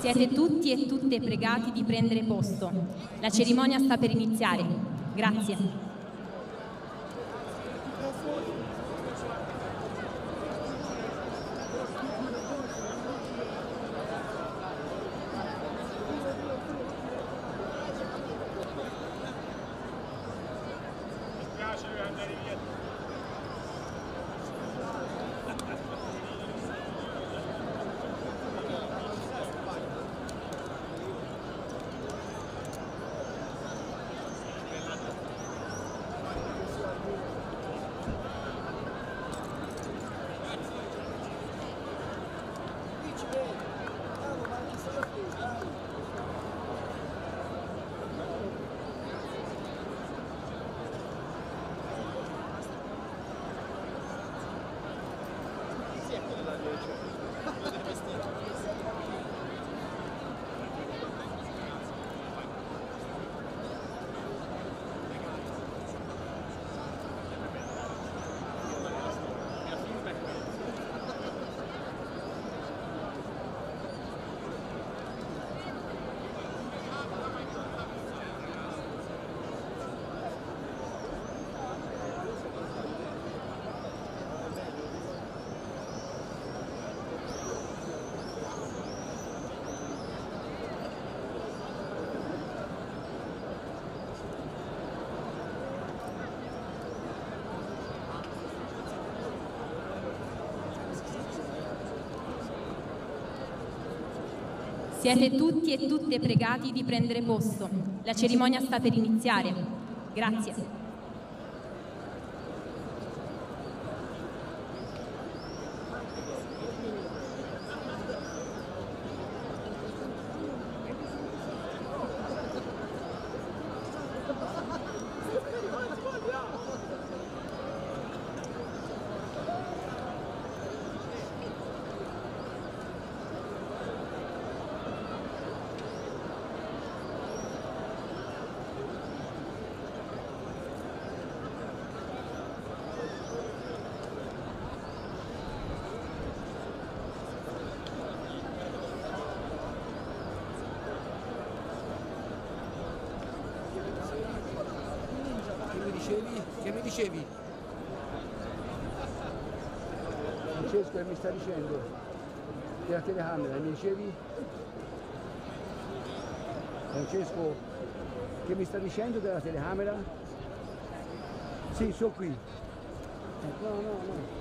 Siete tutti e tutte pregati di prendere posto. La cerimonia sta per iniziare. Grazie. Siete tutti e tutte pregati di prendere posto. La cerimonia sta per iniziare. Grazie. Francesco, che mi sta dicendo della telecamera? Sì, sono qui. Eh, no, no, no.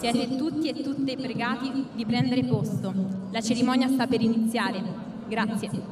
Siete tutti e tutte pregati di prendere posto. La cerimonia sta per iniziare. Grazie.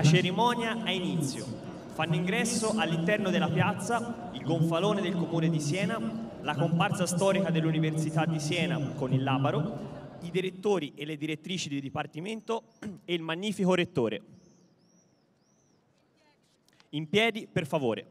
La cerimonia ha inizio. Fanno ingresso all'interno della piazza il gonfalone del comune di Siena, la comparsa storica dell'Università di Siena con il labaro, i direttori e le direttrici di dipartimento e il magnifico rettore. In piedi, per favore.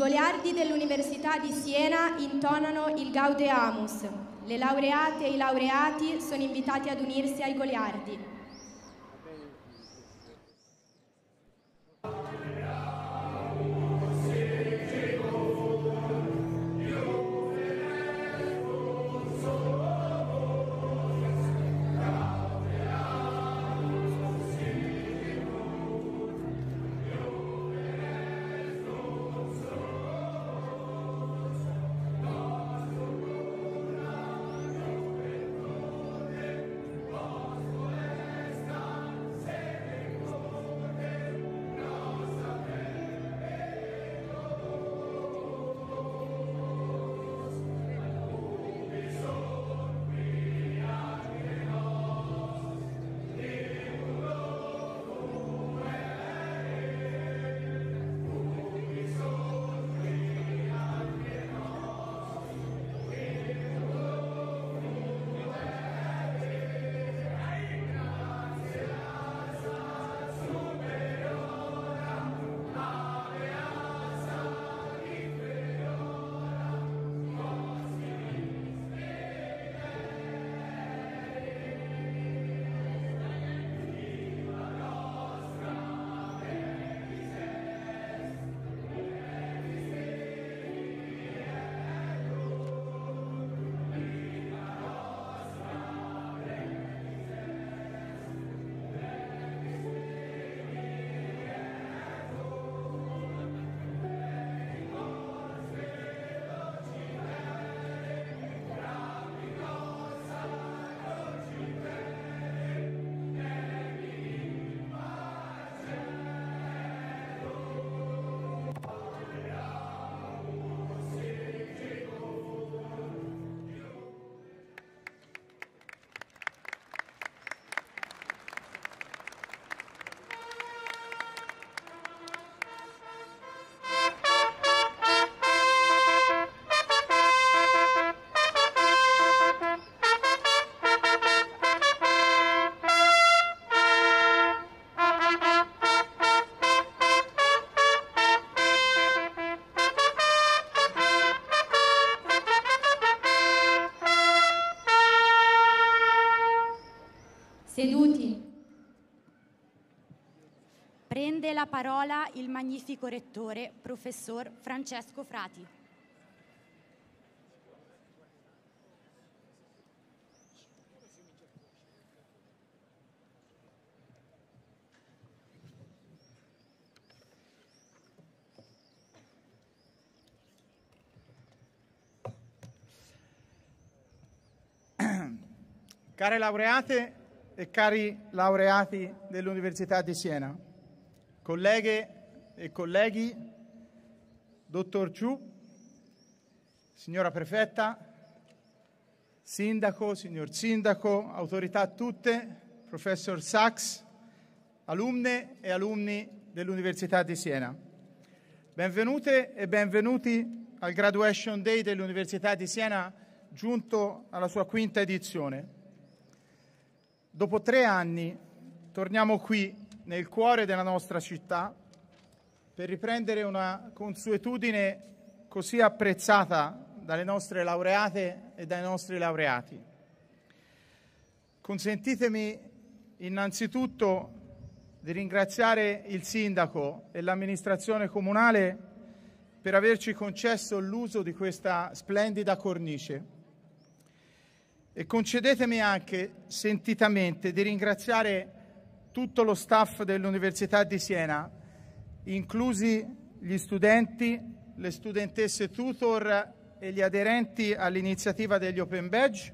goliardi dell'Università di Siena intonano il Gaudeamus. Le laureate e i laureati sono invitati ad unirsi ai goliardi. la parola il magnifico rettore, professor Francesco Frati. Care laureate e cari laureati dell'Università di Siena, colleghe e colleghi, dottor Ciu, signora prefetta, sindaco, signor sindaco, autorità tutte, professor Sachs, alumne e alumni dell'Università di Siena. Benvenute e benvenuti al Graduation Day dell'Università di Siena giunto alla sua quinta edizione. Dopo tre anni torniamo qui nel cuore della nostra città per riprendere una consuetudine così apprezzata dalle nostre laureate e dai nostri laureati. Consentitemi innanzitutto di ringraziare il Sindaco e l'amministrazione comunale per averci concesso l'uso di questa splendida cornice e concedetemi anche sentitamente di ringraziare tutto lo staff dell'Università di Siena, inclusi gli studenti, le studentesse tutor e gli aderenti all'iniziativa degli Open Badge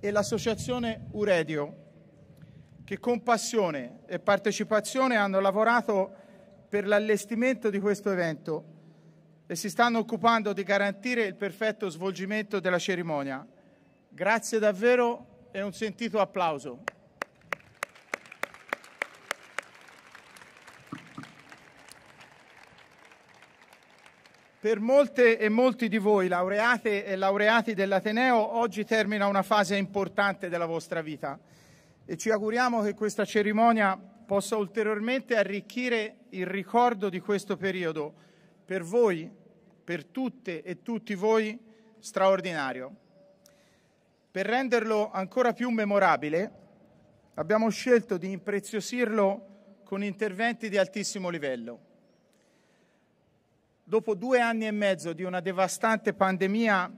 e l'associazione Uredio, che con passione e partecipazione hanno lavorato per l'allestimento di questo evento e si stanno occupando di garantire il perfetto svolgimento della cerimonia. Grazie davvero e un sentito applauso. Per molte e molti di voi, laureate e laureati dell'Ateneo, oggi termina una fase importante della vostra vita e ci auguriamo che questa cerimonia possa ulteriormente arricchire il ricordo di questo periodo per voi, per tutte e tutti voi, straordinario. Per renderlo ancora più memorabile, abbiamo scelto di impreziosirlo con interventi di altissimo livello dopo due anni e mezzo di una devastante pandemia,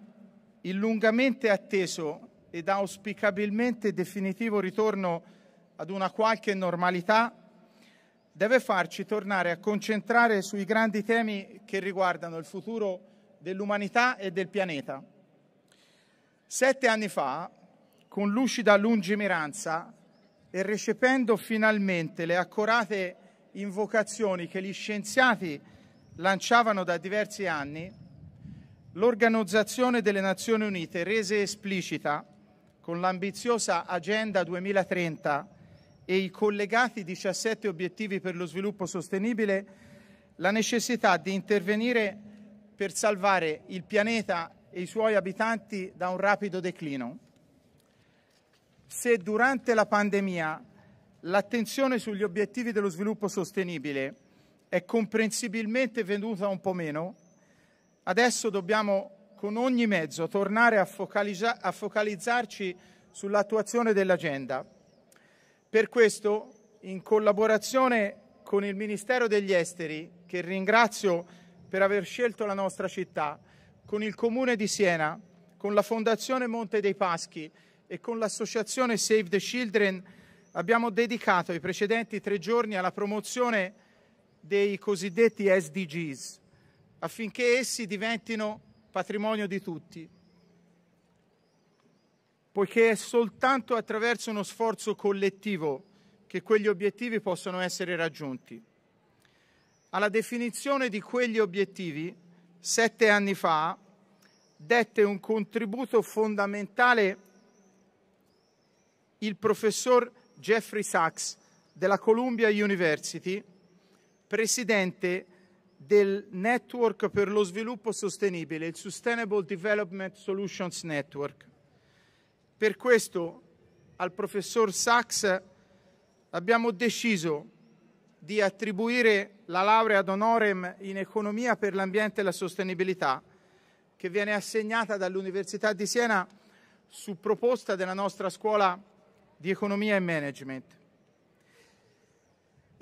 il lungamente atteso ed auspicabilmente definitivo ritorno ad una qualche normalità deve farci tornare a concentrare sui grandi temi che riguardano il futuro dell'umanità e del pianeta. Sette anni fa, con lucida lungimiranza e recependo finalmente le accorate invocazioni che gli scienziati lanciavano da diversi anni, l'Organizzazione delle Nazioni Unite rese esplicita con l'ambiziosa Agenda 2030 e i collegati 17 obiettivi per lo sviluppo sostenibile la necessità di intervenire per salvare il pianeta e i suoi abitanti da un rapido declino. Se durante la pandemia l'attenzione sugli obiettivi dello sviluppo sostenibile è comprensibilmente venuta un po' meno, adesso dobbiamo con ogni mezzo tornare a, focalizza- a focalizzarci sull'attuazione dell'agenda. Per questo, in collaborazione con il Ministero degli Esteri, che ringrazio per aver scelto la nostra città, con il Comune di Siena, con la Fondazione Monte dei Paschi e con l'associazione Save the Children abbiamo dedicato i precedenti tre giorni alla promozione dei cosiddetti SDGs, affinché essi diventino patrimonio di tutti, poiché è soltanto attraverso uno sforzo collettivo che quegli obiettivi possono essere raggiunti. Alla definizione di quegli obiettivi, sette anni fa, dette un contributo fondamentale il professor Jeffrey Sachs della Columbia University, presidente del Network per lo sviluppo sostenibile, il Sustainable Development Solutions Network. Per questo al professor Sachs abbiamo deciso di attribuire la laurea ad in economia per l'ambiente e la sostenibilità che viene assegnata dall'Università di Siena su proposta della nostra scuola di economia e management.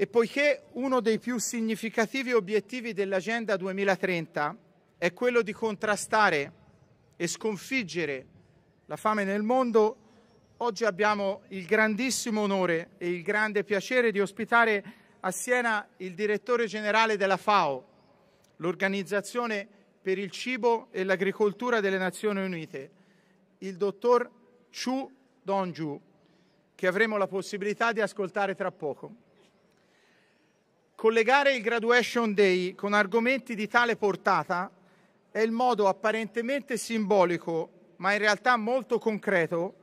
E poiché uno dei più significativi obiettivi dell'Agenda 2030 è quello di contrastare e sconfiggere la fame nel mondo, oggi abbiamo il grandissimo onore e il grande piacere di ospitare a Siena il direttore generale della FAO, l'Organizzazione per il Cibo e l'Agricoltura delle Nazioni Unite, il dottor Chu Donju, che avremo la possibilità di ascoltare tra poco. Collegare il Graduation Day con argomenti di tale portata è il modo apparentemente simbolico, ma in realtà molto concreto,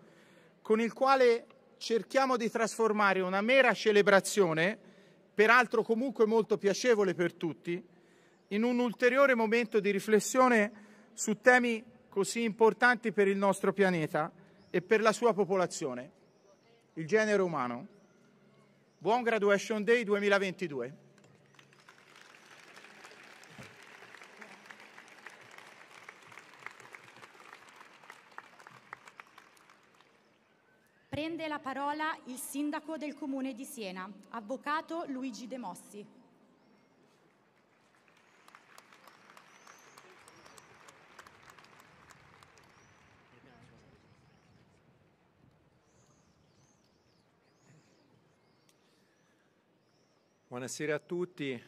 con il quale cerchiamo di trasformare una mera celebrazione, peraltro comunque molto piacevole per tutti, in un ulteriore momento di riflessione su temi così importanti per il nostro pianeta e per la sua popolazione, il genere umano. Buon Graduation Day 2022. Prende la parola il sindaco del comune di Siena, avvocato Luigi De Mossi. Buonasera a tutti.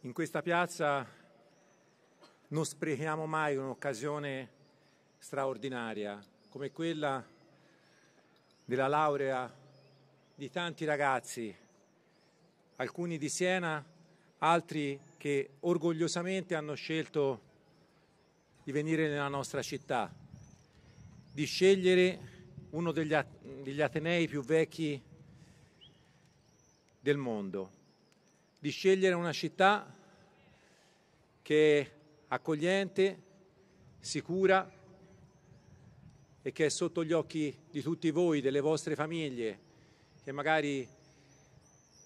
In questa piazza non sprechiamo mai un'occasione straordinaria, come quella della laurea di tanti ragazzi, alcuni di Siena, altri che orgogliosamente hanno scelto di venire nella nostra città, di scegliere uno degli, degli Atenei più vecchi del mondo, di scegliere una città che è accogliente, sicura, e che è sotto gli occhi di tutti voi, delle vostre famiglie, che magari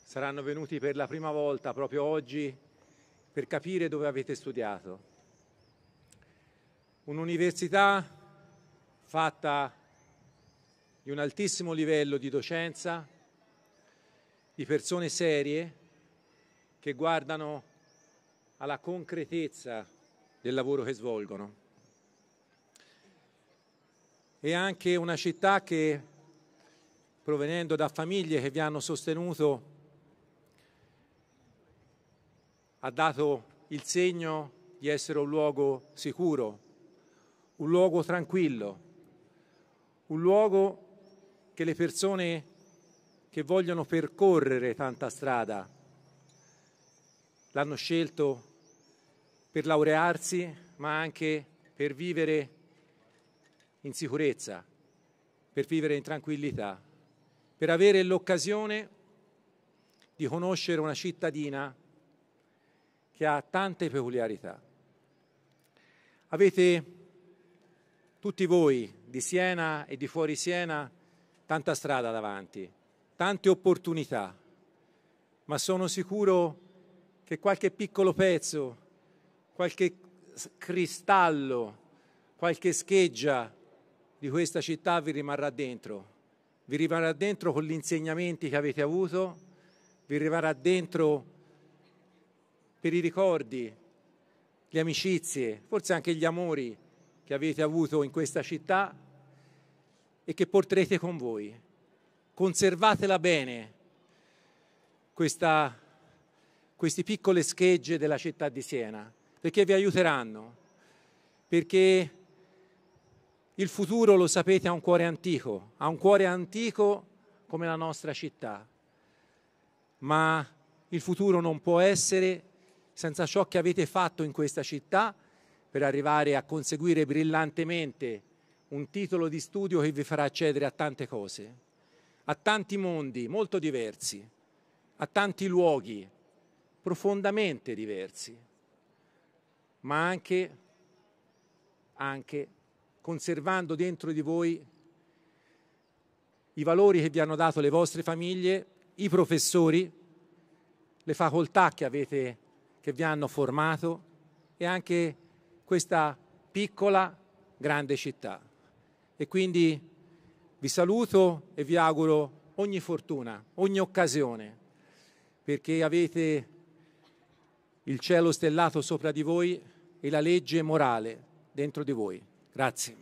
saranno venuti per la prima volta proprio oggi per capire dove avete studiato. Un'università fatta di un altissimo livello di docenza, di persone serie che guardano alla concretezza del lavoro che svolgono è anche una città che, provenendo da famiglie che vi hanno sostenuto, ha dato il segno di essere un luogo sicuro, un luogo tranquillo, un luogo che le persone che vogliono percorrere tanta strada l'hanno scelto per laurearsi, ma anche per vivere in sicurezza, per vivere in tranquillità, per avere l'occasione di conoscere una cittadina che ha tante peculiarità. Avete tutti voi di Siena e di fuori Siena tanta strada davanti, tante opportunità, ma sono sicuro che qualche piccolo pezzo, qualche cristallo, qualche scheggia di questa città vi rimarrà dentro. Vi rimarrà dentro con gli insegnamenti che avete avuto, vi rimarrà dentro per i ricordi, le amicizie, forse anche gli amori che avete avuto in questa città e che porterete con voi. Conservatela bene, questa, queste piccole schegge della città di Siena, perché vi aiuteranno, perché il futuro, lo sapete, ha un cuore antico, ha un cuore antico come la nostra città, ma il futuro non può essere senza ciò che avete fatto in questa città per arrivare a conseguire brillantemente un titolo di studio che vi farà accedere a tante cose, a tanti mondi molto diversi, a tanti luoghi profondamente diversi, ma anche, anche conservando dentro di voi i valori che vi hanno dato le vostre famiglie, i professori, le facoltà che, avete, che vi hanno formato e anche questa piccola grande città. E quindi vi saluto e vi auguro ogni fortuna, ogni occasione, perché avete il cielo stellato sopra di voi e la legge morale dentro di voi. Grazie.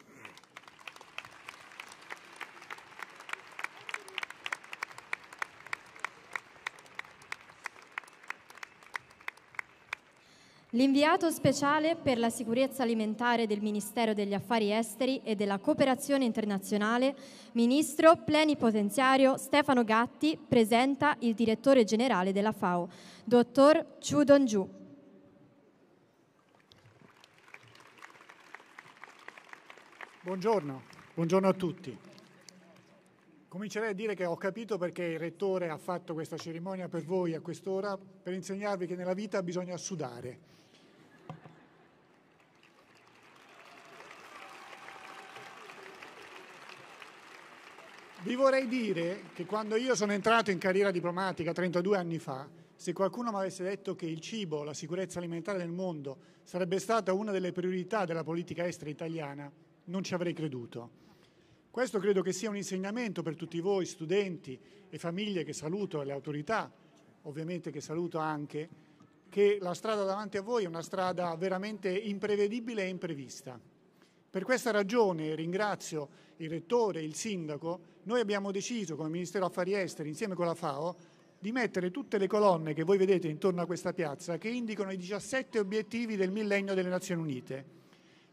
L'inviato speciale per la sicurezza alimentare del Ministero degli Affari Esteri e della Cooperazione Internazionale, Ministro Plenipotenziario Stefano Gatti, presenta il Direttore Generale della FAO, Dottor Chu Donju. Buongiorno, buongiorno a tutti. Comincerei a dire che ho capito perché il Rettore ha fatto questa cerimonia per voi a quest'ora, per insegnarvi che nella vita bisogna sudare. Vi vorrei dire che quando io sono entrato in carriera diplomatica 32 anni fa, se qualcuno mi avesse detto che il cibo, la sicurezza alimentare del mondo sarebbe stata una delle priorità della politica estera italiana, non ci avrei creduto. Questo credo che sia un insegnamento per tutti voi, studenti e famiglie che saluto, e le autorità ovviamente che saluto anche, che la strada davanti a voi è una strada veramente imprevedibile e imprevista. Per questa ragione ringrazio il Rettore e il Sindaco, noi abbiamo deciso come Ministero Affari Esteri insieme con la FAO di mettere tutte le colonne che voi vedete intorno a questa piazza che indicano i 17 obiettivi del millennio delle Nazioni Unite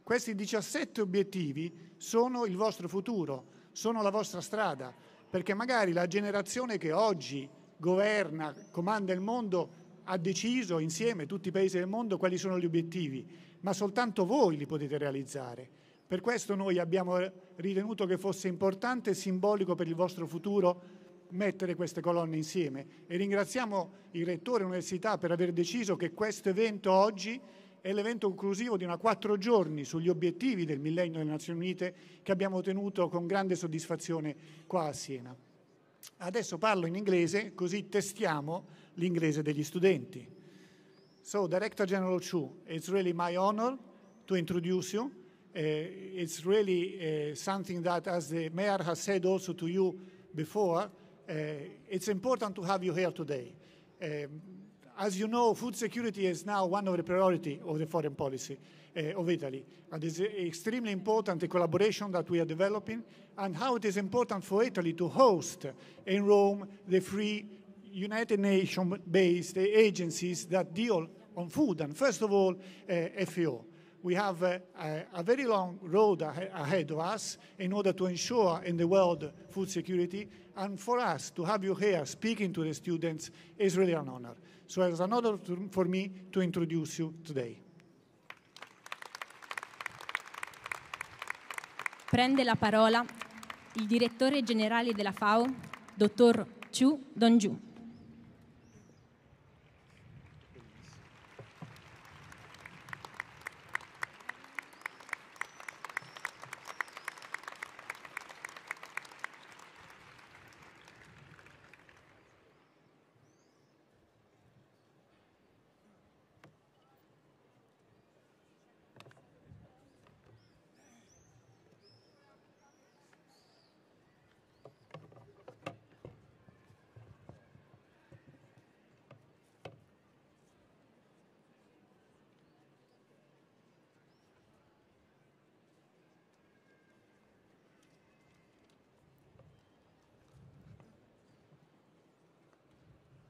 questi 17 obiettivi sono il vostro futuro, sono la vostra strada, perché magari la generazione che oggi governa, comanda il mondo, ha deciso insieme tutti i paesi del mondo quali sono gli obiettivi, ma soltanto voi li potete realizzare. Per questo noi abbiamo ritenuto che fosse importante e simbolico per il vostro futuro mettere queste colonne insieme e ringraziamo il Rettore dell'Università per aver deciso che questo evento oggi è l'evento conclusivo di una quattro giorni sugli obiettivi del millennio delle Nazioni Unite che abbiamo tenuto con grande soddisfazione qua a Siena. Adesso parlo in inglese così testiamo l'inglese degli studenti. So, Director General Chu, it's really my honor to introduce you. Uh, it's really uh, something that, as the mayor has said also to you before, uh, it's important to have you here today. Um, As you know, food security is now one of the priority of the foreign policy uh, of Italy. And it's extremely important, the collaboration that we are developing, and how it is important for Italy to host in Rome the free United Nations-based agencies that deal on food, and first of all, uh, eh, FAO. We have a, eh, a, very long road ahead of us in order to ensure in the world food security, and for us to have you here speaking to the students is really an honor. So it's an honor for me to introduce you today. Prende la parola il direttore generale della FAO, dottor Chu Donju.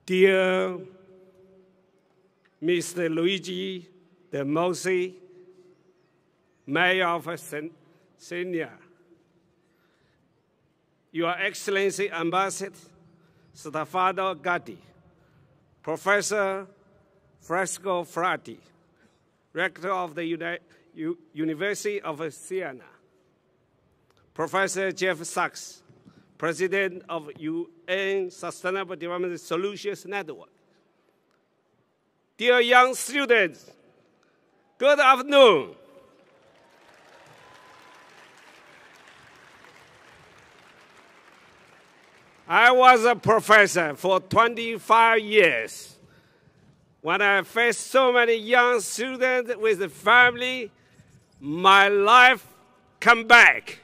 Dear Mr. Luigi De Mossi, Mayor of Siena, Your Excellency Ambassador Stefano Gatti, Professor Fresco Frati, Rector of the Uni U University of Siena, Professor Jeff Sachs, President of UN Sustainable Development Solutions Network. Dear young students, good afternoon. I was a professor for 25 years. When I faced so many young students with the family, my life come back.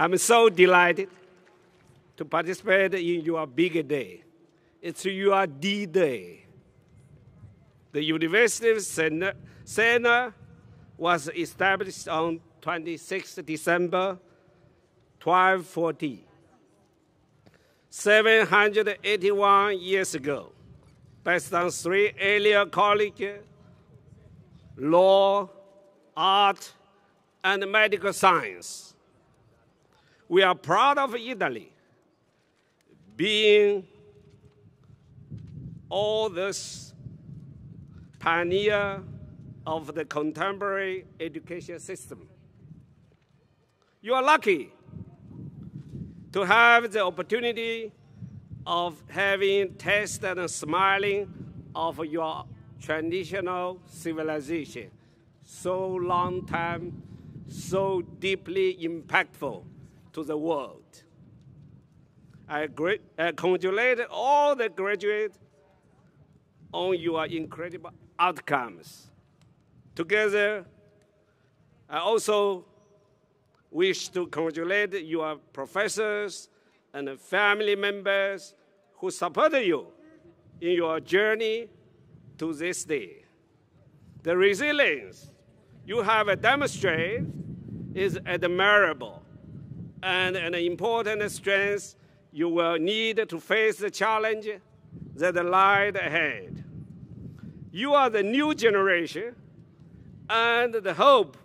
I'm so delighted to participate in your big day. It's your D-Day. The University Center was established on 26 December 1240, 781 years ago, based on three earlier colleges, law, art, and medical science. We are proud of Italy being all this pioneer of the contemporary education system. You are lucky to have the opportunity of having taste and smiling of your traditional civilization. So long time, so deeply impactful to the world. I, I uh, congratulate all the graduates on your incredible outcomes. Together, I also wish to congratulate your professors and family members who supported you in your journey to this day. The resilience you have demonstrated is admirable and an important strength you will need to face the challenge that lies ahead. You are the new generation and the hope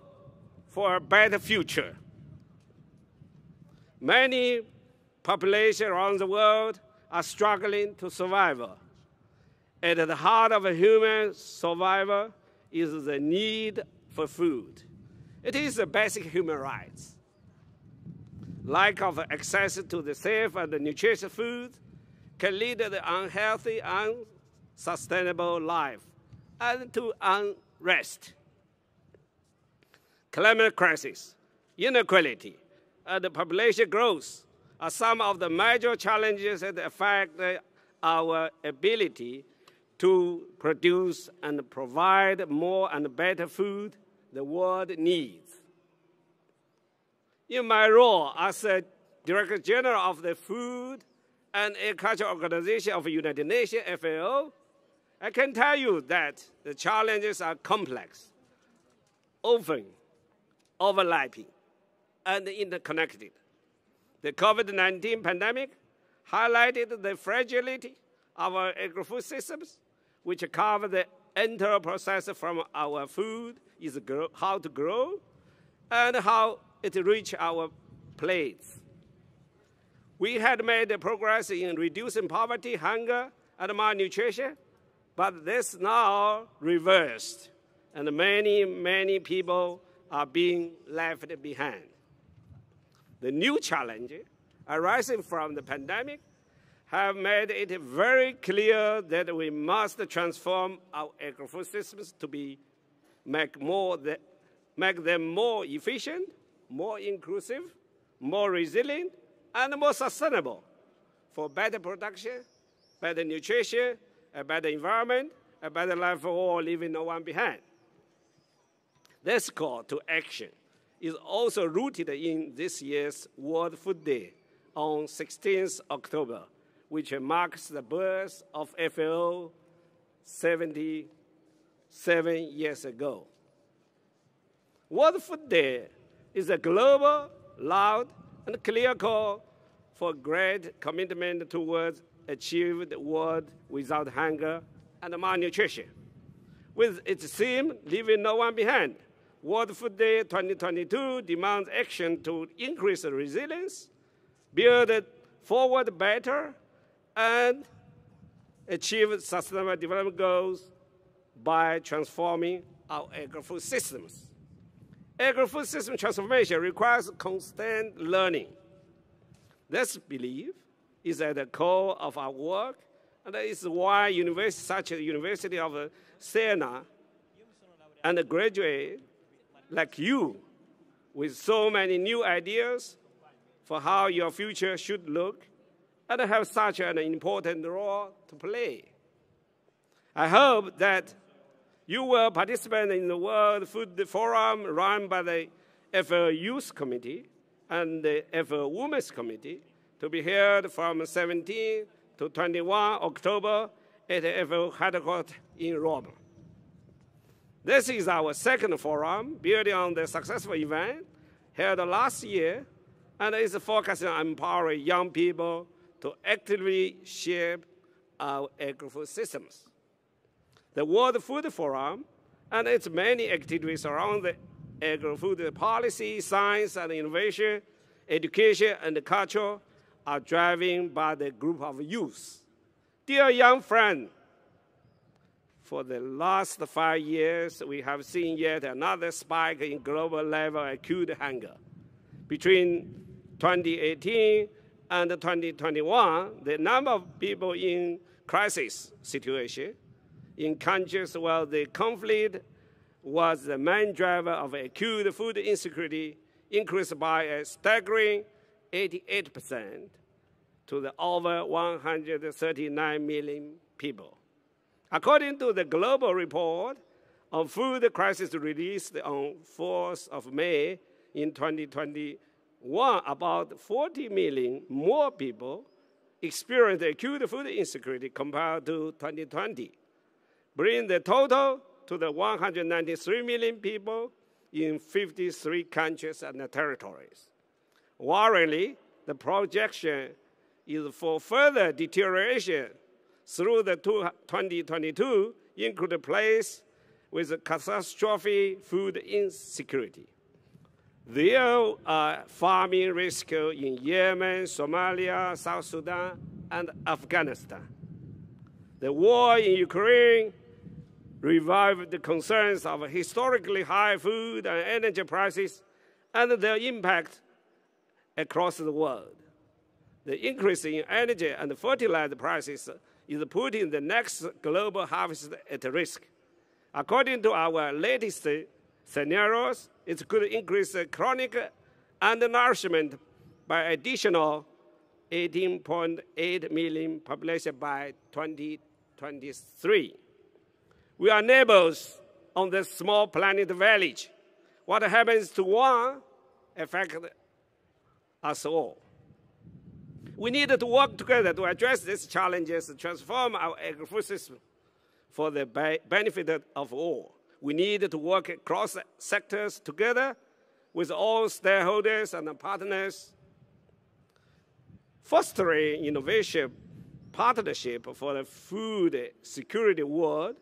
for a better future. Many populations around the world are struggling to survive. At the heart of a human survival is the need for food. It is a basic human right lack of access to the safe and nutritious food can lead to unhealthy, unsustainable life and to unrest. Climate crisis, inequality, and population growth are some of the major challenges that affect our ability to produce and provide more and better food the world needs. In my role as a Director General of the Food and Agriculture Organization of the United Nations, FAO, I can tell you that the challenges are complex, often overlapping, and interconnected. The COVID 19 pandemic highlighted the fragility of our agri food systems, which cover the entire process from our food is grow, how to grow and how it reached our plates. We had made progress in reducing poverty, hunger, and malnutrition, but this now reversed, and many, many people are being left behind. The new challenges arising from the pandemic have made it very clear that we must transform our agro-food systems to be make, more, make them more efficient more inclusive, more resilient, and more sustainable for better production, better nutrition, a better environment, a better life for all, leaving no one behind. This call to action is also rooted in this year's World Food Day on 16th October, which marks the birth of FAO 77 years ago. World Food Day is a global, loud, and clear call for great commitment towards achieving the world without hunger and malnutrition. With its theme, Leaving No One Behind, World Food Day 2022 demands action to increase resilience, build forward better, and achieve sustainable development goals by transforming our agri-food systems. Agri-food system transformation requires constant learning. This belief is at the core of our work, and that is why universities such as the University of Siena and a graduate like you with so many new ideas for how your future should look and have such an important role to play. I hope that you will participate in the World Food Forum run by the FL Youth Committee and the FL Women's Committee to be held from 17 to 21 October at the FL headquarters in Rome. This is our second forum, building on the successful event held last year, and is focusing on empowering young people to actively shape our agro-food systems the World Food Forum and its many activities around the agro food policy, science and innovation, education and culture are driven by the group of youth. Dear young friend, for the last five years, we have seen yet another spike in global level acute hunger. Between 2018 and 2021, the number of people in crisis situation in countries where the conflict was the main driver of acute food insecurity increased by a staggering 88% to the over 139 million people. According to the global report on food crisis released on 4th of May in 2021, about 40 million more people experienced acute food insecurity compared to 2020 bringing the total to the 193 million people in 53 countries and territories. Worryingly, the projection is for further deterioration through the 2022, including place with catastrophe food insecurity. There are farming risks in Yemen, Somalia, South Sudan, and Afghanistan. The war in Ukraine revived the concerns of historically high food and energy prices and their impact across the world. The increase in energy and fertilizer prices is putting the next global harvest at risk. According to our latest scenarios, it could increase chronic undernourishment by additional 18.8 million population by 2023. We are neighbors on this small planet village. What happens to one affects us all. We need to work together to address these challenges transform our food system for the benefit of all. We need to work across sectors together with all stakeholders and partners, fostering innovation partnership for the food security world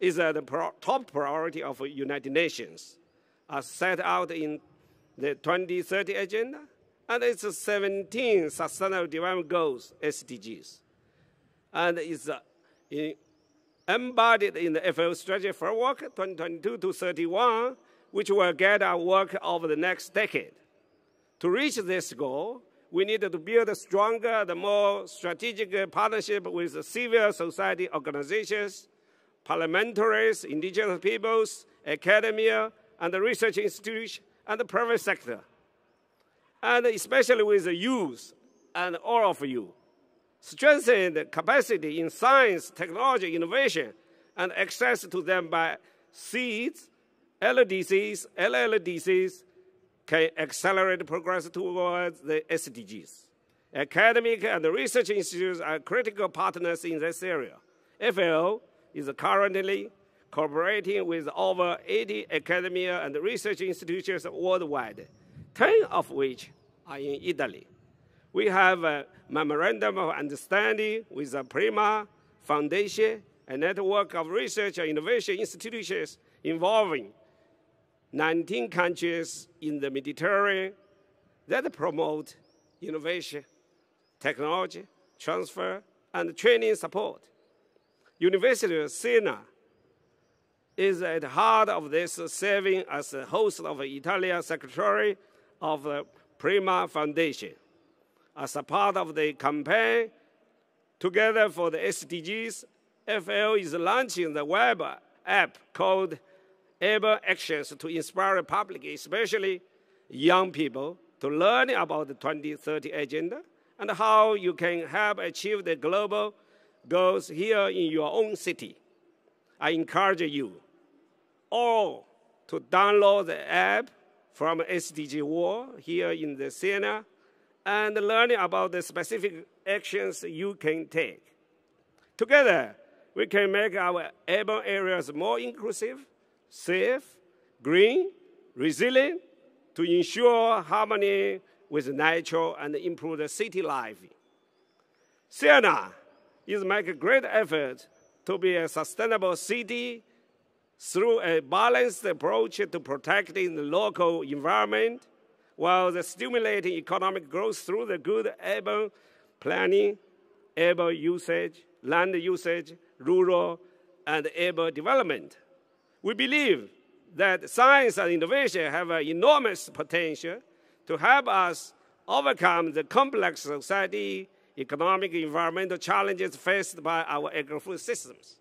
is at uh, the pro top priority of United Nations, as uh, set out in the 2030 Agenda and its 17 Sustainable Development Goals, SDGs, and is uh, in, embodied in the FAO Strategy Framework 2022 to 31, which will guide our work over the next decade. To reach this goal, we need to build a stronger, the more strategic partnership with civil society organizations parliamentaries, indigenous peoples, academia, and the research institutions, and the private sector, and especially with the youth and all of you. Strengthen the capacity in science, technology, innovation, and access to them by seeds, LDCs, LLDCs can accelerate progress towards the SDGs. Academic and research institutes are critical partners in this area. FAO is currently cooperating with over 80 academia and research institutions worldwide, 10 of which are in Italy. We have a memorandum of understanding with the Prima Foundation, a network of research and innovation institutions involving 19 countries in the Mediterranean that promote innovation, technology, transfer, and training support. University of Siena is at the heart of this, serving as the host of Italian Secretary of the Prima Foundation. As a part of the campaign, Together for the SDGs, FL is launching the web app called Able Actions to inspire the public, especially young people, to learn about the 2030 agenda and how you can help achieve the global goes here in your own city. I encourage you all to download the app from SDG Wall here in the Siena and learn about the specific actions you can take. Together, we can make our urban areas more inclusive, safe, green, resilient, to ensure harmony with nature and improve the city life. Siena is make a great effort to be a sustainable city through a balanced approach to protecting the local environment while stimulating economic growth through the good urban planning, urban usage, land usage, rural and urban development. We believe that science and innovation have an enormous potential to help us overcome the complex society economic, environmental challenges faced by our agri-food systems.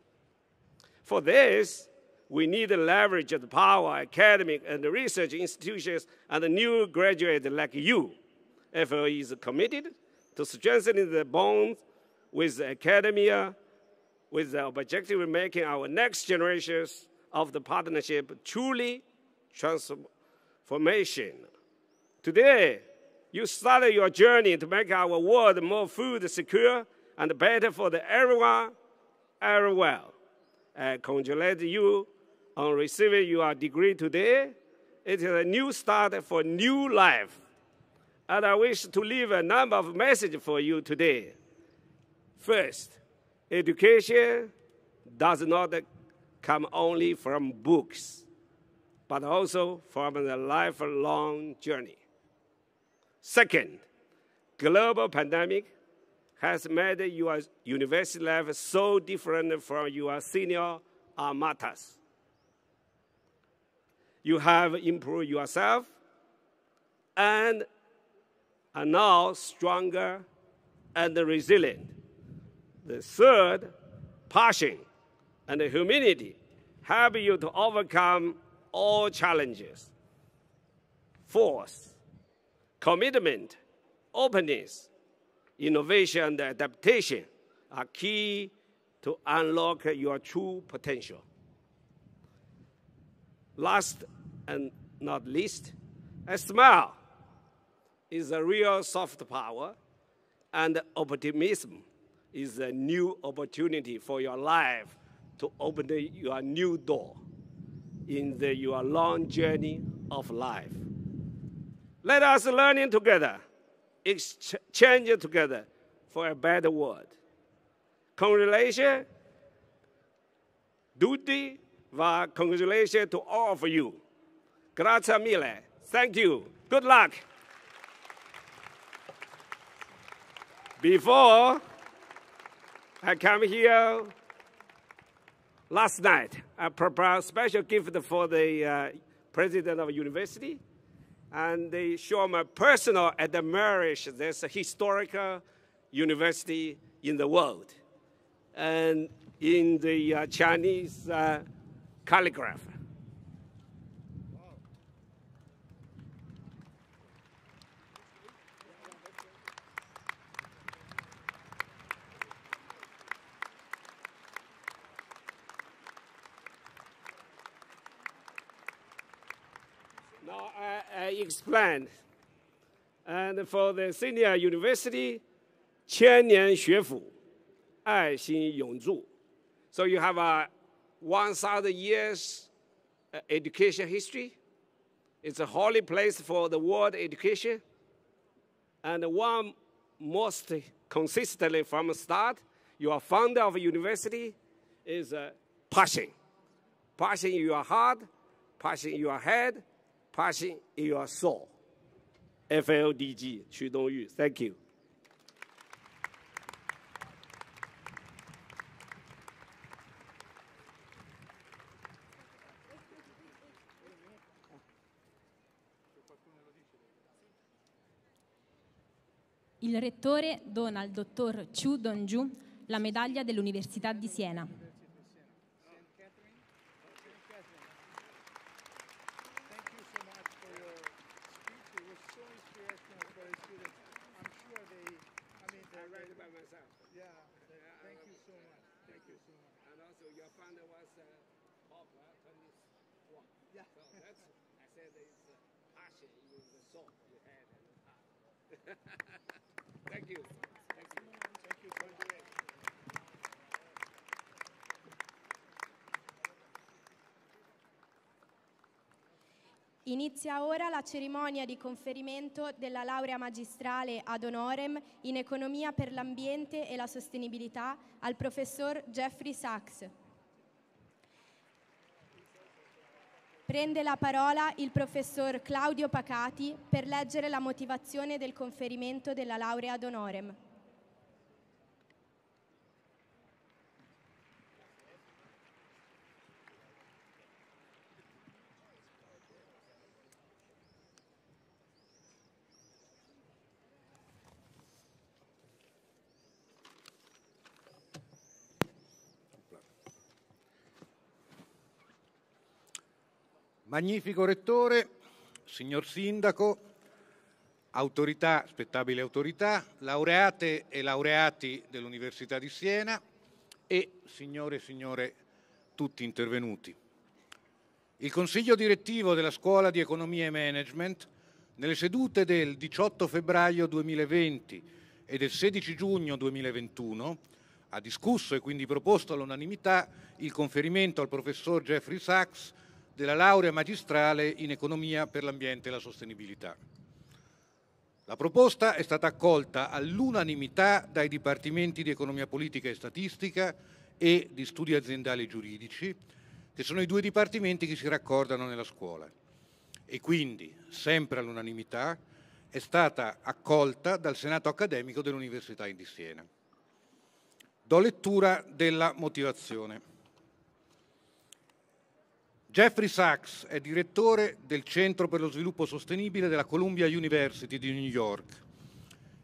For this, we need to leverage the power academic and research institutions and the new graduates like you. FOE is committed to strengthening the bonds with the academia, with the objective of making our next generations of the partnership truly transformation. Today, you started your journey to make our world more food secure and better for the everyone, everywhere. I congratulate you on receiving your degree today. It is a new start for new life. And I wish to leave a number of messages for you today. First, education does not come only from books, but also from the lifelong journey. Second, global pandemic has made your university life so different from your senior alma You have improved yourself and are now stronger and resilient. The third, passion and humility help you to overcome all challenges. Fourth, Commitment, openness, innovation, and adaptation are key to unlock your true potential. Last and not least, a smile is a real soft power, and optimism is a new opportunity for your life to open your new door in the, your long journey of life. Let us learn together, exchange together for a better world. Congratulations, duty, và congratulations to all of you. Grazie mille. Thank you. Good luck. Before I come here last night, I prepared a special gift for the uh, president of the university and they show my personal admiration. This historical university in the world, and in the uh, Chinese uh, calligraphy. explained. And for the senior university, So you have a 1,000 years uh, education history. It's a holy place for the world education. And one most consistently from start, your founder of university is a uh, passion. Passion in your heart, passion in your head, passion in your soul. FLDG, 徐东玉，Thank you. Il rettore dona al dottor Chu Dong-ju la medaglia dell'Università di Siena. Thank you. Thank you. Thank you. Inizia ora la cerimonia di conferimento della laurea magistrale ad honorem in economia per l'ambiente e la sostenibilità al professor Jeffrey Sachs. prende la parola il professor Claudio Pacati per leggere la motivazione del conferimento della laurea ad honorem. Magnifico Rettore, signor Sindaco, autorità, spettabili autorità, laureate e laureati dell'Università di Siena e signore e signore tutti intervenuti. Il Consiglio direttivo della Scuola di Economia e Management, nelle sedute del 18 febbraio 2020 e del 16 giugno 2021, ha discusso e quindi proposto all'unanimità il conferimento al professor Jeffrey Sachs della laurea magistrale in economia per l'ambiente e la sostenibilità. La proposta è stata accolta all'unanimità dai dipartimenti di economia politica e statistica e di studi aziendali e giuridici, che sono i due dipartimenti che si raccordano nella scuola. E quindi, sempre all'unanimità, è stata accolta dal Senato accademico dell'Università di Siena. Do lettura della motivazione. Jeffrey Sachs è direttore del Centro per lo Sviluppo Sostenibile della Columbia University di New York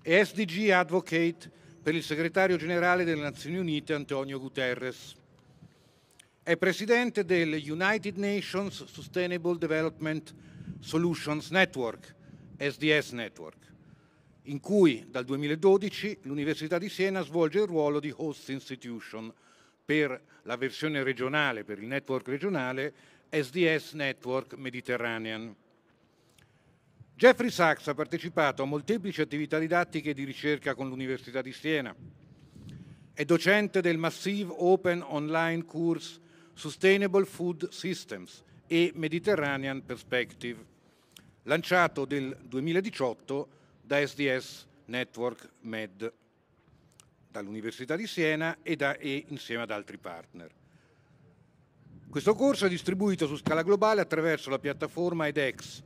e SDG Advocate per il segretario generale delle Nazioni Unite Antonio Guterres. È presidente del United Nations Sustainable Development Solutions Network, SDS Network, in cui dal 2012 l'Università di Siena svolge il ruolo di host institution per la versione regionale, per il network regionale SDS Network Mediterranean. Jeffrey Sachs ha partecipato a molteplici attività didattiche e di ricerca con l'Università di Siena. È docente del Massive Open Online Course Sustainable Food Systems e Mediterranean Perspective, lanciato nel 2018 da SDS Network Med, dall'Università di Siena e, da, e insieme ad altri partner. Questo corso è distribuito su scala globale attraverso la piattaforma edX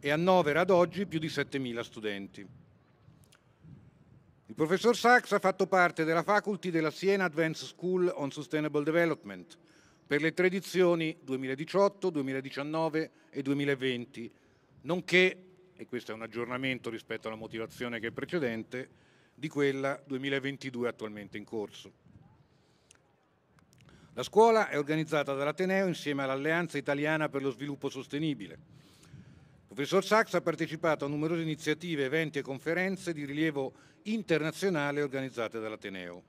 e annovera ad oggi più di 7.000 studenti. Il professor Sachs ha fatto parte della faculty della Siena Advanced School on Sustainable Development per le tre edizioni 2018, 2019 e 2020, nonché, e questo è un aggiornamento rispetto alla motivazione che è precedente, di quella 2022 attualmente in corso. La scuola è organizzata dall'Ateneo insieme all'Alleanza Italiana per lo Sviluppo Sostenibile. Il professor Sachs ha partecipato a numerose iniziative, eventi e conferenze di rilievo internazionale organizzate dall'Ateneo.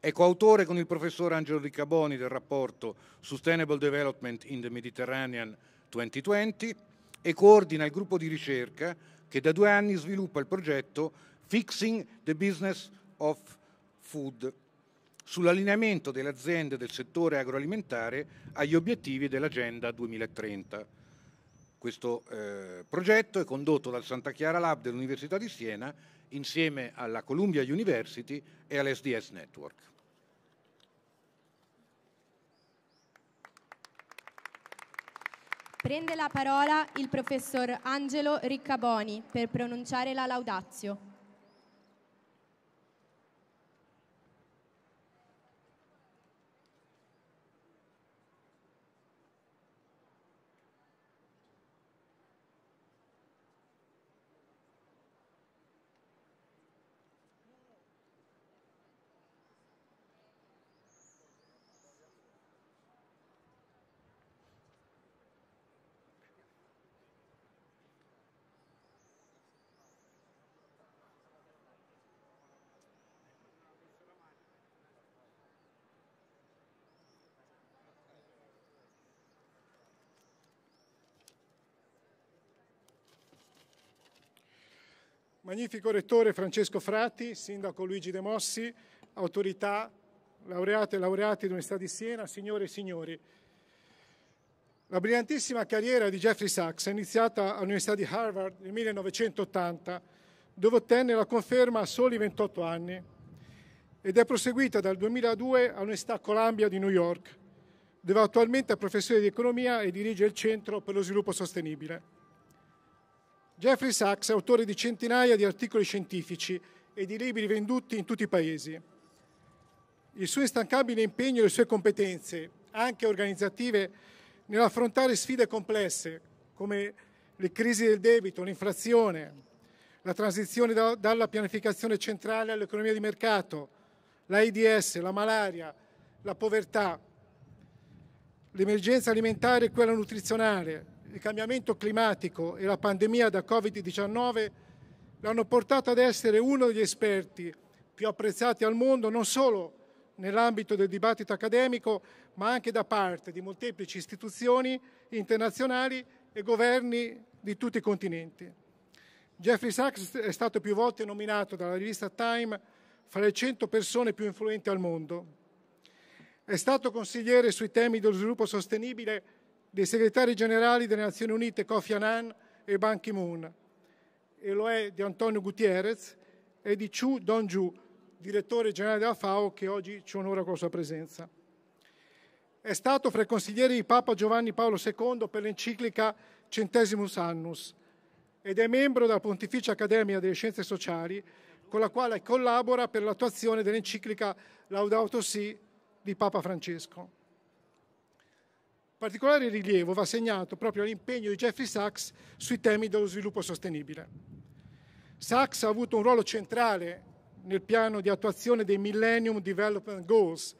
È coautore con il professor Angelo Riccaboni del rapporto Sustainable Development in the Mediterranean 2020 e coordina il gruppo di ricerca che da due anni sviluppa il progetto Fixing the Business of Food sull'allineamento delle aziende del settore agroalimentare agli obiettivi dell'Agenda 2030. Questo eh, progetto è condotto dal Santa Chiara Lab dell'Università di Siena insieme alla Columbia University e all'SDS Network. Prende la parola il professor Angelo Riccaboni per pronunciare la laudazio. magnifico rettore Francesco Frati, sindaco Luigi De Mossi, autorità, laureate e laureati dell'Università di Siena, signore e signori. La brillantissima carriera di Jeffrey Sachs è iniziata all'Università di Harvard nel 1980, dove ottenne la conferma a soli 28 anni ed è proseguita dal 2002 all'Università Columbia di New York, dove attualmente è professore di economia e dirige il Centro per lo sviluppo sostenibile. Jeffrey Sachs è autore di centinaia di articoli scientifici e di libri venduti in tutti i paesi. Il suo instancabile impegno e le sue competenze, anche organizzative, nell'affrontare sfide complesse come le crisi del debito, l'inflazione, la transizione da, dalla pianificazione centrale all'economia di mercato, l'AIDS, la malaria, la povertà, l'emergenza alimentare e quella nutrizionale, il cambiamento climatico e la pandemia da Covid-19 l'hanno portato ad essere uno degli esperti più apprezzati al mondo non solo nell'ambito del dibattito accademico, ma anche da parte di molteplici istituzioni internazionali e governi di tutti i continenti. Jeffrey Sachs è stato più volte nominato dalla rivista Time fra le 100 persone più influenti al mondo. È stato consigliere sui temi dello sviluppo sostenibile dei segretari generali delle Nazioni Unite Kofi Annan e Ban Ki-moon, e lo è di Antonio Gutierrez e di Chu dong direttore generale della FAO, che oggi ci onora con la sua presenza. È stato fra i consiglieri di Papa Giovanni Paolo II per l'enciclica Centesimus Annus ed è membro della Pontificia Accademia delle Scienze Sociali, con la quale collabora per l'attuazione dell'enciclica Laudato Si di Papa Francesco. Particolare rilievo va segnato proprio all'impegno di Jeffrey Sachs sui temi dello sviluppo sostenibile. Sachs ha avuto un ruolo centrale nel piano di attuazione dei Millennium Development Goals,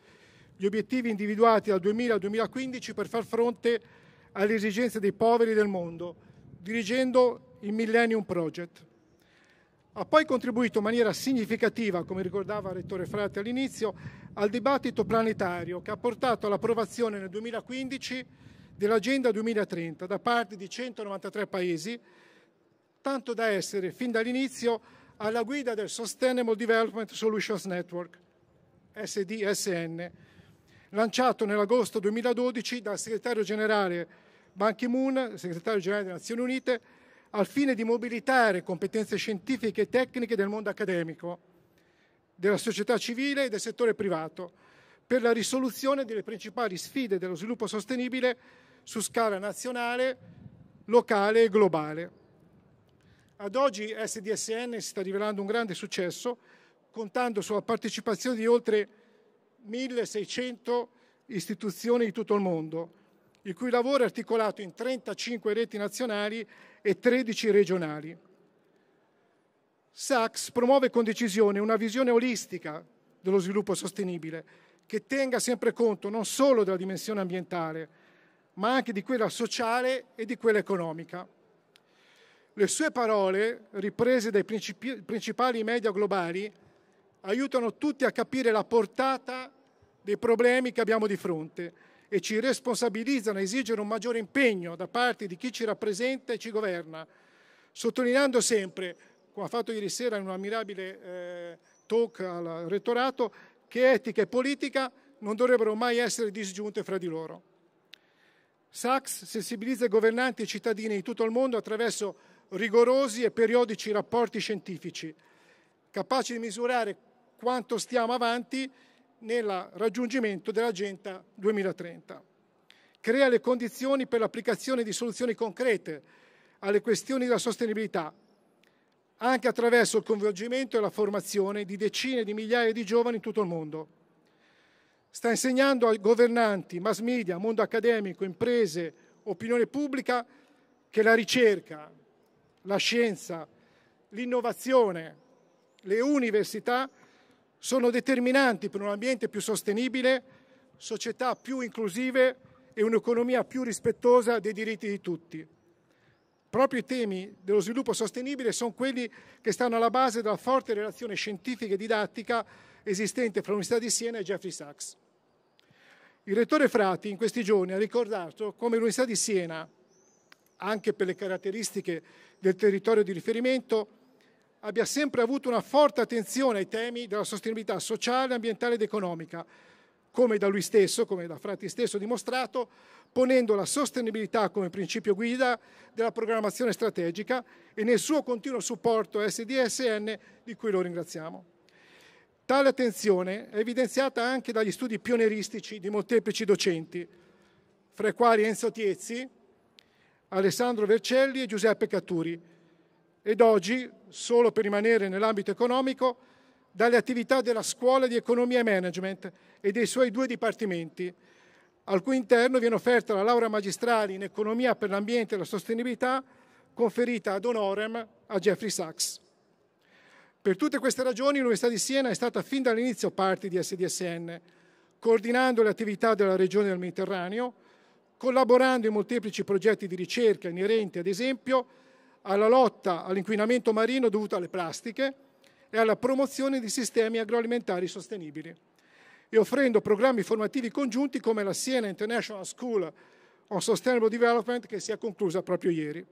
gli obiettivi individuati dal 2000 al 2015 per far fronte alle esigenze dei poveri del mondo, dirigendo il Millennium Project ha poi contribuito in maniera significativa, come ricordava il Rettore Frate all'inizio, al dibattito planetario che ha portato all'approvazione nel 2015 dell'Agenda 2030 da parte di 193 Paesi, tanto da essere fin dall'inizio alla guida del Sustainable Development Solutions Network, SDSN, lanciato nell'agosto 2012 dal segretario generale Ban Ki-moon, segretario generale delle Nazioni Unite, al fine di mobilitare competenze scientifiche e tecniche del mondo accademico, della società civile e del settore privato, per la risoluzione delle principali sfide dello sviluppo sostenibile su scala nazionale, locale e globale. Ad oggi SDSN si sta rivelando un grande successo, contando sulla partecipazione di oltre 1600 istituzioni di tutto il mondo, il cui lavoro è articolato in 35 reti nazionali e 13 regionali. Sachs promuove con decisione una visione olistica dello sviluppo sostenibile che tenga sempre conto non solo della dimensione ambientale, ma anche di quella sociale e di quella economica. Le sue parole, riprese dai principali media globali, aiutano tutti a capire la portata dei problemi che abbiamo di fronte e ci responsabilizzano a esigere un maggiore impegno da parte di chi ci rappresenta e ci governa, sottolineando sempre, come ha fatto ieri sera in un ammirabile eh, talk al rettorato, che etica e politica non dovrebbero mai essere disgiunte fra di loro. Sachs sensibilizza i governanti e i cittadini di tutto il mondo attraverso rigorosi e periodici rapporti scientifici, capaci di misurare quanto stiamo avanti nel raggiungimento dell'Agenda 2030. Crea le condizioni per l'applicazione di soluzioni concrete alle questioni della sostenibilità, anche attraverso il coinvolgimento e la formazione di decine di migliaia di giovani in tutto il mondo. Sta insegnando ai governanti, mass media, mondo accademico, imprese, opinione pubblica che la ricerca, la scienza, l'innovazione, le università sono determinanti per un ambiente più sostenibile, società più inclusive e un'economia più rispettosa dei diritti di tutti. Proprio i temi dello sviluppo sostenibile sono quelli che stanno alla base della forte relazione scientifica e didattica esistente fra l'Università di Siena e Jeffrey Sachs. Il rettore Frati in questi giorni ha ricordato come l'Università di Siena, anche per le caratteristiche del territorio di riferimento, abbia sempre avuto una forte attenzione ai temi della sostenibilità sociale, ambientale ed economica, come da lui stesso, come da Frati stesso dimostrato, ponendo la sostenibilità come principio guida della programmazione strategica e nel suo continuo supporto a SDSN di cui lo ringraziamo. Tale attenzione è evidenziata anche dagli studi pionieristici di molteplici docenti, fra i quali Enzo Tiezzi, Alessandro Vercelli e Giuseppe Catturi, ed oggi solo per rimanere nell'ambito economico, dalle attività della Scuola di Economia e Management e dei suoi due dipartimenti, al cui interno viene offerta la laurea magistrale in Economia per l'Ambiente e la Sostenibilità, conferita ad honorem a Jeffrey Sachs. Per tutte queste ragioni l'Università di Siena è stata fin dall'inizio parte di SDSN, coordinando le attività della regione del Mediterraneo, collaborando in molteplici progetti di ricerca inerenti, ad esempio, alla lotta all'inquinamento marino dovuto alle plastiche e alla promozione di sistemi agroalimentari sostenibili e offrendo programmi formativi congiunti come la Siena International School on Sustainable Development che si è conclusa proprio ieri.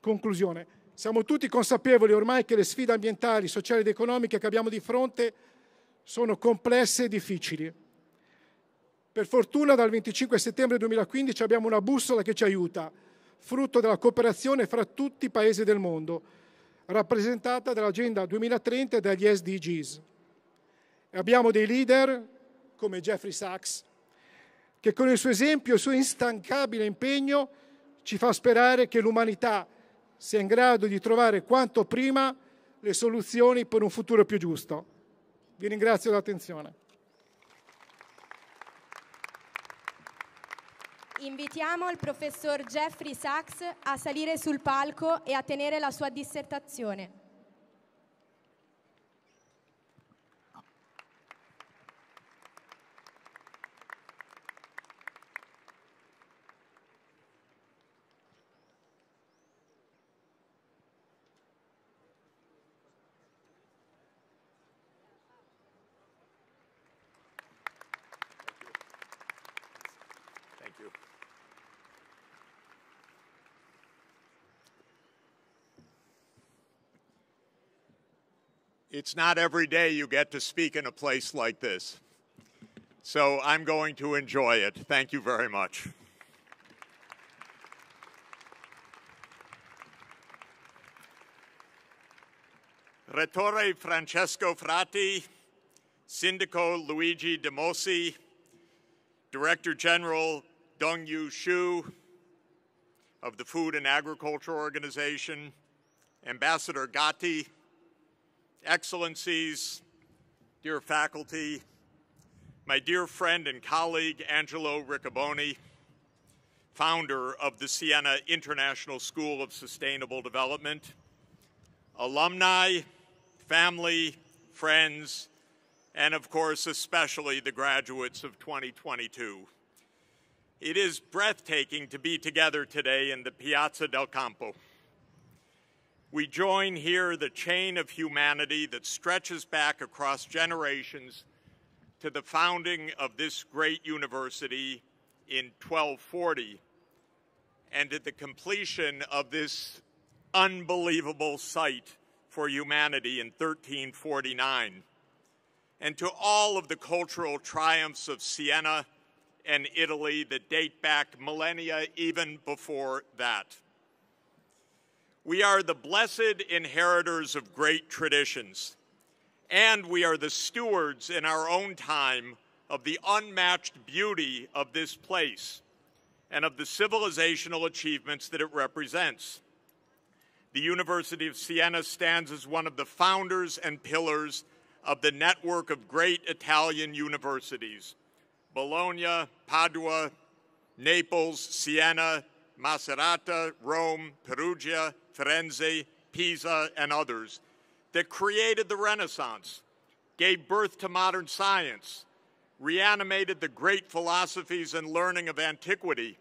Conclusione. Siamo tutti consapevoli ormai che le sfide ambientali, sociali ed economiche che abbiamo di fronte sono complesse e difficili. Per fortuna dal 25 settembre 2015 abbiamo una bussola che ci aiuta, frutto della cooperazione fra tutti i paesi del mondo, rappresentata dall'Agenda 2030 e dagli SDGs. E abbiamo dei leader come Jeffrey Sachs, che con il suo esempio e il suo instancabile impegno ci fa sperare che l'umanità sia in grado di trovare quanto prima le soluzioni per un futuro più giusto. Vi ringrazio dell'attenzione. Invitiamo il professor Jeffrey Sachs a salire sul palco e a tenere la sua dissertazione. It's not every day you get to speak in a place like this. So I'm going to enjoy it. Thank you very much. Rettore Francesco Frati, Sindaco Luigi De DeMosi, Director General Dong Yu Shu of the Food and Agriculture Organization, Ambassador Gatti, Excellencies, dear faculty, my dear friend and colleague Angelo Riccoboni, founder of the Siena International School of Sustainable Development, alumni, family, friends, and of course, especially the graduates of 2022. It is breathtaking to be together today in the Piazza del Campo. We join here the chain of humanity that stretches back across generations to the founding of this great university in 1240 and to the completion of this unbelievable site for humanity in 1349, and to all of the cultural triumphs of Siena and Italy that date back millennia even before that. We are the blessed inheritors of great traditions, and we are the stewards in our own time of the unmatched beauty of this place and of the civilizational achievements that it represents. The University of Siena stands as one of the founders and pillars of the network of great Italian universities, Bologna, Padua, Naples, Siena, Macerata, Rome, Perugia, Firenze, Pisa, and others, that created the Renaissance, gave birth to modern science, reanimated the great philosophies and learning of antiquity,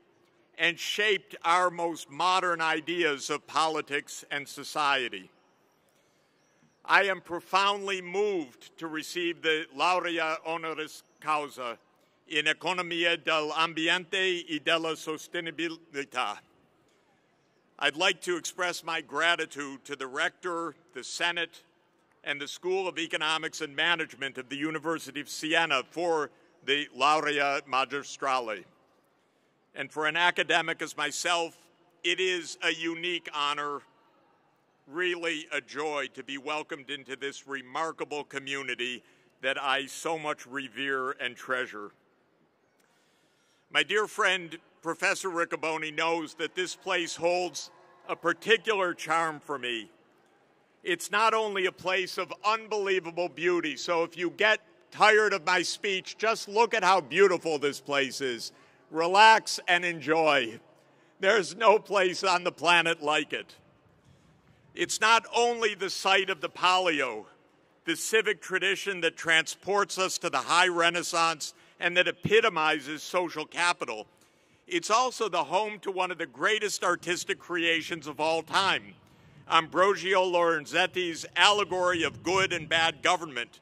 and shaped our most modern ideas of politics and society. I am profoundly moved to receive the Laurea Honoris Causa in Economia dell'Ambiente e della Sostenibilità I'd like to express my gratitude to the Rector, the Senate, and the School of Economics and Management of the University of Siena for the Laurea Magistrale. And for an academic as myself, it is a unique honor, really a joy to be welcomed into this remarkable community that I so much revere and treasure. My dear friend Professor Riccoboni knows that this place holds a particular charm for me. It's not only a place of unbelievable beauty, so if you get tired of my speech, just look at how beautiful this place is. Relax and enjoy. There's no place on the planet like it. It's not only the site of the Palio, the civic tradition that transports us to the high Renaissance and that epitomizes social capital. It's also the home to one of the greatest artistic creations of all time, Ambrogio Lorenzetti's Allegory of Good and Bad Government.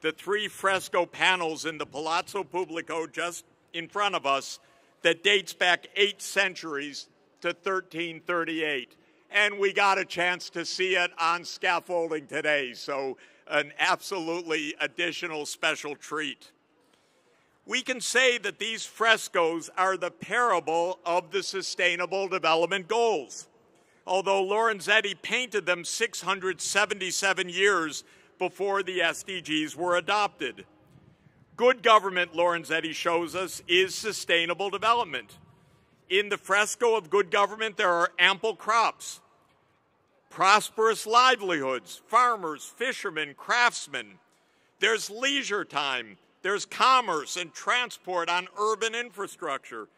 The three fresco panels in the Palazzo Pubblico just in front of us that dates back eight centuries to 1338. And we got a chance to see it on scaffolding today, so an absolutely additional special treat we can say that these frescoes are the parable of the Sustainable Development Goals, although Lorenzetti painted them 677 years before the SDGs were adopted. Good government, Lorenzetti shows us, is sustainable development. In the fresco of good government, there are ample crops, prosperous livelihoods, farmers, fishermen, craftsmen. There's leisure time, there's commerce and transport on urban infrastructure.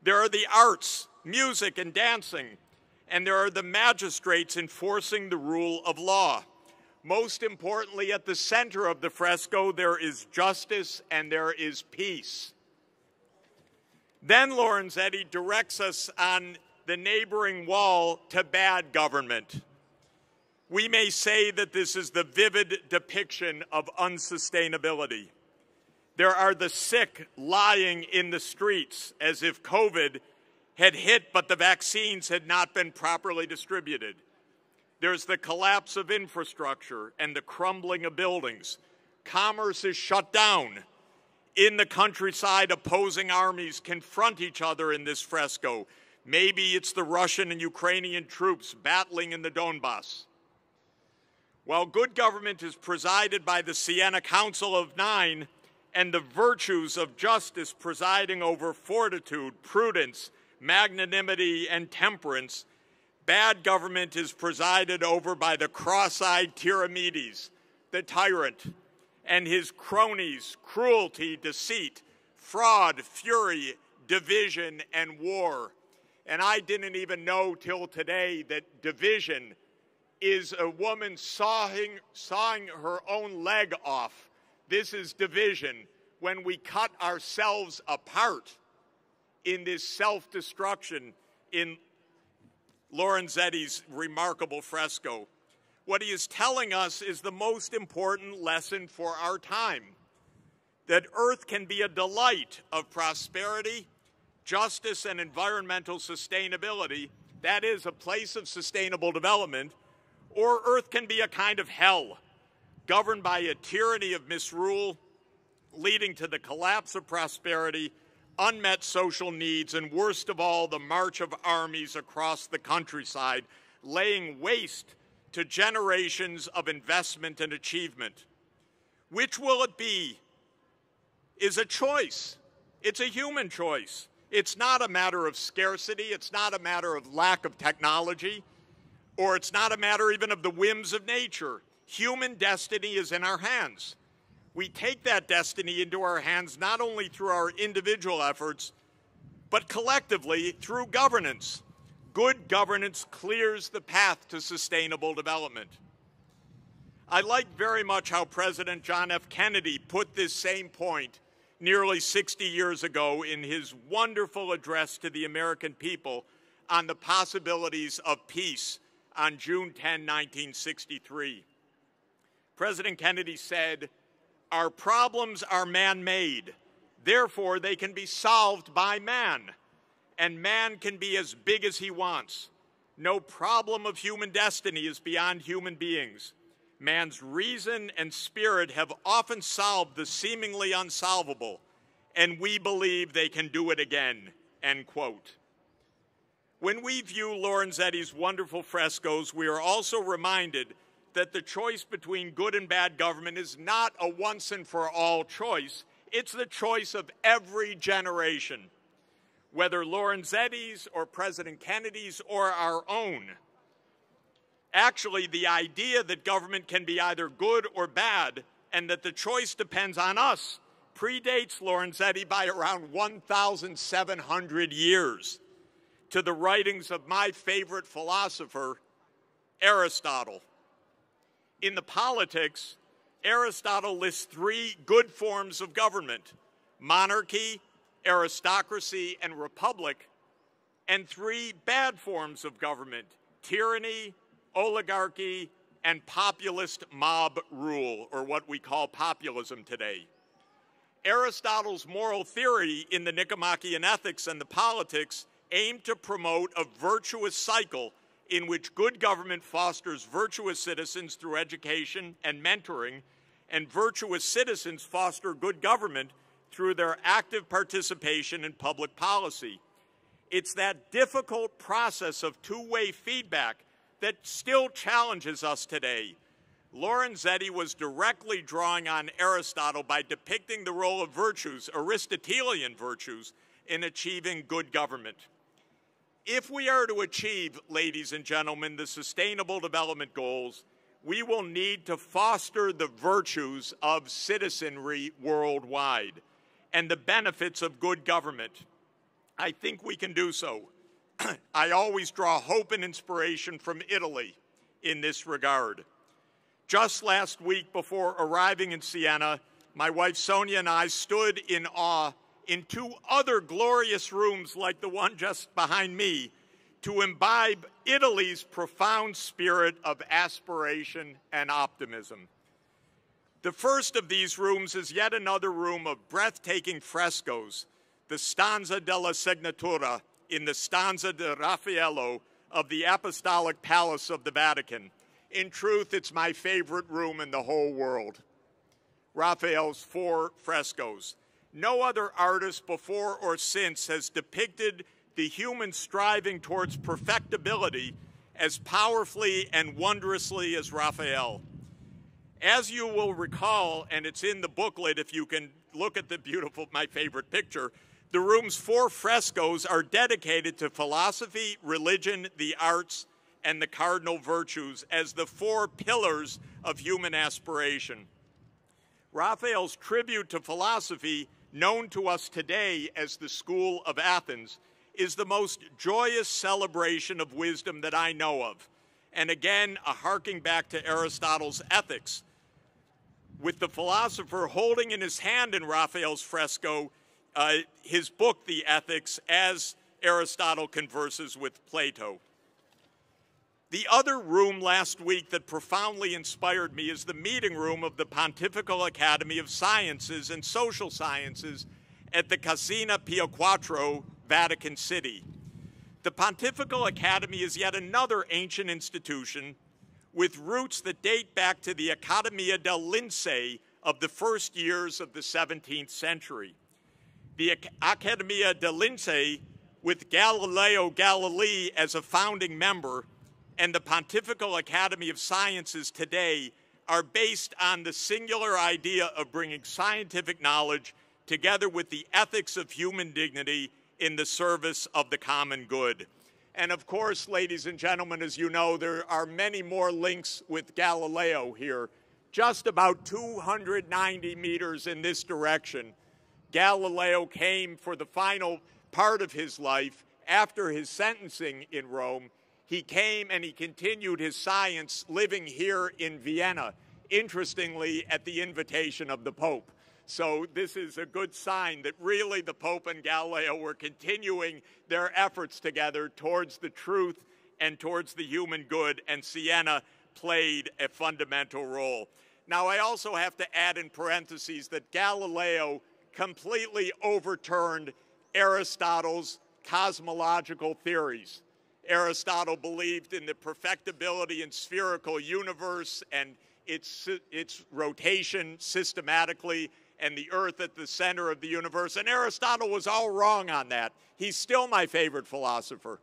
There are the arts, music, and dancing. And there are the magistrates enforcing the rule of law. Most importantly, at the center of the fresco, there is justice and there is peace. Then Lorenzetti directs us on the neighboring wall to bad government. We may say that this is the vivid depiction of unsustainability. There are the sick lying in the streets as if COVID had hit, but the vaccines had not been properly distributed. There's the collapse of infrastructure and the crumbling of buildings. Commerce is shut down. In the countryside, opposing armies confront each other in this fresco. Maybe it's the Russian and Ukrainian troops battling in the Donbass. While good government is presided by the Siena Council of Nine, and the virtues of justice presiding over fortitude, prudence, magnanimity, and temperance, bad government is presided over by the cross-eyed Tyrannides, the tyrant, and his cronies, cruelty, deceit, fraud, fury, division, and war. And I didn't even know till today that division is a woman sawing, sawing her own leg off this is division when we cut ourselves apart in this self destruction in Lorenzetti's remarkable fresco. What he is telling us is the most important lesson for our time that Earth can be a delight of prosperity, justice, and environmental sustainability, that is, a place of sustainable development, or Earth can be a kind of hell governed by a tyranny of misrule, leading to the collapse of prosperity, unmet social needs, and worst of all, the march of armies across the countryside, laying waste to generations of investment and achievement. Which will it be is a choice. It's a human choice. It's not a matter of scarcity. It's not a matter of lack of technology, or it's not a matter even of the whims of nature. Human destiny is in our hands. We take that destiny into our hands not only through our individual efforts, but collectively through governance. Good governance clears the path to sustainable development. I like very much how President John F. Kennedy put this same point nearly 60 years ago in his wonderful address to the American people on the possibilities of peace on June 10, 1963. President Kennedy said, Our problems are man made. Therefore, they can be solved by man. And man can be as big as he wants. No problem of human destiny is beyond human beings. Man's reason and spirit have often solved the seemingly unsolvable, and we believe they can do it again. End quote. When we view Lorenzetti's wonderful frescoes, we are also reminded that the choice between good and bad government is not a once and for all choice, it's the choice of every generation, whether Lorenzetti's or President Kennedy's or our own. Actually, the idea that government can be either good or bad and that the choice depends on us predates Lorenzetti by around 1,700 years to the writings of my favorite philosopher, Aristotle in the politics, Aristotle lists three good forms of government monarchy, aristocracy, and republic, and three bad forms of government tyranny, oligarchy, and populist mob rule, or what we call populism today. Aristotle's moral theory in the Nicomachean Ethics and the Politics aimed to promote a virtuous cycle in which good government fosters virtuous citizens through education and mentoring, and virtuous citizens foster good government through their active participation in public policy. It's that difficult process of two-way feedback that still challenges us today. Lorenzetti was directly drawing on Aristotle by depicting the role of virtues, Aristotelian virtues, in achieving good government if we are to achieve, ladies and gentlemen, the Sustainable Development Goals, we will need to foster the virtues of citizenry worldwide and the benefits of good government. I think we can do so. I always draw hope and inspiration from Italy in this regard. Just last week before arriving in Siena, my wife Sonia and I stood in awe in two other glorious rooms like the one just behind me to imbibe Italy's profound spirit of aspiration and optimism. The first of these rooms is yet another room of breathtaking frescoes, the Stanza della Signatura in the Stanza di Raffaello of the Apostolic Palace of the Vatican. In truth, it's my favorite room in the whole world. Raphael's four frescoes no other artist before or since has depicted the human striving towards perfectibility as powerfully and wondrously as Raphael. As you will recall, and it's in the booklet if you can look at the beautiful, my favorite picture, the room's four frescoes are dedicated to philosophy, religion, the arts, and the cardinal virtues as the four pillars of human aspiration. Raphael's tribute to philosophy known to us today as the School of Athens, is the most joyous celebration of wisdom that I know of. And again, a harking back to Aristotle's ethics, with the philosopher holding in his hand in Raphael's fresco uh, his book, The Ethics, as Aristotle converses with Plato. The other room last week that profoundly inspired me is the meeting room of the Pontifical Academy of Sciences and Social Sciences at the Casina Pio Quattro, Vatican City. The Pontifical Academy is yet another ancient institution with roots that date back to the Accademia del Lincei of the first years of the 17th century. The Accademia del Lincei, with Galileo Galilei as a founding member, and the Pontifical Academy of Sciences today are based on the singular idea of bringing scientific knowledge together with the ethics of human dignity in the service of the common good. And of course, ladies and gentlemen, as you know, there are many more links with Galileo here. Just about 290 meters in this direction, Galileo came for the final part of his life after his sentencing in Rome he came and he continued his science living here in Vienna, interestingly, at the invitation of the Pope. So this is a good sign that really the Pope and Galileo were continuing their efforts together towards the truth and towards the human good, and Siena played a fundamental role. Now, I also have to add in parentheses that Galileo completely overturned Aristotle's cosmological theories. Aristotle believed in the perfectibility and spherical universe and its, its rotation systematically and the earth at the center of the universe. And Aristotle was all wrong on that. He's still my favorite philosopher.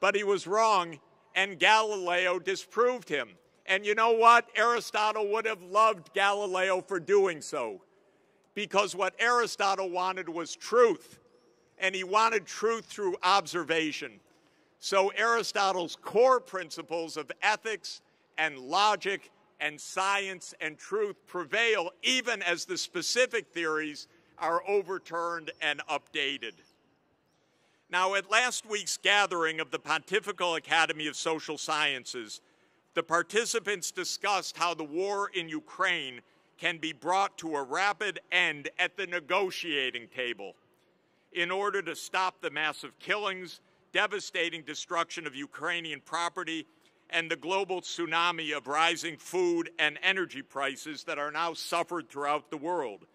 But he was wrong, and Galileo disproved him. And you know what? Aristotle would have loved Galileo for doing so. Because what Aristotle wanted was truth, and he wanted truth through observation. So Aristotle's core principles of ethics and logic and science and truth prevail even as the specific theories are overturned and updated. Now, at last week's gathering of the Pontifical Academy of Social Sciences, the participants discussed how the war in Ukraine can be brought to a rapid end at the negotiating table in order to stop the massive killings devastating destruction of Ukrainian property and the global tsunami of rising food and energy prices that are now suffered throughout the world.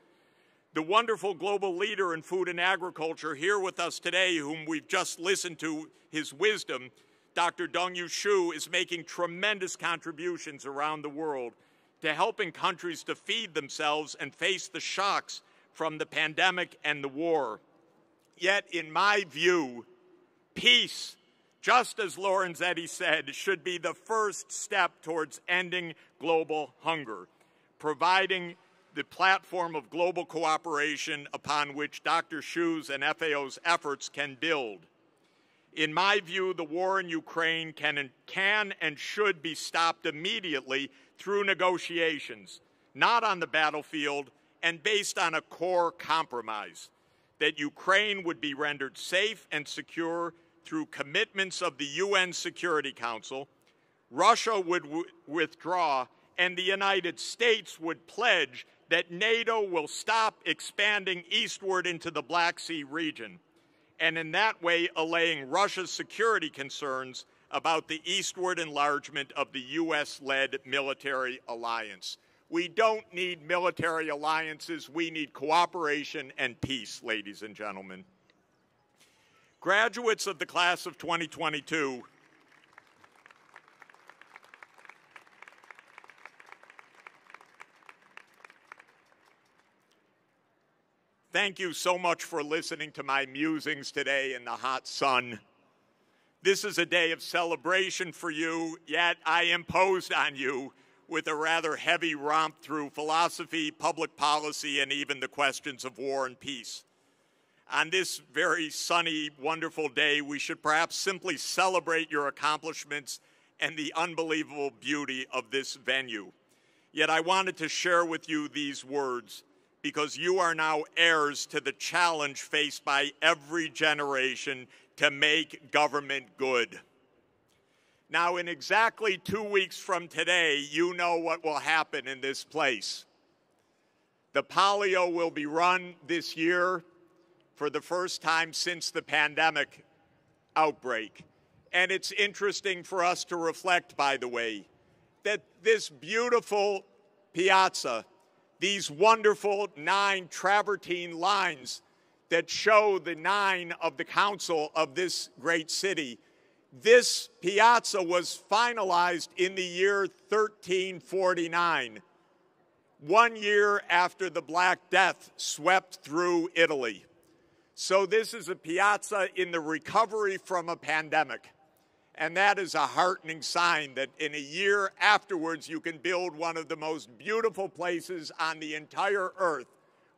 The wonderful global leader in food and agriculture here with us today, whom we've just listened to his wisdom, Dr. Dong Yushu, is making tremendous contributions around the world to helping countries to feed themselves and face the shocks from the pandemic and the war. Yet, in my view, Peace, just as Lorenzetti said, should be the first step towards ending global hunger, providing the platform of global cooperation upon which Dr. Shu's and FAO's efforts can build. In my view, the war in Ukraine can, can and should be stopped immediately through negotiations, not on the battlefield, and based on a core compromise that Ukraine would be rendered safe and secure through commitments of the UN Security Council, Russia would withdraw, and the United States would pledge that NATO will stop expanding eastward into the Black Sea region, and in that way allaying Russia's security concerns about the eastward enlargement of the U.S. led military alliance. We don't need military alliances. We need cooperation and peace, ladies and gentlemen. Graduates of the class of 2022, Thank you so much for listening to my musings today in the hot sun. This is a day of celebration for you, yet I imposed on you with a rather heavy romp through philosophy, public policy, and even the questions of war and peace. On this very sunny, wonderful day, we should perhaps simply celebrate your accomplishments and the unbelievable beauty of this venue. Yet I wanted to share with you these words because you are now heirs to the challenge faced by every generation to make government good. Now, in exactly two weeks from today, you know what will happen in this place. The polio will be run this year for the first time since the pandemic outbreak. And it's interesting for us to reflect, by the way, that this beautiful piazza, these wonderful nine travertine lines that show the nine of the council of this great city, this piazza was finalized in the year 1349, one year after the Black Death swept through Italy. So, this is a piazza in the recovery from a pandemic. And that is a heartening sign that in a year afterwards, you can build one of the most beautiful places on the entire earth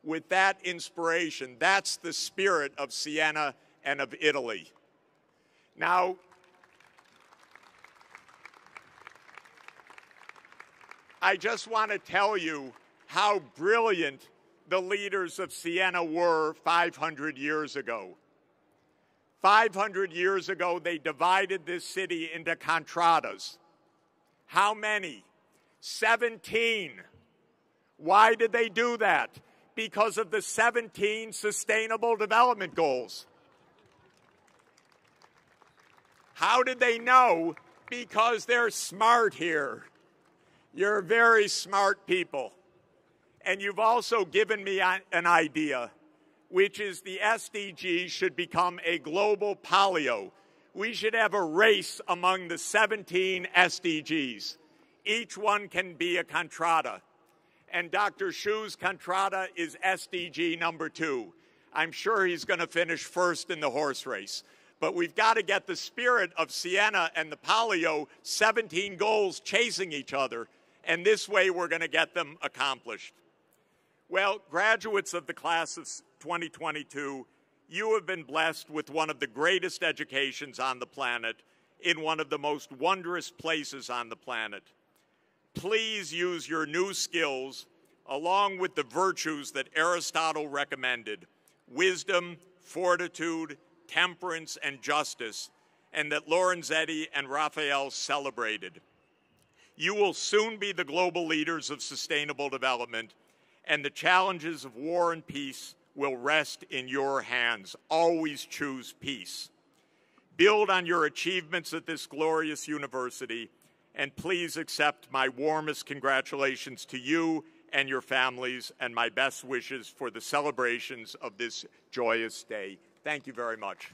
with that inspiration. That's the spirit of Siena and of Italy. Now, I just want to tell you how brilliant the leaders of Siena were 500 years ago. 500 years ago, they divided this city into contradas. How many? 17. Why did they do that? Because of the 17 Sustainable Development Goals. How did they know? Because they're smart here. You're very smart people. And you've also given me an idea, which is the SDGs should become a global polio. We should have a race among the 17 SDGs. Each one can be a contrada. And Dr. Shu's contrada is SDG number two. I'm sure he's going to finish first in the horse race. But we've got to get the spirit of Siena and the polio 17 goals chasing each other and this way we're going to get them accomplished. Well, graduates of the class of 2022, you have been blessed with one of the greatest educations on the planet in one of the most wondrous places on the planet. Please use your new skills along with the virtues that Aristotle recommended, wisdom, fortitude, temperance, and justice, and that Lorenzetti and Raphael celebrated. You will soon be the global leaders of sustainable development, and the challenges of war and peace will rest in your hands. Always choose peace. Build on your achievements at this glorious university, and please accept my warmest congratulations to you and your families, and my best wishes for the celebrations of this joyous day. Thank you very much.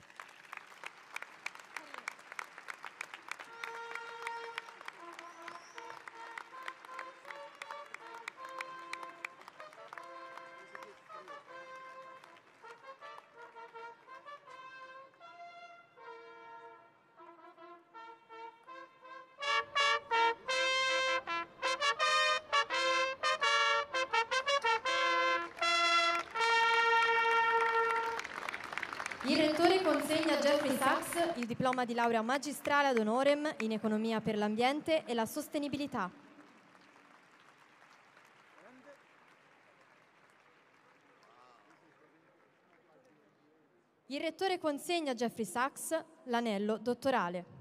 diploma di laurea magistrale ad honorem in economia per l'ambiente e la sostenibilità. Il rettore consegna a Jeffrey Sachs l'anello dottorale.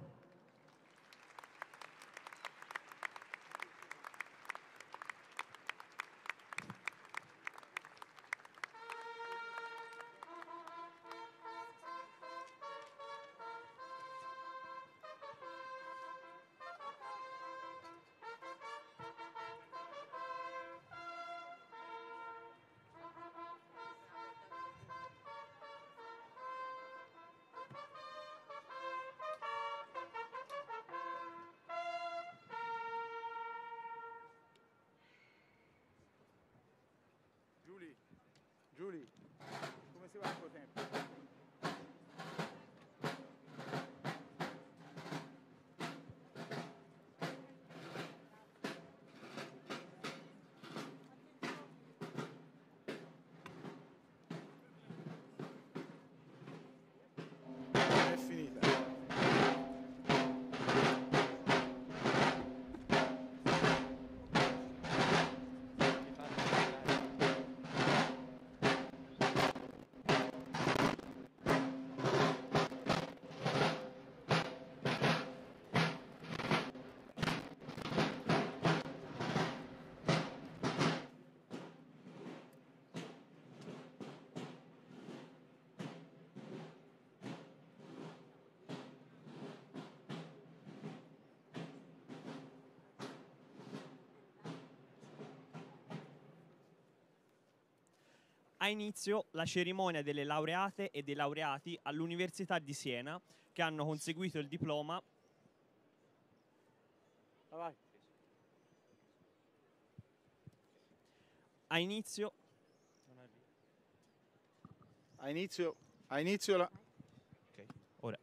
inizio la cerimonia delle laureate e dei laureati all'Università di Siena che hanno conseguito il diploma a inizio a inizio a inizio la ok ora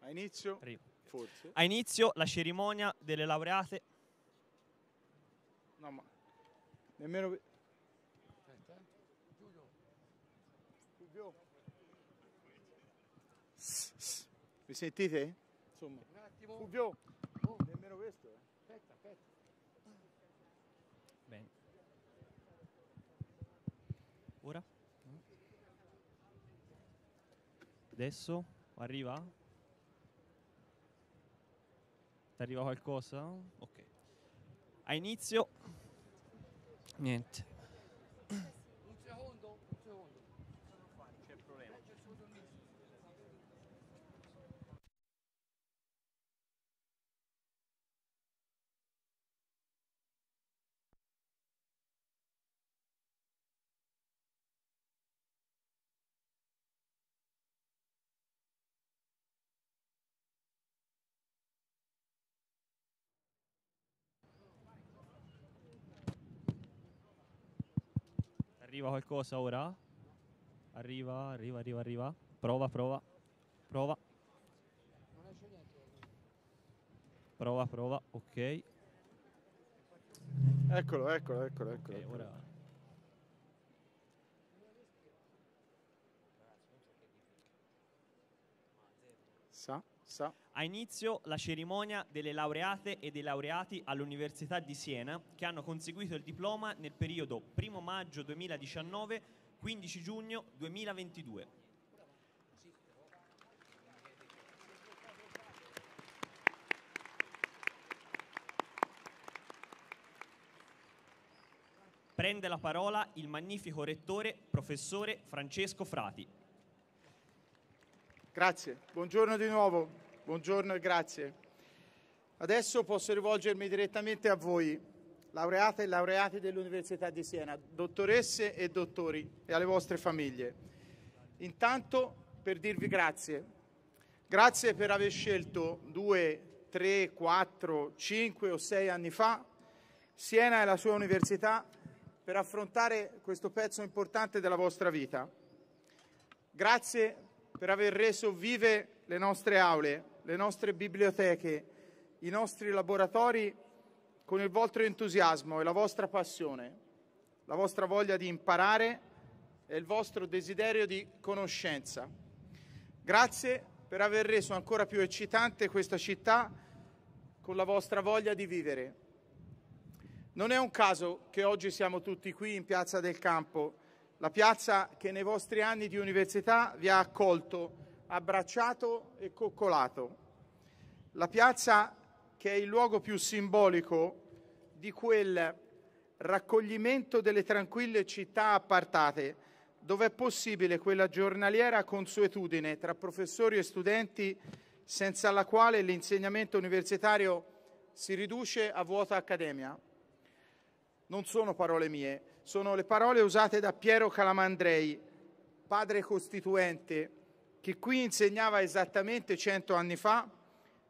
a inizio Arrivo. forse a inizio la cerimonia delle laureate no ma nemmeno Mi sentite? Insomma. Un attimo. Fulvio. Oh, nemmeno questo. Eh. Aspetta, aspetta. Bene. Ora? Adesso arriva? Ti arriva qualcosa? Ok. A inizio. Niente. Arriva qualcosa ora. Arriva, arriva, arriva, arriva. Prova, prova. Prova. Prova, prova. Ok. Eccolo, eccolo, eccolo, eccolo. Okay, ora... Sa, sa. Ha inizio la cerimonia delle laureate e dei laureati all'Università di Siena che hanno conseguito il diploma nel periodo 1 maggio 2019-15 giugno 2022. prende la parola il magnifico rettore, professore Francesco Frati. Grazie, buongiorno di nuovo. Buongiorno e grazie. Adesso posso rivolgermi direttamente a voi, laureate e laureati dell'Università di Siena, dottoresse e dottori e alle vostre famiglie. Intanto per dirvi grazie. Grazie per aver scelto due, tre, quattro, cinque o sei anni fa Siena e la sua università per affrontare questo pezzo importante della vostra vita. Grazie per aver reso vive le nostre aule, le nostre biblioteche, i nostri laboratori con il vostro entusiasmo e la vostra passione, la vostra voglia di imparare e il vostro desiderio di conoscenza. Grazie per aver reso ancora più eccitante questa città con la vostra voglia di vivere. Non è un caso che oggi siamo tutti qui in Piazza del Campo, la piazza che nei vostri anni di università vi ha accolto abbracciato e coccolato. La piazza che è il luogo più simbolico di quel raccoglimento delle tranquille città appartate, dove è possibile quella giornaliera consuetudine tra professori e studenti senza la quale l'insegnamento universitario si riduce a vuota accademia. Non sono parole mie, sono le parole usate da Piero Calamandrei, padre costituente, che qui insegnava esattamente cento anni fa,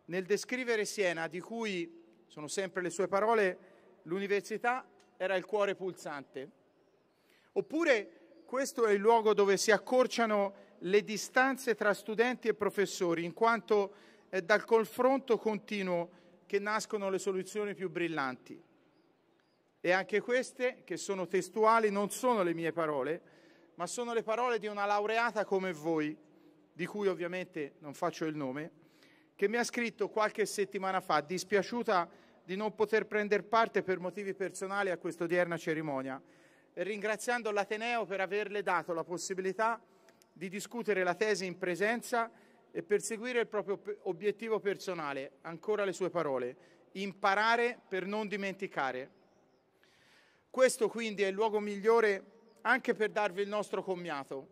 nel descrivere Siena, di cui, sono sempre le sue parole, l'università era il cuore pulsante. Oppure questo è il luogo dove si accorciano le distanze tra studenti e professori, in quanto è eh, dal confronto continuo che nascono le soluzioni più brillanti. E anche queste, che sono testuali, non sono le mie parole, ma sono le parole di una laureata come voi, di cui ovviamente non faccio il nome, che mi ha scritto qualche settimana fa, dispiaciuta di non poter prendere parte per motivi personali a questa odierna cerimonia, ringraziando l'Ateneo per averle dato la possibilità di discutere la tesi in presenza e perseguire il proprio obiettivo personale, ancora le sue parole, imparare per non dimenticare. Questo quindi è il luogo migliore anche per darvi il nostro commiato,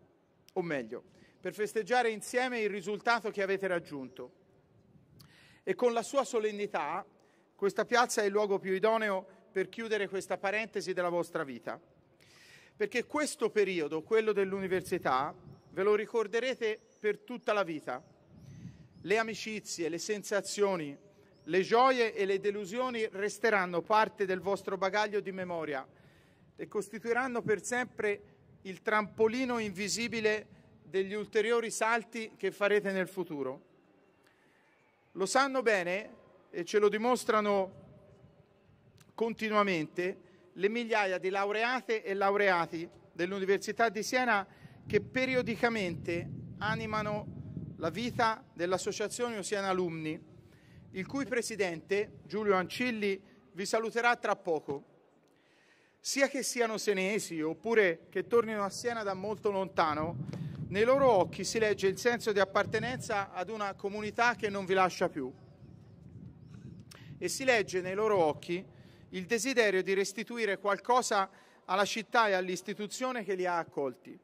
o meglio, per festeggiare insieme il risultato che avete raggiunto. E con la sua solennità questa piazza è il luogo più idoneo per chiudere questa parentesi della vostra vita. Perché questo periodo, quello dell'università, ve lo ricorderete per tutta la vita. Le amicizie, le sensazioni, le gioie e le delusioni resteranno parte del vostro bagaglio di memoria e costituiranno per sempre il trampolino invisibile degli ulteriori salti che farete nel futuro. Lo sanno bene e ce lo dimostrano continuamente le migliaia di laureate e laureati dell'Università di Siena che periodicamente animano la vita dell'Associazione Osiena Alumni, il cui presidente Giulio Ancilli vi saluterà tra poco. Sia che siano senesi oppure che tornino a Siena da molto lontano, nei loro occhi si legge il senso di appartenenza ad una comunità che non vi lascia più e si legge nei loro occhi il desiderio di restituire qualcosa alla città e all'istituzione che li ha accolti.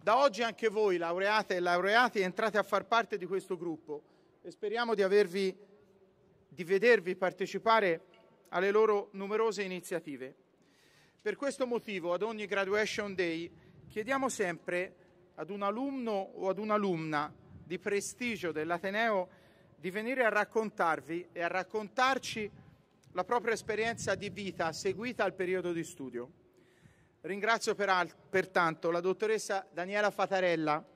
Da oggi anche voi, laureate e laureati, entrate a far parte di questo gruppo e speriamo di, avervi, di vedervi partecipare alle loro numerose iniziative. Per questo motivo, ad ogni Graduation Day, chiediamo sempre ad un alunno o ad un'alumna di prestigio dell'Ateneo di venire a raccontarvi e a raccontarci la propria esperienza di vita seguita al periodo di studio. Ringrazio per, pertanto la dottoressa Daniela Fatarella,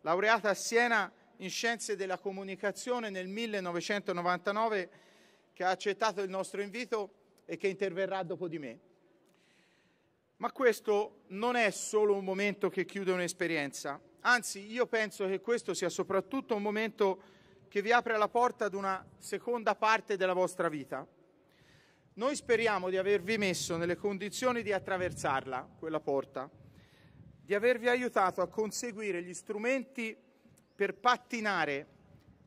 laureata a Siena in Scienze della Comunicazione nel 1999, che ha accettato il nostro invito e che interverrà dopo di me. Ma questo non è solo un momento che chiude un'esperienza, anzi io penso che questo sia soprattutto un momento che vi apre la porta ad una seconda parte della vostra vita. Noi speriamo di avervi messo nelle condizioni di attraversarla, quella porta, di avervi aiutato a conseguire gli strumenti per pattinare,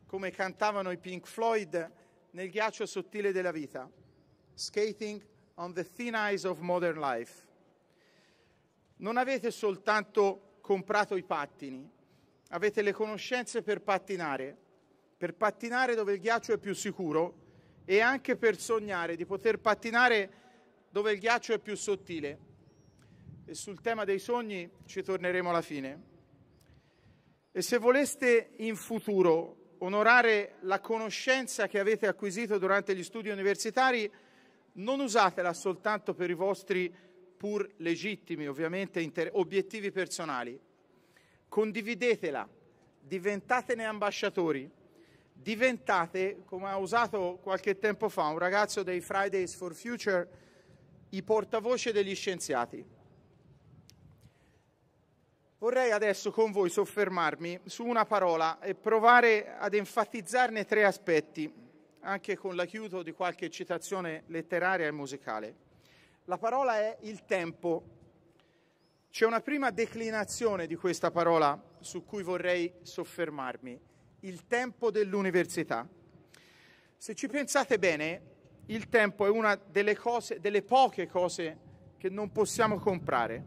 come cantavano i Pink Floyd, nel ghiaccio sottile della vita, skating on the thin ice of modern life non avete soltanto comprato i pattini, avete le conoscenze per pattinare, per pattinare dove il ghiaccio è più sicuro e anche per sognare di poter pattinare dove il ghiaccio è più sottile. E sul tema dei sogni ci torneremo alla fine. E se voleste in futuro onorare la conoscenza che avete acquisito durante gli studi universitari, non usatela soltanto per i vostri pur legittimi ovviamente inter- obiettivi personali, condividetela, diventatene ambasciatori, diventate, come ha usato qualche tempo fa un ragazzo dei Fridays for Future, i portavoce degli scienziati. Vorrei adesso con voi soffermarmi su una parola e provare ad enfatizzarne tre aspetti, anche con l'aiuto di qualche citazione letteraria e musicale. La parola è il tempo. C'è una prima declinazione di questa parola su cui vorrei soffermarmi, il tempo dell'università. Se ci pensate bene, il tempo è una delle, cose, delle poche cose che non possiamo comprare.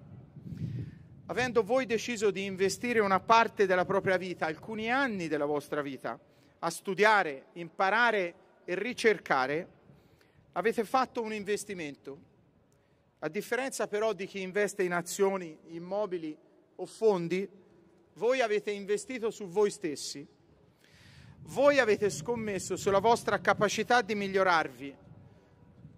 Avendo voi deciso di investire una parte della propria vita, alcuni anni della vostra vita, a studiare, imparare e ricercare, avete fatto un investimento a differenza però di chi investe in azioni, immobili o fondi, voi avete investito su voi stessi. Voi avete scommesso sulla vostra capacità di migliorarvi,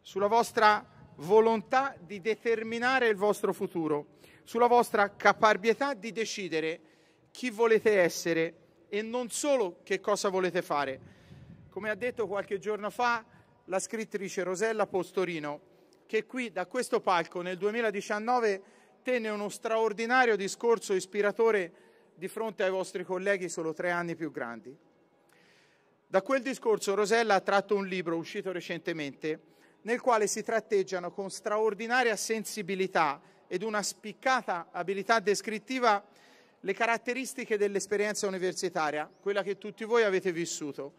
sulla vostra volontà di determinare il vostro futuro, sulla vostra caparbietà di decidere chi volete essere e non solo che cosa volete fare. Come ha detto qualche giorno fa la scrittrice Rosella Postorino, che qui da questo palco nel 2019 tenne uno straordinario discorso ispiratore di fronte ai vostri colleghi solo tre anni più grandi. Da quel discorso Rosella ha tratto un libro uscito recentemente nel quale si tratteggiano con straordinaria sensibilità ed una spiccata abilità descrittiva le caratteristiche dell'esperienza universitaria, quella che tutti voi avete vissuto.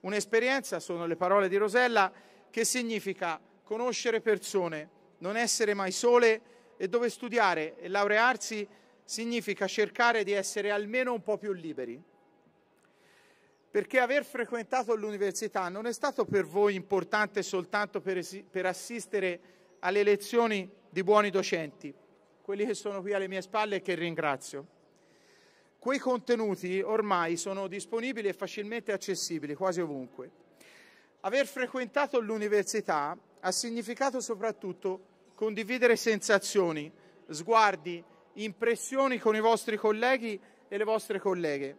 Un'esperienza, sono le parole di Rosella, che significa conoscere persone, non essere mai sole e dove studiare e laurearsi significa cercare di essere almeno un po' più liberi. Perché aver frequentato l'università non è stato per voi importante soltanto per, per assistere alle lezioni di buoni docenti, quelli che sono qui alle mie spalle e che ringrazio. Quei contenuti ormai sono disponibili e facilmente accessibili quasi ovunque. Aver frequentato l'università ha significato soprattutto condividere sensazioni, sguardi, impressioni con i vostri colleghi e le vostre colleghe.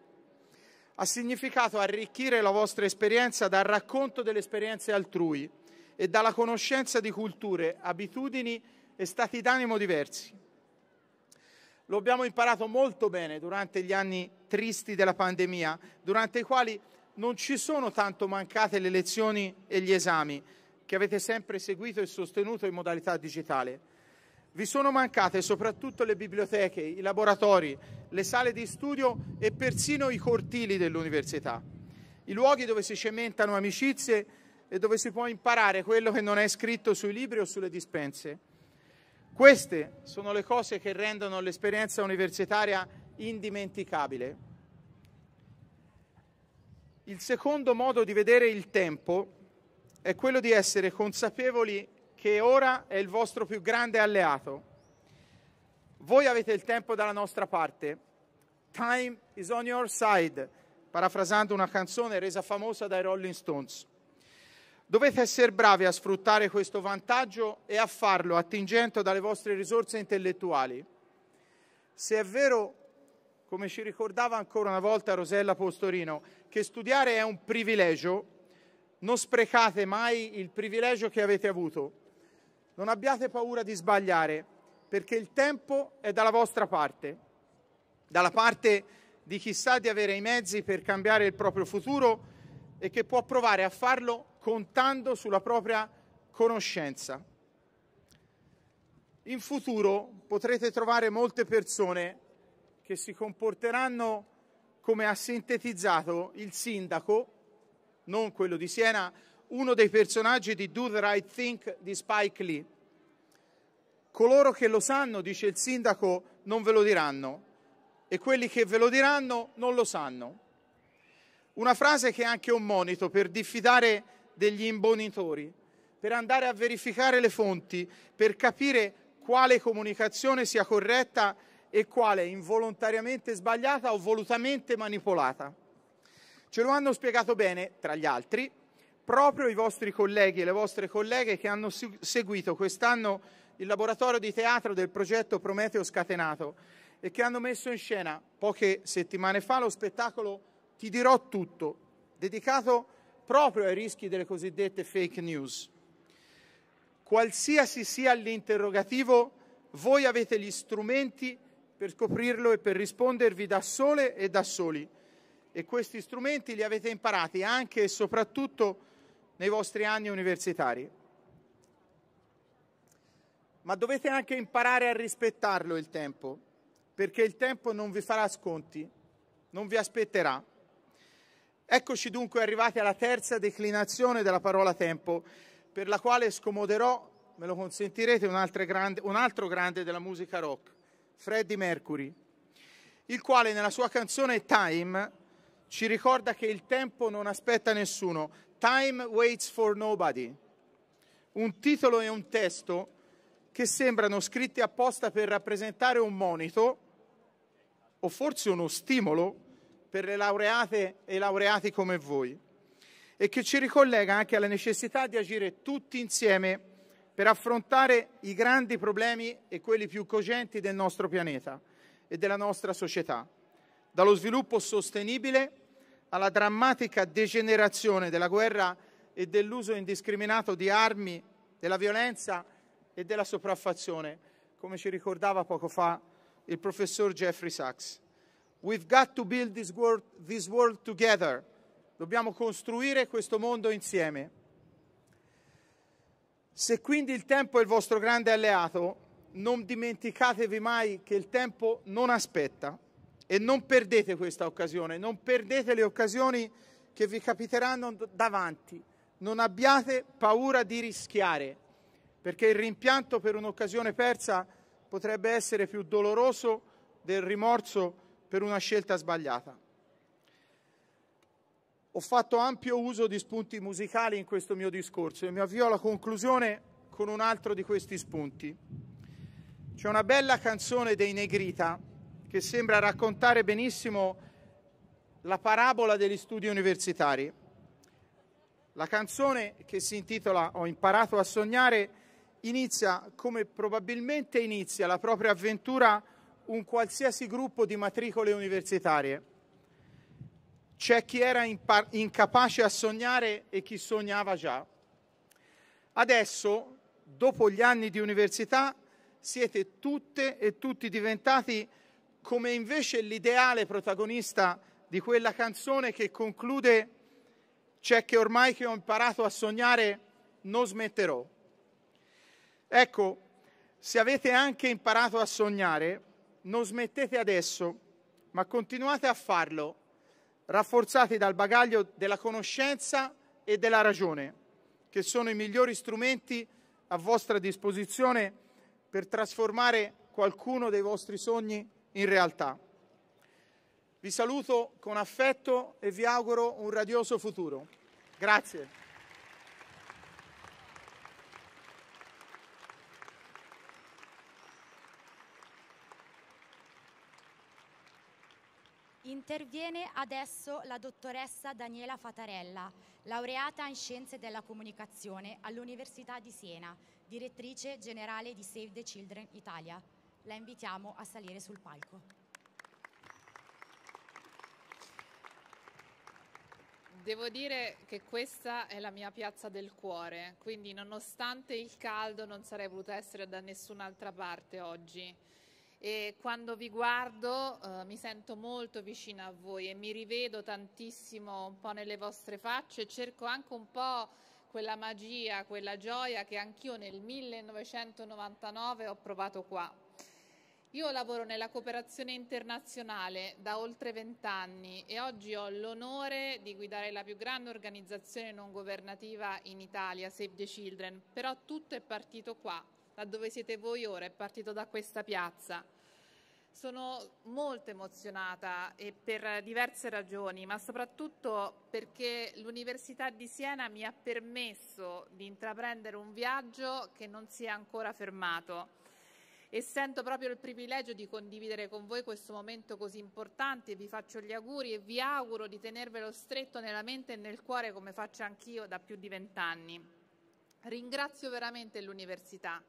Ha significato arricchire la vostra esperienza dal racconto delle esperienze altrui e dalla conoscenza di culture, abitudini e stati d'animo diversi. Lo abbiamo imparato molto bene durante gli anni tristi della pandemia, durante i quali non ci sono tanto mancate le lezioni e gli esami, che avete sempre seguito e sostenuto in modalità digitale. Vi sono mancate soprattutto le biblioteche, i laboratori, le sale di studio e persino i cortili dell'università, i luoghi dove si cementano amicizie e dove si può imparare quello che non è scritto sui libri o sulle dispense. Queste sono le cose che rendono l'esperienza universitaria indimenticabile. Il secondo modo di vedere il tempo è quello di essere consapevoli che ora è il vostro più grande alleato. Voi avete il tempo dalla nostra parte. Time is on your side, parafrasando una canzone resa famosa dai Rolling Stones. Dovete essere bravi a sfruttare questo vantaggio e a farlo attingendo dalle vostre risorse intellettuali. Se è vero, come ci ricordava ancora una volta Rosella Postorino, che studiare è un privilegio, non sprecate mai il privilegio che avete avuto. Non abbiate paura di sbagliare, perché il tempo è dalla vostra parte, dalla parte di chi sa di avere i mezzi per cambiare il proprio futuro e che può provare a farlo contando sulla propria conoscenza. In futuro potrete trovare molte persone che si comporteranno come ha sintetizzato il sindaco non quello di Siena, uno dei personaggi di Do the Right Think di Spike Lee. Coloro che lo sanno, dice il sindaco, non ve lo diranno e quelli che ve lo diranno non lo sanno. Una frase che è anche un monito per diffidare degli imbonitori, per andare a verificare le fonti, per capire quale comunicazione sia corretta e quale involontariamente sbagliata o volutamente manipolata. Ce lo hanno spiegato bene, tra gli altri, proprio i vostri colleghi e le vostre colleghe che hanno seguito quest'anno il laboratorio di teatro del progetto Prometeo Scatenato e che hanno messo in scena poche settimane fa lo spettacolo Ti dirò tutto, dedicato proprio ai rischi delle cosiddette fake news. Qualsiasi sia l'interrogativo, voi avete gli strumenti per scoprirlo e per rispondervi da sole e da soli e questi strumenti li avete imparati anche e soprattutto nei vostri anni universitari. Ma dovete anche imparare a rispettarlo il tempo, perché il tempo non vi farà sconti, non vi aspetterà. Eccoci dunque arrivati alla terza declinazione della parola tempo, per la quale scomoderò, me lo consentirete, un altro grande, un altro grande della musica rock, Freddie Mercury, il quale nella sua canzone Time ci ricorda che il tempo non aspetta nessuno. Time waits for nobody. Un titolo e un testo che sembrano scritti apposta per rappresentare un monito o forse uno stimolo per le laureate e laureati come voi e che ci ricollega anche alla necessità di agire tutti insieme per affrontare i grandi problemi e quelli più cogenti del nostro pianeta e della nostra società, dallo sviluppo sostenibile alla drammatica degenerazione della guerra e dell'uso indiscriminato di armi, della violenza e della sopraffazione, come ci ricordava poco fa il professor Jeffrey Sachs. We've got to build this world, this world together. Dobbiamo costruire questo mondo insieme. Se quindi il tempo è il vostro grande alleato, non dimenticatevi mai che il tempo non aspetta. E non perdete questa occasione, non perdete le occasioni che vi capiteranno davanti. Non abbiate paura di rischiare, perché il rimpianto per un'occasione persa potrebbe essere più doloroso del rimorso per una scelta sbagliata. Ho fatto ampio uso di spunti musicali in questo mio discorso e mi avvio alla conclusione con un altro di questi spunti. C'è una bella canzone dei Negrita che sembra raccontare benissimo la parabola degli studi universitari. La canzone che si intitola Ho imparato a sognare inizia come probabilmente inizia la propria avventura un qualsiasi gruppo di matricole universitarie. C'è chi era incapace a sognare e chi sognava già. Adesso, dopo gli anni di università, siete tutte e tutti diventati come invece l'ideale protagonista di quella canzone che conclude c'è che ormai che ho imparato a sognare non smetterò. Ecco, se avete anche imparato a sognare, non smettete adesso, ma continuate a farlo, rafforzati dal bagaglio della conoscenza e della ragione, che sono i migliori strumenti a vostra disposizione per trasformare qualcuno dei vostri sogni in realtà. Vi saluto con affetto e vi auguro un radioso futuro. Grazie. Interviene adesso la dottoressa Daniela Fatarella, laureata in Scienze della Comunicazione all'Università di Siena, direttrice generale di Save the Children Italia la invitiamo a salire sul palco. Devo dire che questa è la mia piazza del cuore, quindi nonostante il caldo non sarei voluta essere da nessun'altra parte oggi. E quando vi guardo eh, mi sento molto vicina a voi e mi rivedo tantissimo un po' nelle vostre facce e cerco anche un po' quella magia, quella gioia che anch'io nel 1999 ho provato qua. Io lavoro nella cooperazione internazionale da oltre vent'anni e oggi ho l'onore di guidare la più grande organizzazione non governativa in Italia, Save the Children, però tutto è partito qua, da dove siete voi ora, è partito da questa piazza. Sono molto emozionata e per diverse ragioni, ma soprattutto perché l'Università di Siena mi ha permesso di intraprendere un viaggio che non si è ancora fermato e sento proprio il privilegio di condividere con voi questo momento così importante. Vi faccio gli auguri e vi auguro di tenervelo stretto nella mente e nel cuore come faccio anch'io da più di vent'anni. Ringrazio veramente l'università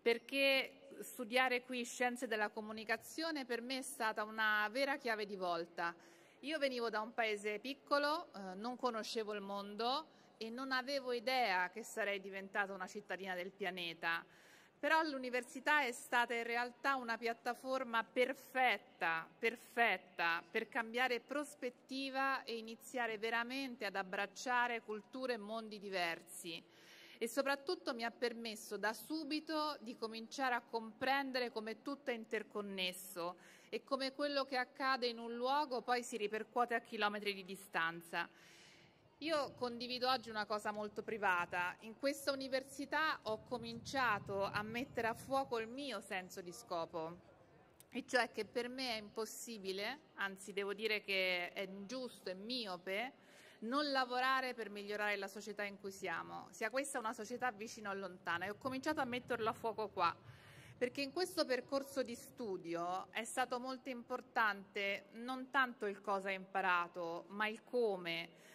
perché studiare qui scienze della comunicazione per me è stata una vera chiave di volta. Io venivo da un paese piccolo, eh, non conoscevo il mondo e non avevo idea che sarei diventata una cittadina del pianeta però l'università è stata in realtà una piattaforma perfetta, perfetta per cambiare prospettiva e iniziare veramente ad abbracciare culture e mondi diversi e soprattutto mi ha permesso da subito di cominciare a comprendere come tutto è interconnesso e come quello che accade in un luogo poi si ripercuote a chilometri di distanza. Io condivido oggi una cosa molto privata. In questa università ho cominciato a mettere a fuoco il mio senso di scopo, e cioè che per me è impossibile, anzi devo dire che è ingiusto e miope, non lavorare per migliorare la società in cui siamo, sia questa una società vicina o lontana. E ho cominciato a metterlo a fuoco qua perché in questo percorso di studio è stato molto importante non tanto il cosa imparato, ma il come.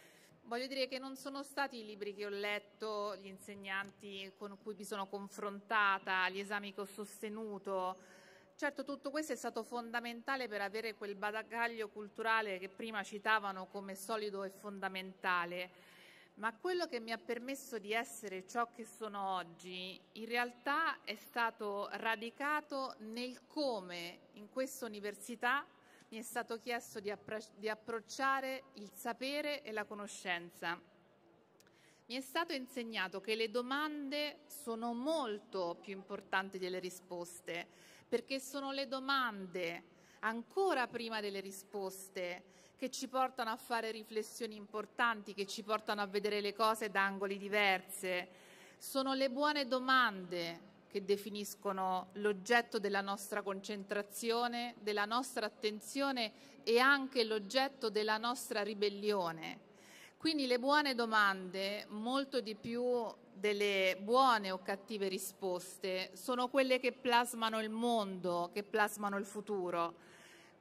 Voglio dire che non sono stati i libri che ho letto, gli insegnanti con cui mi sono confrontata, gli esami che ho sostenuto. Certo, tutto questo è stato fondamentale per avere quel bagaglio culturale che prima citavano come solido e fondamentale, ma quello che mi ha permesso di essere ciò che sono oggi in realtà è stato radicato nel come in questa università mi è stato chiesto di, appro- di approcciare il sapere e la conoscenza. Mi è stato insegnato che le domande sono molto più importanti delle risposte, perché sono le domande ancora prima delle risposte, che ci portano a fare riflessioni importanti, che ci portano a vedere le cose da angoli diversi. Sono le buone domande che definiscono l'oggetto della nostra concentrazione, della nostra attenzione e anche l'oggetto della nostra ribellione. Quindi le buone domande, molto di più delle buone o cattive risposte, sono quelle che plasmano il mondo, che plasmano il futuro.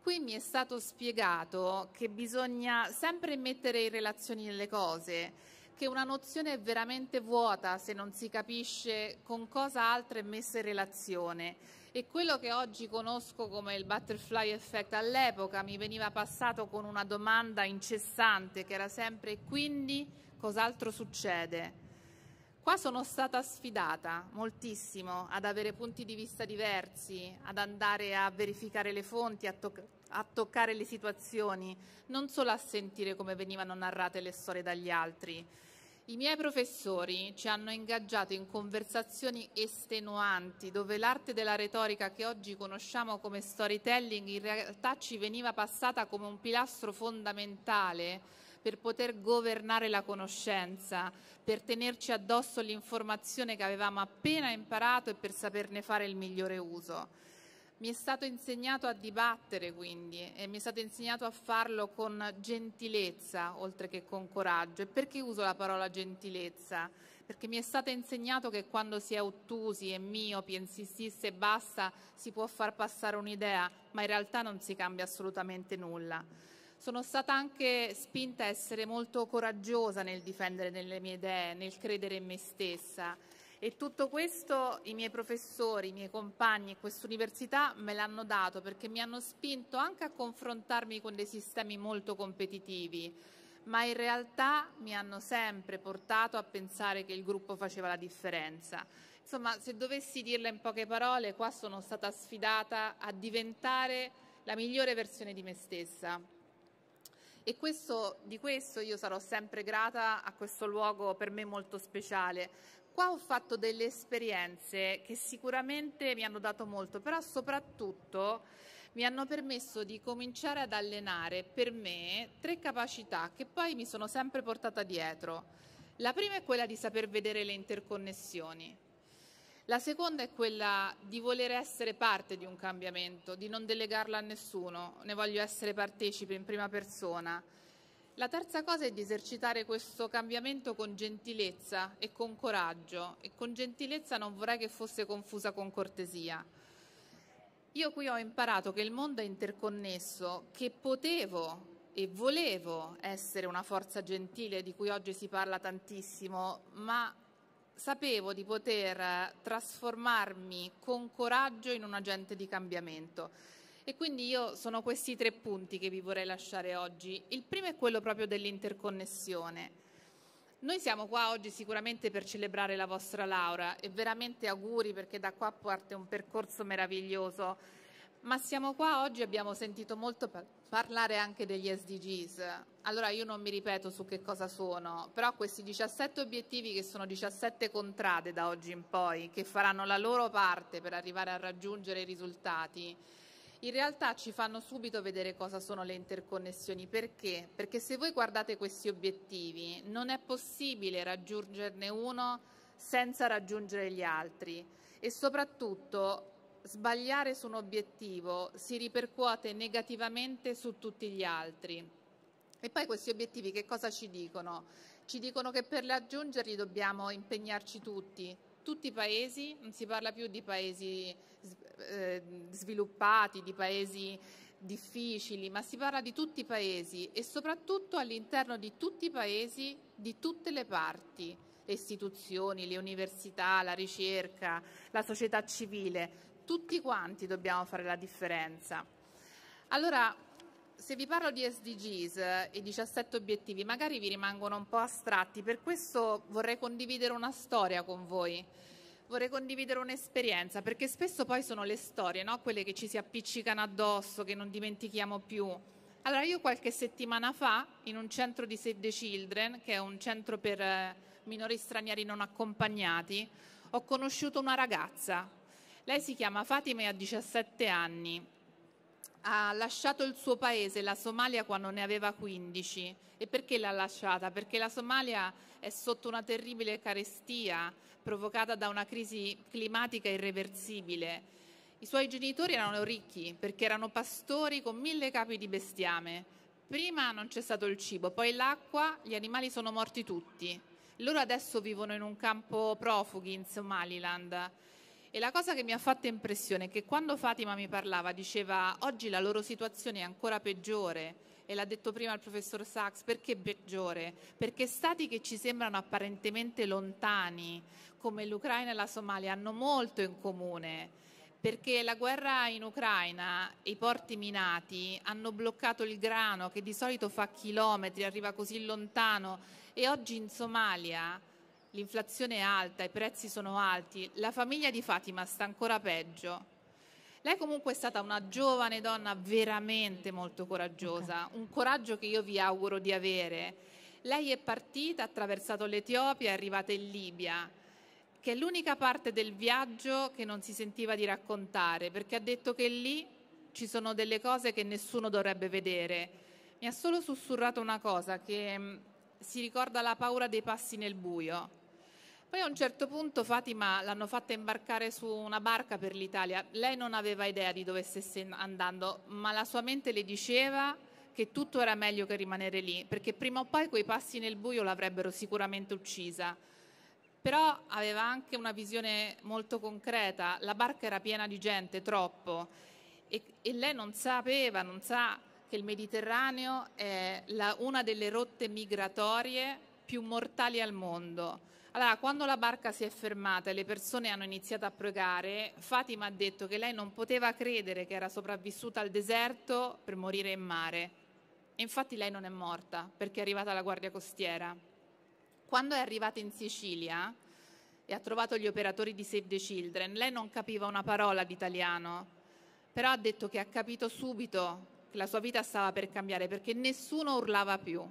Qui mi è stato spiegato che bisogna sempre mettere in relazione le cose, che una nozione è veramente vuota se non si capisce con cosa altro è messa in relazione. E quello che oggi conosco come il butterfly effect all'epoca mi veniva passato con una domanda incessante che era sempre quindi cos'altro succede? Qua sono stata sfidata moltissimo ad avere punti di vista diversi, ad andare a verificare le fonti, a, toc- a, toccare le situazioni, non solo a sentire come venivano narrate le storie dagli altri. I miei professori ci hanno ingaggiato in conversazioni estenuanti dove l'arte della retorica che oggi conosciamo come storytelling in realtà ci veniva passata come un pilastro fondamentale per poter governare la conoscenza, per tenerci addosso l'informazione che avevamo appena imparato e per saperne fare il migliore uso. Mi è stato insegnato a dibattere quindi e mi è stato insegnato a farlo con gentilezza oltre che con coraggio. E perché uso la parola gentilezza? Perché mi è stato insegnato che quando si è ottusi e miopi e insistisse e basta si può far passare un'idea, ma in realtà non si cambia assolutamente nulla. Sono stata anche spinta a essere molto coraggiosa nel difendere delle mie idee, nel credere in me stessa e tutto questo i miei professori, i miei compagni e quest'università me l'hanno dato perché mi hanno spinto anche a confrontarmi con dei sistemi molto competitivi, ma in realtà mi hanno sempre portato a pensare che il gruppo faceva la differenza. Insomma, se dovessi dirla in poche parole, qua sono stata sfidata a diventare la migliore versione di me stessa. E questo, di questo io sarò sempre grata a questo luogo per me molto speciale, qua ho fatto delle esperienze che sicuramente mi hanno dato molto, però soprattutto mi hanno permesso di cominciare ad allenare per me tre capacità che poi mi sono sempre portata dietro. La prima è quella di saper vedere le interconnessioni. La seconda è quella di voler essere parte di un cambiamento, di non delegarlo a nessuno, ne voglio essere partecipe in prima persona. La terza cosa è di esercitare questo cambiamento con gentilezza e con coraggio e con gentilezza non vorrei che fosse confusa con cortesia. Io qui ho imparato che il mondo è interconnesso, che potevo e volevo essere una forza gentile di cui oggi si parla tantissimo, ma sapevo di poter trasformarmi con coraggio in un agente di cambiamento. E quindi io sono questi tre punti che vi vorrei lasciare oggi. Il primo è quello proprio dell'interconnessione. Noi siamo qua oggi sicuramente per celebrare la vostra laurea e veramente auguri perché da qua parte un percorso meraviglioso. Ma siamo qua oggi, abbiamo sentito molto parlare anche degli SDGs. Allora io non mi ripeto su che cosa sono, però questi 17 obiettivi che sono 17 contrade da oggi in poi, che faranno la loro parte per arrivare a raggiungere i risultati, in realtà ci fanno subito vedere cosa sono le interconnessioni. Perché? Perché se voi guardate questi obiettivi non è possibile raggiungerne uno senza raggiungere gli altri e soprattutto sbagliare su un obiettivo si ripercuote negativamente su tutti gli altri. E poi questi obiettivi che cosa ci dicono? Ci dicono che per raggiungerli dobbiamo impegnarci tutti, tutti i paesi, non si parla più di paesi eh, sviluppati, di paesi difficili, ma si parla di tutti i paesi e soprattutto all'interno di tutti i paesi, di tutte le parti, le istituzioni, le università, la ricerca, la società civile, tutti quanti dobbiamo fare la differenza. Allora, se vi parlo di SDGs e 17 obiettivi, magari vi rimangono un po' astratti, per questo vorrei condividere una storia con voi. Vorrei condividere un'esperienza, perché spesso poi sono le storie, no? quelle che ci si appiccicano addosso, che non dimentichiamo più. Allora io qualche settimana fa, in un centro di Save the Children, che è un centro per eh, minori stranieri non accompagnati, ho conosciuto una ragazza. Lei si chiama Fatima e ha 17 anni ha lasciato il suo paese, la Somalia, quando ne aveva 15. E perché l'ha lasciata? Perché la Somalia è sotto una terribile carestia provocata da una crisi climatica irreversibile. I suoi genitori erano ricchi perché erano pastori con mille capi di bestiame. Prima non c'è stato il cibo, poi l'acqua, gli animali sono morti tutti. Loro adesso vivono in un campo profughi in Somaliland e la cosa che mi ha fatto impressione è che quando Fatima mi parlava diceva oggi la loro situazione è ancora peggiore e l'ha detto prima il professor Sachs, perché peggiore? Perché stati che ci sembrano apparentemente lontani, come l'Ucraina e la Somalia, hanno molto in comune. Perché la guerra in Ucraina e i porti minati hanno bloccato il grano che di solito fa chilometri, arriva così lontano, e oggi in Somalia l'inflazione è alta, i prezzi sono alti, la famiglia di Fatima sta ancora peggio. Lei comunque è stata una giovane donna veramente molto coraggiosa, un coraggio che io vi auguro di avere. Lei è partita, ha attraversato l'Etiopia, è arrivata in Libia, che è l'unica parte del viaggio che non si sentiva di raccontare, perché ha detto che lì ci sono delle cose che nessuno dovrebbe vedere. Mi ha solo sussurrato una cosa, che mm, si ricorda la paura dei passi nel buio. Poi a un certo punto Fatima l'hanno fatta imbarcare su una barca per l'Italia. Lei non aveva idea di dove stesse andando, ma la sua mente le diceva che tutto era meglio che rimanere lì, perché prima o poi quei passi nel buio l'avrebbero sicuramente uccisa. Però aveva anche una visione molto concreta, la barca era piena di gente, troppo, e, e lei non sapeva, non sa che il Mediterraneo è la, una delle rotte migratorie più mortali al mondo allora, quando la barca si è fermata e le persone hanno iniziato a pregare, Fatima ha detto che lei non poteva credere che era sopravvissuta al deserto per morire in mare. E infatti lei non è morta perché è arrivata la guardia costiera. Quando è arrivata in Sicilia e ha trovato gli operatori di Save the Children, lei non capiva una parola d'italiano, però ha detto che ha capito subito che la sua vita stava per cambiare perché nessuno urlava più.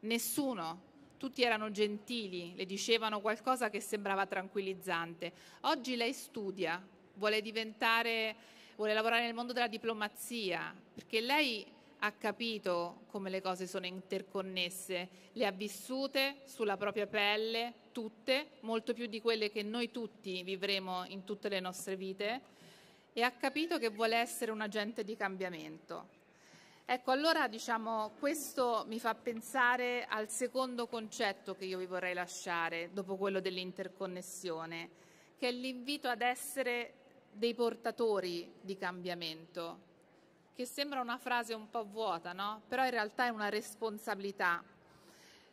Nessuno, tutti erano gentili, le dicevano qualcosa che sembrava tranquillizzante. Oggi lei studia, vuole diventare, vuole lavorare nel mondo della diplomazia, perché lei ha capito come le cose sono interconnesse, le ha vissute sulla propria pelle, tutte, molto più di quelle che noi tutti vivremo in tutte le nostre vite, e ha capito che vuole essere un agente di cambiamento. Ecco, allora diciamo, questo mi fa pensare al secondo concetto che io vi vorrei lasciare dopo quello dell'interconnessione, che è l'invito ad essere dei portatori di cambiamento, che sembra una frase un po' vuota, no? Però in realtà è una responsabilità.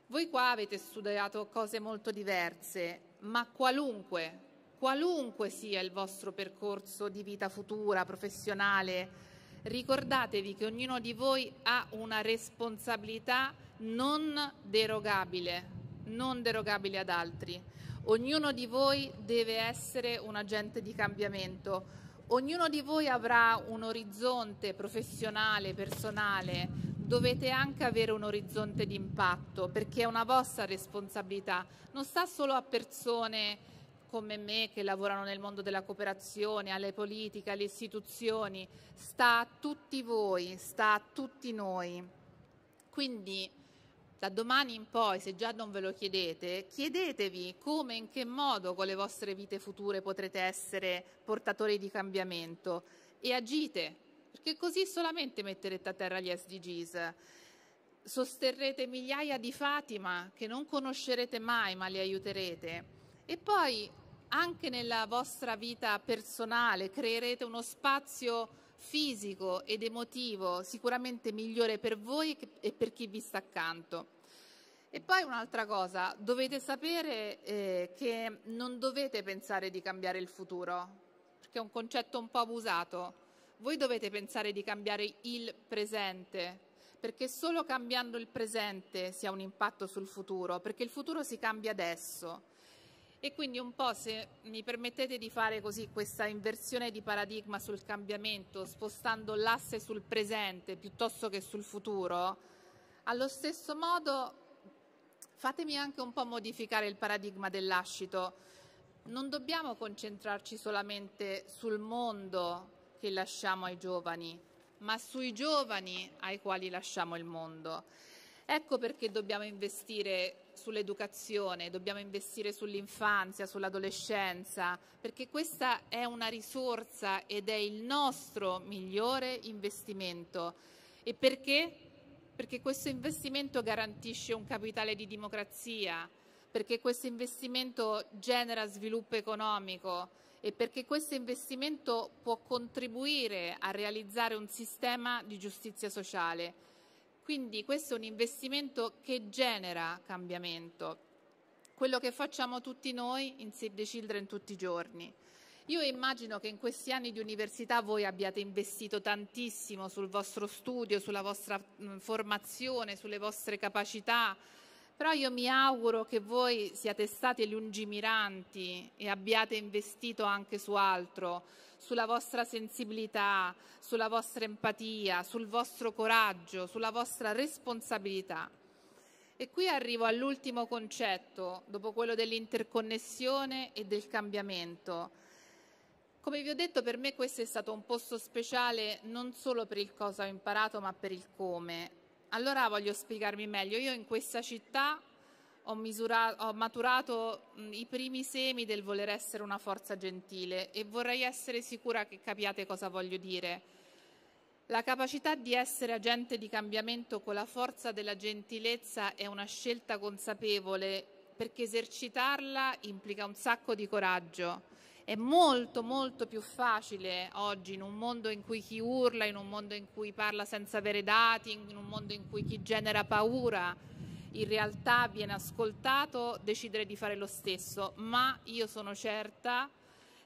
Voi qua avete studiato cose molto diverse, ma qualunque, qualunque sia il vostro percorso di vita futura, professionale, ricordatevi che ognuno di voi ha una responsabilità non derogabile, non derogabile ad altri. Ognuno di voi deve essere un agente di cambiamento. Ognuno di voi avrà un orizzonte professionale, personale, dovete anche avere un orizzonte di impatto perché è una vostra responsabilità, non sta solo a persone come me che lavorano nel mondo della cooperazione, alle politiche, alle istituzioni, sta a tutti voi, sta a tutti noi. Quindi da domani in poi, se già non ve lo chiedete, chiedetevi come e in che modo con le vostre vite future potrete essere portatori di cambiamento e agite, perché così solamente metterete a terra gli SDGs sosterrete migliaia di Fatima che non conoscerete mai, ma li aiuterete. E poi anche nella vostra vita personale creerete uno spazio fisico ed emotivo sicuramente migliore per voi e per chi vi sta accanto. E poi un'altra cosa, dovete sapere eh, che non dovete pensare di cambiare il futuro, perché è un concetto un po' abusato. Voi dovete pensare di cambiare il presente, perché solo cambiando il presente si ha un impatto sul futuro, perché il futuro si cambia adesso. E quindi un po' se mi permettete di fare così questa inversione di paradigma sul cambiamento, spostando l'asse sul presente piuttosto che sul futuro, allo stesso modo fatemi anche un po' modificare il paradigma dell'ascito. Non dobbiamo concentrarci solamente sul mondo che lasciamo ai giovani, ma sui giovani ai quali lasciamo il mondo. Ecco perché dobbiamo investire sull'educazione, dobbiamo investire sull'infanzia, sull'adolescenza, perché questa è una risorsa ed è il nostro migliore investimento. E perché? Perché questo investimento garantisce un capitale di democrazia, perché questo investimento genera sviluppo economico e perché questo investimento può contribuire a realizzare un sistema di giustizia sociale quindi questo è un investimento che genera cambiamento, quello che facciamo tutti noi in Save the Children tutti i giorni. Io immagino che in questi anni di università voi abbiate investito tantissimo sul vostro studio, sulla vostra formazione, sulle vostre capacità, però io mi auguro che voi siate stati lungimiranti e abbiate investito anche su altro, sulla vostra sensibilità, sulla vostra empatia, sul vostro coraggio, sulla vostra responsabilità. E qui arrivo all'ultimo concetto, dopo quello dell'interconnessione e del cambiamento. Come vi ho detto, per me questo è stato un posto speciale non solo per il cosa ho imparato, ma per il come allora voglio spiegarmi meglio. Io in questa città ho, misurato, ho maturato mh, i primi semi del voler essere una forza gentile e vorrei essere sicura che capiate cosa voglio dire. La capacità di essere agente di cambiamento con la forza della gentilezza è una scelta consapevole perché esercitarla implica un sacco di coraggio. È molto molto più facile oggi in un mondo in cui chi urla, in un mondo in cui parla senza avere dati, in un mondo in cui chi genera paura in realtà viene ascoltato, decidere di fare lo stesso, ma io sono certa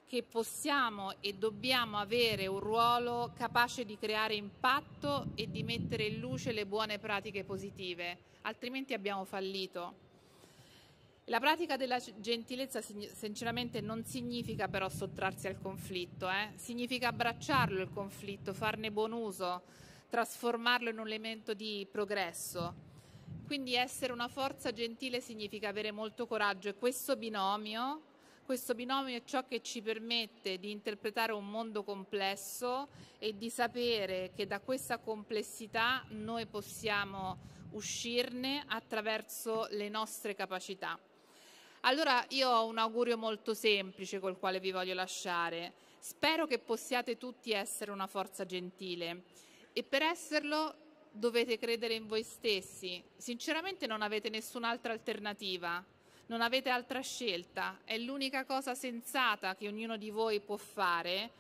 che possiamo e dobbiamo avere un ruolo capace di creare impatto e di mettere in luce le buone pratiche positive, altrimenti abbiamo fallito. La pratica della gentilezza sinceramente non significa però sottrarsi al conflitto, eh? significa abbracciarlo il conflitto, farne buon uso, trasformarlo in un elemento di progresso. Quindi essere una forza gentile significa avere molto coraggio e questo binomio, questo binomio è ciò che ci permette di interpretare un mondo complesso e di sapere che da questa complessità noi possiamo uscirne attraverso le nostre capacità. Allora io ho un augurio molto semplice col quale vi voglio lasciare. Spero che possiate tutti essere una forza gentile e per esserlo dovete credere in voi stessi. Sinceramente non avete nessun'altra alternativa, non avete altra scelta, è l'unica cosa sensata che ognuno di voi può fare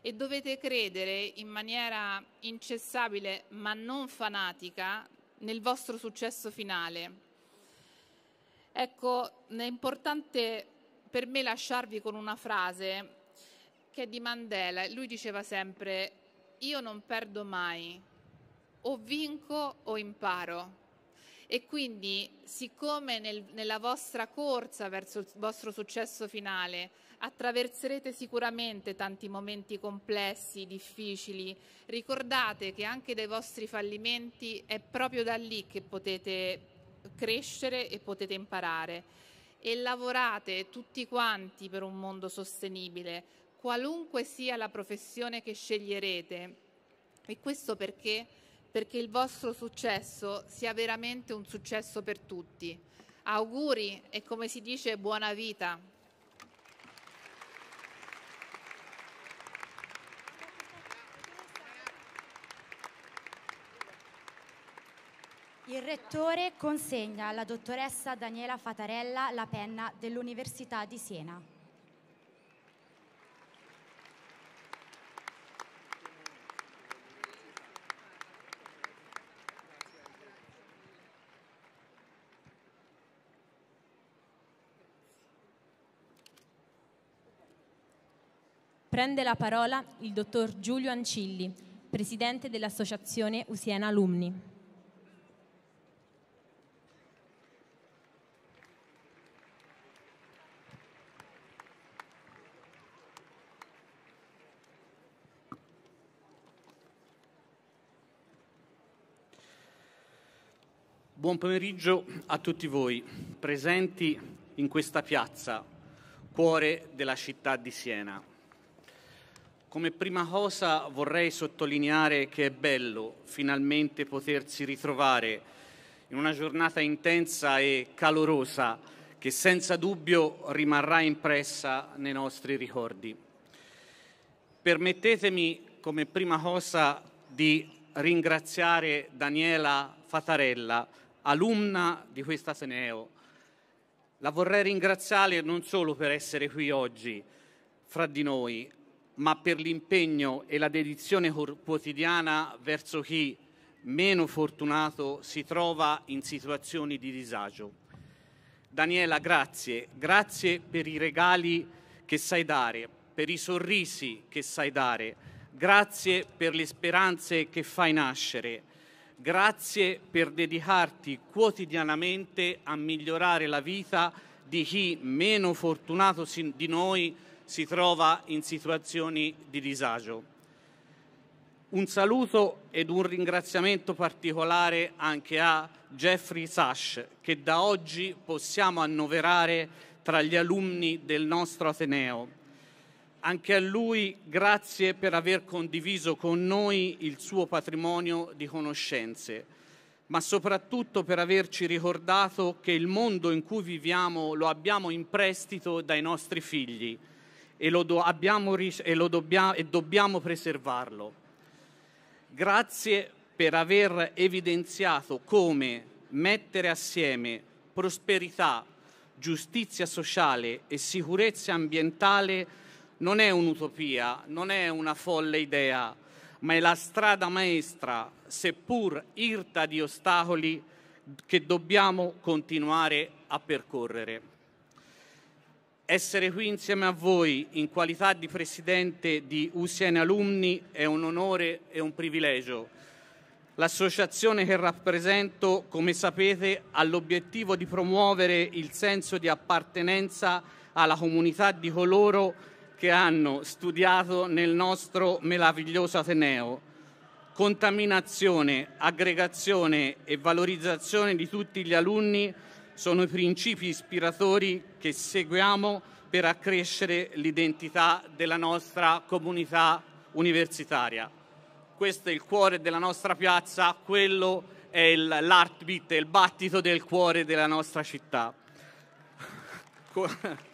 e dovete credere in maniera incessabile ma non fanatica nel vostro successo finale Ecco, è importante per me lasciarvi con una frase che è di Mandela. Lui diceva sempre, io non perdo mai, o vinco o imparo. E quindi, siccome nel, nella vostra corsa verso il vostro successo finale attraverserete sicuramente tanti momenti complessi, difficili, ricordate che anche dai vostri fallimenti è proprio da lì che potete crescere e potete imparare. E lavorate tutti quanti per un mondo sostenibile, qualunque sia la professione che sceglierete. E questo perché? Perché il vostro successo sia veramente un successo per tutti. Auguri e come si dice buona vita. Il rettore consegna alla dottoressa Daniela Fatarella la penna dell'Università di Siena. Prende la parola il dottor Giulio Ancilli, presidente dell'Associazione Usiena Alumni. Buon pomeriggio a tutti voi presenti in questa piazza, cuore della città di Siena. Come prima cosa vorrei sottolineare che è bello finalmente potersi ritrovare in una giornata intensa e calorosa che senza dubbio rimarrà impressa nei nostri ricordi. Permettetemi come prima cosa di ringraziare Daniela Fatarella alumna di questa Ateneo. La vorrei ringraziare non solo per essere qui oggi fra di noi, ma per l'impegno e la dedizione quotidiana verso chi meno fortunato si trova in situazioni di disagio. Daniela, grazie, grazie per i regali che sai dare, per i sorrisi che sai dare, grazie per le speranze che fai nascere, Grazie per dedicarti quotidianamente a migliorare la vita di chi meno fortunato di noi si trova in situazioni di disagio. Un saluto ed un ringraziamento particolare anche a Jeffrey Sash, che da oggi possiamo annoverare tra gli alunni del nostro Ateneo anche a lui grazie per aver condiviso con noi il suo patrimonio di conoscenze, ma soprattutto per averci ricordato che il mondo in cui viviamo lo abbiamo in prestito dai nostri figli e, lo, do abbiamo, e lo dobbia e dobbiamo preservarlo. Grazie per aver evidenziato come mettere assieme prosperità, giustizia sociale e sicurezza ambientale non è un'utopia, non è una folle idea, ma è la strada maestra, seppur irta di ostacoli, che dobbiamo continuare a percorrere. Essere qui insieme a voi in qualità di presidente di UCN Alumni è un onore e un privilegio. L'associazione che rappresento, come sapete, ha l'obiettivo di promuovere il senso di appartenenza alla comunità di coloro che che hanno studiato nel nostro meraviglioso Ateneo. Contaminazione, aggregazione e valorizzazione di tutti gli alunni sono i principi ispiratori che seguiamo per accrescere l'identità della nostra comunità universitaria. Questo è il cuore della nostra piazza, quello è l'art il battito del cuore della nostra città.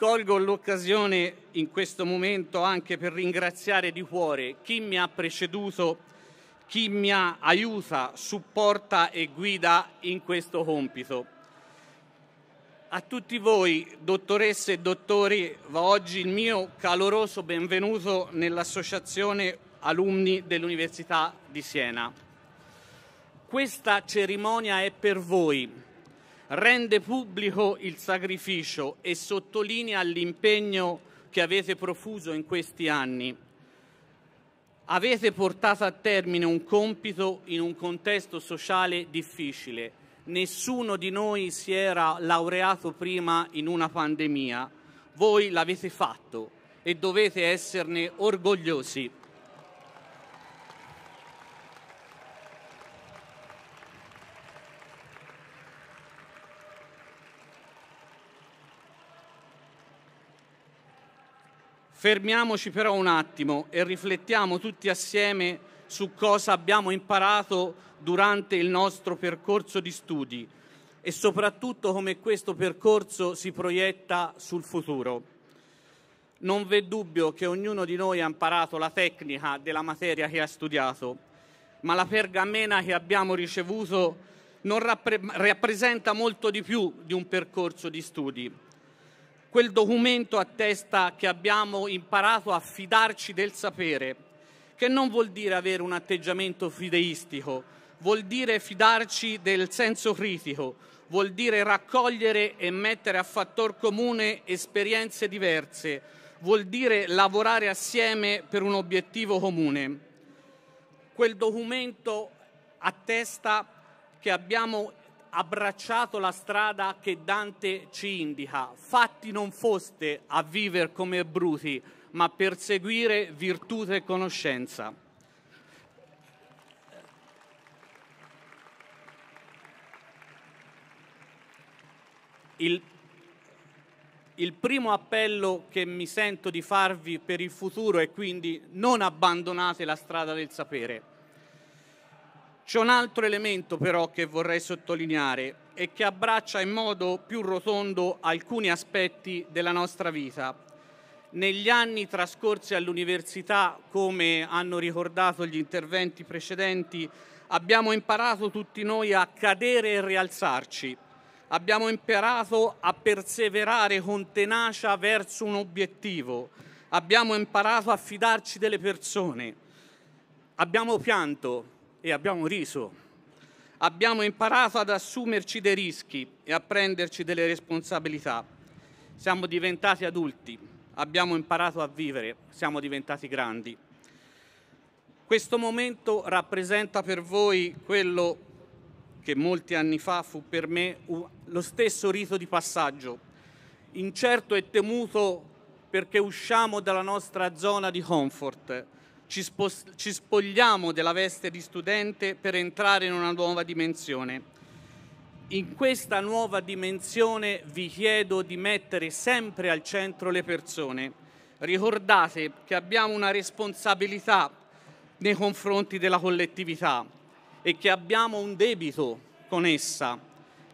Colgo l'occasione in questo momento anche per ringraziare di cuore chi mi ha preceduto, chi mi aiuta, supporta e guida in questo compito. A tutti voi, dottoresse e dottori, va oggi il mio caloroso benvenuto nell'Associazione Alumni dell'Università di Siena. Questa cerimonia è per voi, rende pubblico il sacrificio e sottolinea l'impegno che avete profuso in questi anni. Avete portato a termine un compito in un contesto sociale difficile. Nessuno di noi si era laureato prima in una pandemia. Voi l'avete fatto e dovete esserne orgogliosi. Fermiamoci però un attimo e riflettiamo tutti assieme su cosa abbiamo imparato durante il nostro percorso di studi e soprattutto come questo percorso si proietta sul futuro. Non v'è dubbio che ognuno di noi ha imparato la tecnica della materia che ha studiato, ma la pergamena che abbiamo ricevuto non rappre- rappresenta molto di più di un percorso di studi Quel documento attesta che abbiamo imparato a fidarci del sapere, che non vuol dire avere un atteggiamento fideistico, vuol dire fidarci del senso critico, vuol dire raccogliere e mettere a fattor comune esperienze diverse, vuol dire lavorare assieme per un obiettivo comune. Quel documento attesta che abbiamo abbracciato la strada che Dante ci indica. Fatti non foste a vivere come bruti, ma per seguire virtù e conoscenza. Il, il primo appello che mi sento di farvi per il futuro è quindi non abbandonate la strada del sapere c'è un altro elemento però che vorrei sottolineare e che abbraccia in modo più rotondo alcuni aspetti della nostra vita. Negli anni trascorsi all'università, come hanno ricordato gli interventi precedenti, abbiamo imparato tutti noi a cadere e rialzarci. Abbiamo imparato a perseverare con tenacia verso un obiettivo. Abbiamo imparato a fidarci delle persone. Abbiamo pianto, e abbiamo riso. Abbiamo imparato ad assumerci dei rischi e a prenderci delle responsabilità. Siamo diventati adulti, abbiamo imparato a vivere, siamo diventati grandi. Questo momento rappresenta per voi quello che molti anni fa fu per me lo stesso rito di passaggio, incerto e temuto perché usciamo dalla nostra zona di comfort, ci, spost- ci spogliamo della veste di studente per entrare in una nuova dimensione. In questa nuova dimensione vi chiedo di mettere sempre al centro le persone. Ricordate che abbiamo una responsabilità nei confronti della collettività e che abbiamo un debito con essa.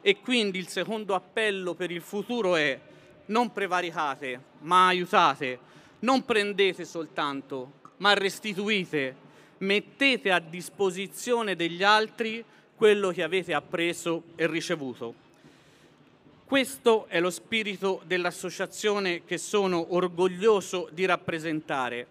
E quindi il secondo appello per il futuro è non prevaricate, ma aiutate, non prendete soltanto, ma restituite, mettete a disposizione degli altri quello che avete appreso e ricevuto. Questo è lo spirito dell'associazione che sono orgoglioso di rappresentare,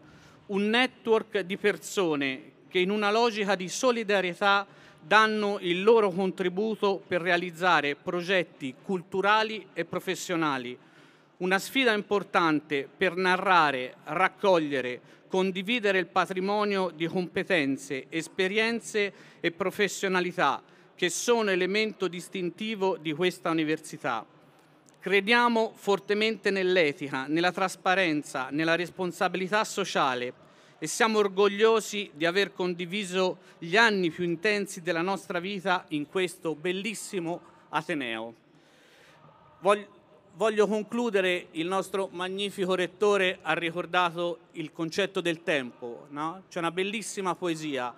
un network di persone che in una logica di solidarietà danno il loro contributo per realizzare progetti culturali e professionali. Una sfida importante per narrare, raccogliere, condividere il patrimonio di competenze, esperienze e professionalità che sono elemento distintivo di questa università. Crediamo fortemente nell'etica, nella trasparenza, nella responsabilità sociale e siamo orgogliosi di aver condiviso gli anni più intensi della nostra vita in questo bellissimo Ateneo. Voglio voglio concludere, il nostro magnifico rettore ha ricordato il concetto del tempo, no? c'è una bellissima poesia,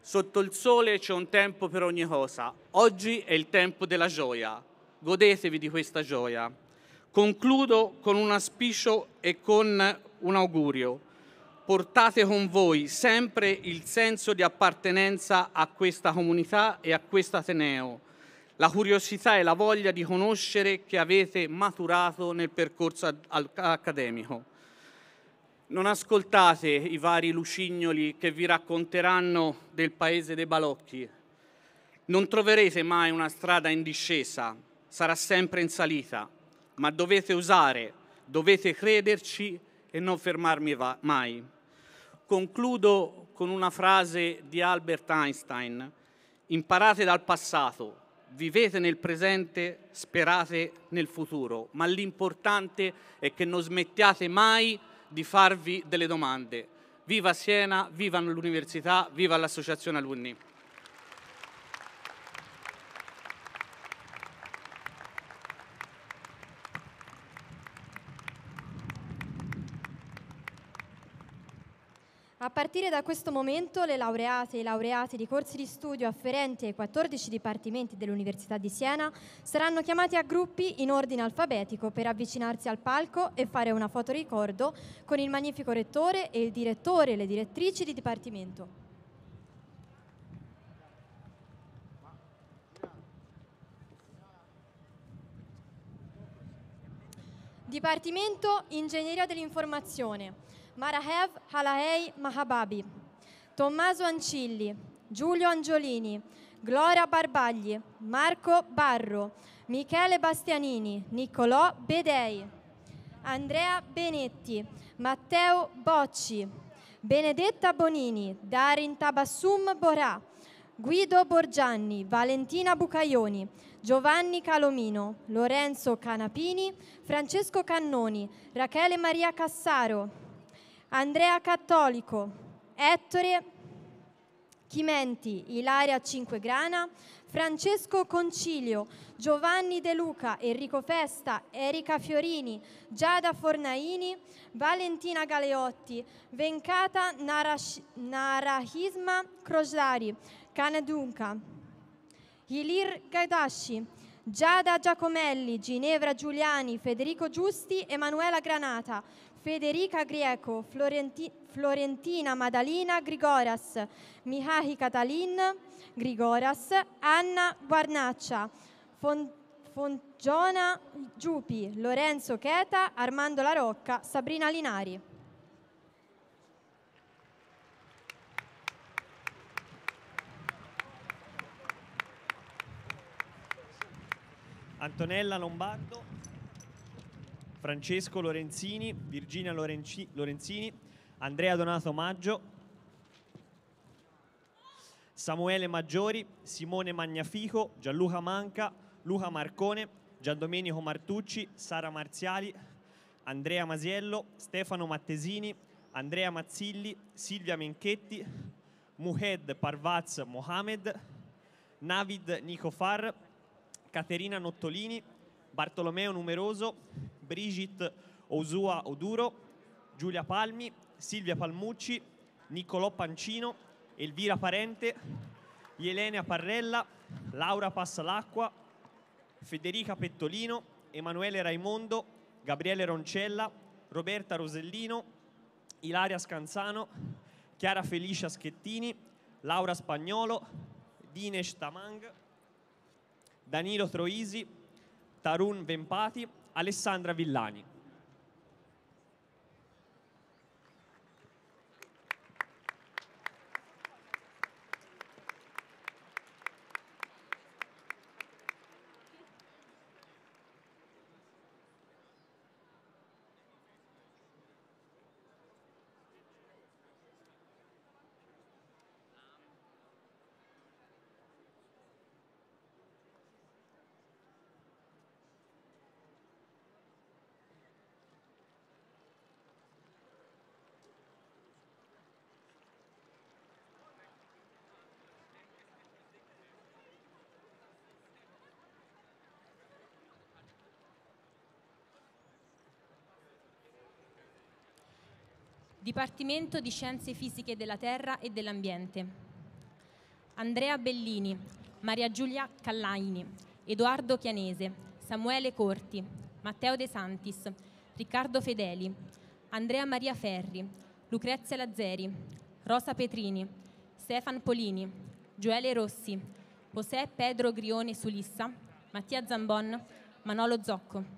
sotto il sole c'è un tempo per ogni cosa, oggi è il tempo della gioia, godetevi di questa gioia. Concludo con un auspicio e con un augurio, portate con voi sempre il senso di appartenenza a questa comunità e a questo Ateneo la curiosità e la voglia di conoscere che avete maturato nel percorso accademico. Non ascoltate i vari lucignoli che vi racconteranno del paese dei balocchi. Non troverete mai una strada in discesa, sarà sempre in salita, ma dovete usare, dovete crederci e non fermarmi mai. Concludo con una frase di Albert Einstein. Imparate dal passato, vivete nel presente, sperate nel futuro, ma l'importante è che non smettiate mai di farvi delle domande. Viva Siena, viva l'università, viva l'associazione alunni. partire da questo momento le laureate e i laureati di corsi di studio afferenti ai 14 dipartimenti dell'Università di Siena saranno chiamati a gruppi in ordine alfabetico per avvicinarsi al palco e fare una foto ricordo con il magnifico rettore e il direttore e le direttrici di dipartimento. Dipartimento Ingegneria dell'Informazione. Marahev Halahei Mahababi, Tommaso Ancilli, Giulio Angiolini, Gloria Barbagli, Marco Barro, Michele Bastianini, Niccolò Bedei, Andrea Benetti, Matteo Bocci, Benedetta Bonini, Darin Tabassum Borà, Guido Borgianni, Valentina Bucaioni, Giovanni Calomino, Lorenzo Canapini, Francesco Cannoni, Rachele Maria Cassaro, Andrea Cattolico, Ettore Chimenti, Ilaria Cinquegrana, Francesco Concilio, Giovanni De Luca, Enrico Festa, Erika Fiorini, Giada Fornaini, Valentina Galeotti, Venkata Narash- Narahisma Crosari, Canedunca, Ilir Gaidashi, Giada Giacomelli, Ginevra Giuliani, Federico Giusti, Emanuela Granata, Federica Grieco, Florenti Florentina Madalina Grigoras, Mihahi Catalin Grigoras, Anna Guarnaccia, Font Fongiona Giupi, Lorenzo Cheta, Armando La Rocca, Sabrina Linari. Antonella Lombardo. Francesco Lorenzini, Virginia Lorenci Lorenzini, Andrea Donato Maggio, Samuele Maggiori, Simone Magnafico, Gianluca Manca, Luca Marcone, Giandomenico Martucci, Sara Marziali, Andrea Masiello, Stefano Mattesini, Andrea Mazzilli, Silvia Menchetti, Muhed Parvaz Mohamed, Navid Nicofar, Caterina Nottolini, Bartolomeo Numeroso, Brigitte Osua Oduro, Giulia Palmi, Silvia Palmucci, Niccolò Pancino, Elvira Parente, Yelena Parrella, Laura Passalacqua, Federica Pettolino, Emanuele Raimondo, Gabriele Roncella, Roberta Rosellino, Ilaria Scanzano, Chiara Felicia Schettini, Laura Spagnolo, Dinesh Tamang, Danilo Troisi, Tarun Vempati, Alessandra Villani. Dipartimento di Scienze Fisiche della Terra e dell'Ambiente. Andrea Bellini, Maria Giulia Callaini, Edoardo Chianese, Samuele Corti, Matteo De Santis, Riccardo Fedeli, Andrea Maria Ferri, Lucrezia Lazzeri, Rosa Petrini, Stefan Polini, Gioele Rossi, José Pedro Grione Sulissa, Mattia Zambon, Manolo Zocco.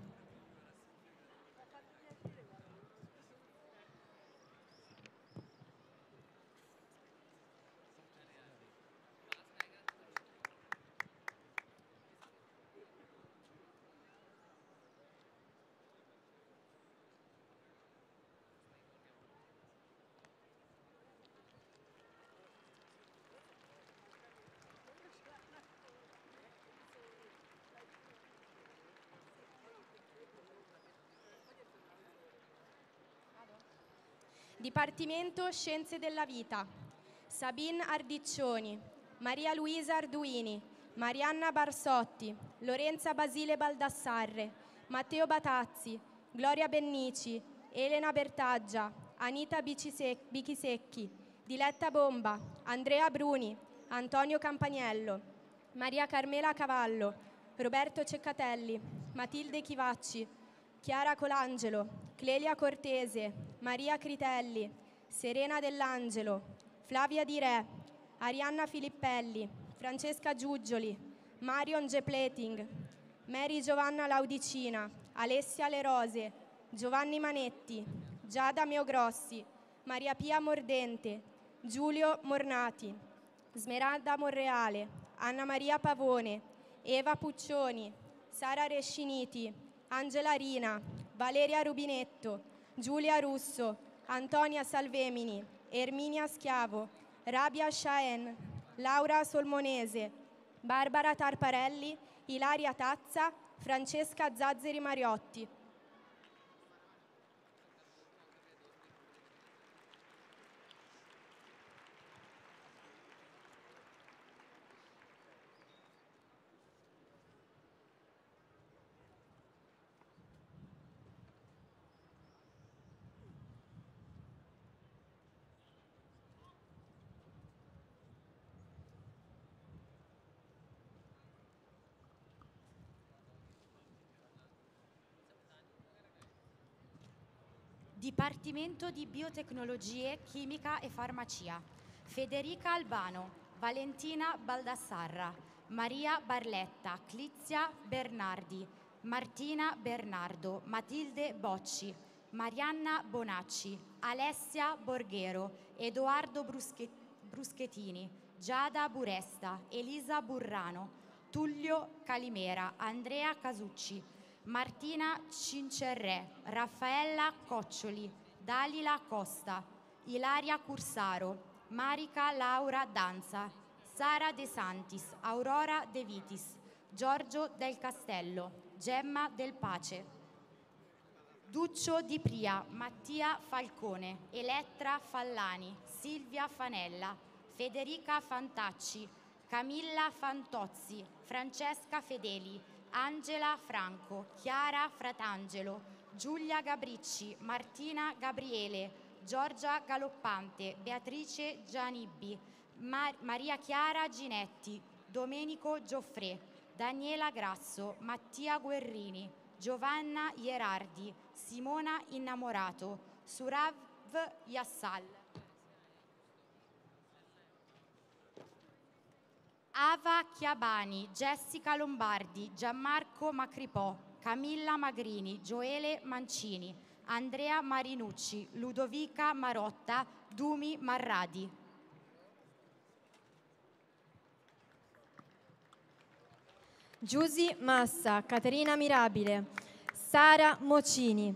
Dipartimento Scienze della Vita, Sabine Ardiccioni, Maria Luisa Arduini, Marianna Barsotti, Lorenza Basile Baldassarre, Matteo Batazzi, Gloria Bennici, Elena Bertaggia, Anita Bichisecchi, Diletta Bomba, Andrea Bruni, Antonio Campaniello, Maria Carmela Cavallo, Roberto Ceccatelli, Matilde Chivacci, Chiara Colangelo, Clelia Cortese, Maria Critelli, Serena Dell'Angelo, Flavia Di Re, Arianna Filippelli, Francesca Giuggioli, Marion Gepleting, Mary Giovanna Laudicina, Alessia Le Rose, Giovanni Manetti, Giada Meogrossi, Maria Pia Mordente, Giulio Mornati, Smeralda Morreale, Anna Maria Pavone, Eva Puccioni, Sara Resciniti, Angela Rina, Valeria Rubinetto, Giulia Russo, Antonia Salvemini, Erminia Schiavo, Rabia Shaen, Laura Solmonese, Barbara Tarparelli, Ilaria Tazza, Francesca Zazzeri Mariotti. Dipartimento di Biotecnologie, Chimica e Farmacia. Federica Albano, Valentina Baldassarra, Maria Barletta, Clizia Bernardi, Martina Bernardo, Matilde Bocci, Marianna Bonacci, Alessia Borghero, Edoardo Bruschettini, Giada Buresta, Elisa Burrano, Tullio Calimera, Andrea Casucci, Martina Cincerré, Raffaella Coccioli, Dalila Costa, Ilaria Cursaro, Marica Laura Danza, Sara De Santis, Aurora De Vitis, Giorgio Del Castello, Gemma Del Pace, Duccio Di Pria, Mattia Falcone, Elettra Fallani, Silvia Fanella, Federica Fantacci, Camilla Fantozzi, Francesca Fedeli, Angela Franco, Chiara Fratangelo, Giulia Gabricci, Martina Gabriele, Giorgia Galoppante, Beatrice Gianibbi, Mar Maria Chiara Ginetti, Domenico Gioffrè, Daniela Grasso, Mattia Guerrini, Giovanna Ierardi, Simona Innamorato, Surav Yassal. Ava Chiabani, Jessica Lombardi, Gianmarco Macripò, Camilla Magrini, Gioele Mancini, Andrea Marinucci, Ludovica Marotta, Dumi Marradi. Giusi Massa, Caterina Mirabile, Sara Mocini,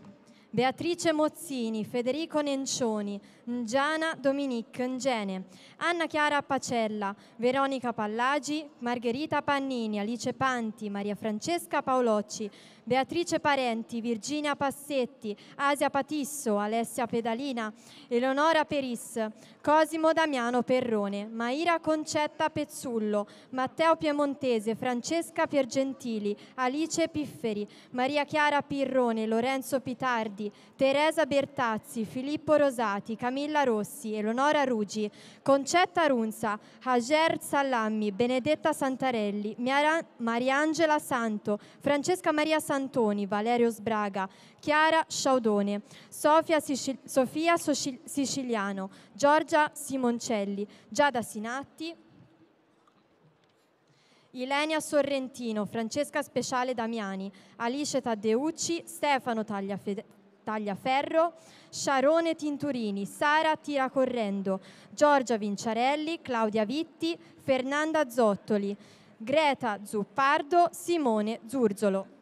Beatrice Mozzini, Federico Nencioni, Ngiana Dominique Ngene, Anna Chiara Pacella, Veronica Pallagi, Margherita Pannini, Alice Panti, Maria Francesca Paolocci, Beatrice Parenti, Virginia Passetti, Asia Patisso, Alessia Pedalina, Eleonora Peris, Cosimo Damiano Perrone, Maira Concetta Pezzullo, Matteo Piemontese, Francesca Piergentili, Alice Pifferi, Maria Chiara Pirrone, Lorenzo Pitardi, Teresa Bertazzi, Filippo Rosati, Camilla Camilla Rossi, Eleonora Ruggi, Concetta Runza, Hager Salammi, Benedetta Santarelli, Mariangela Santo, Francesca Maria Santoni, Valerio Sbraga, Chiara Sciaudone, Sofia, Sicil Sofia Soci Siciliano, Giorgia Simoncelli, Giada Sinatti, Ilenia Sorrentino, Francesca Speciale Damiani, Alice Taddeucci, Stefano Tagliafe Tagliaferro, Sciarone Tinturini, Sara Tiracorrendo, Giorgia Vinciarelli, Claudia Vitti, Fernanda Zottoli, Greta Zuppardo, Simone Zurzolo.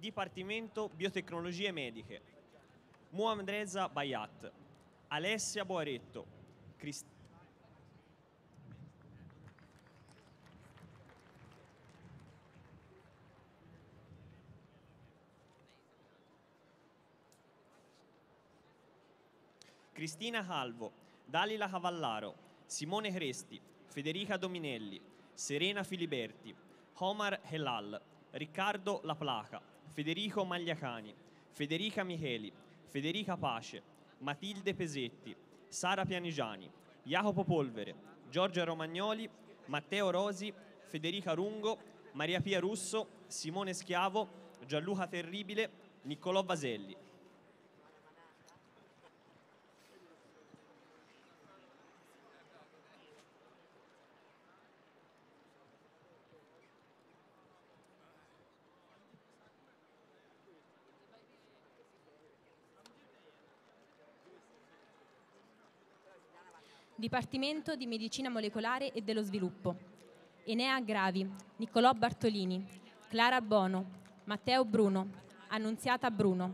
Dipartimento Biotecnologie Mediche, Muhammad Reza Bayat, Alessia Boaretto, Crist Cristina Calvo, Dalila Cavallaro, Simone Cresti, Federica Dominelli, Serena Filiberti, Omar Helal, Riccardo La Placa, Federico Magliacani, Federica Micheli, Federica Pace, Matilde Pesetti, Sara Pianigiani, Jacopo Polvere, Giorgia Romagnoli, Matteo Rosi, Federica Rungo, Maria Pia Russo, Simone Schiavo, Gianluca Terribile, Niccolò Vaselli. Dipartimento di Medicina Molecolare e dello Sviluppo. Enea Gravi, Niccolò Bartolini, Clara Bono, Matteo Bruno, Annunziata Bruno,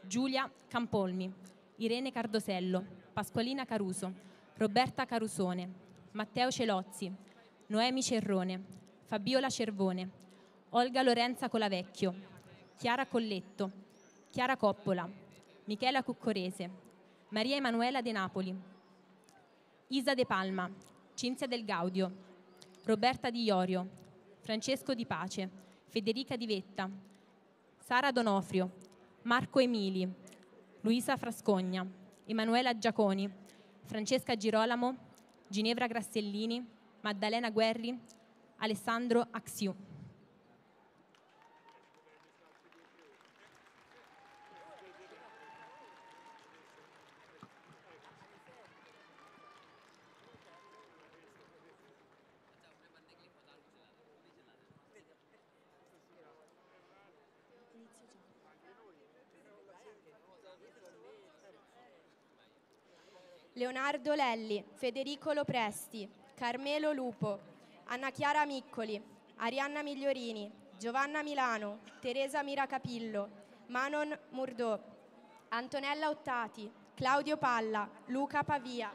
Giulia Campolmi, Irene Cardosello, Pasqualina Caruso, Roberta Carusone, Matteo Celozzi, Noemi Cerrone, Fabiola Cervone, Olga Lorenza Colavecchio, Chiara Colletto, Chiara Coppola, Michela Cuccorese, Maria Emanuela De Napoli, Isa De Palma, Cinzia Del Gaudio, Roberta Di Iorio, Francesco Di Pace, Federica Di Vetta, Sara Donofrio, Marco Emili, Luisa Frascogna, Emanuela Giaconi, Francesca Girolamo, Ginevra Grassellini, Maddalena Guerri, Alessandro Axiu. Leonardo Lelli, Federico Lopresti, Carmelo Lupo, Anna Chiara Miccoli, Arianna Migliorini, Giovanna Milano, Teresa Miracapillo, Manon Murdò, Antonella Ottati, Claudio Palla, Luca Pavia,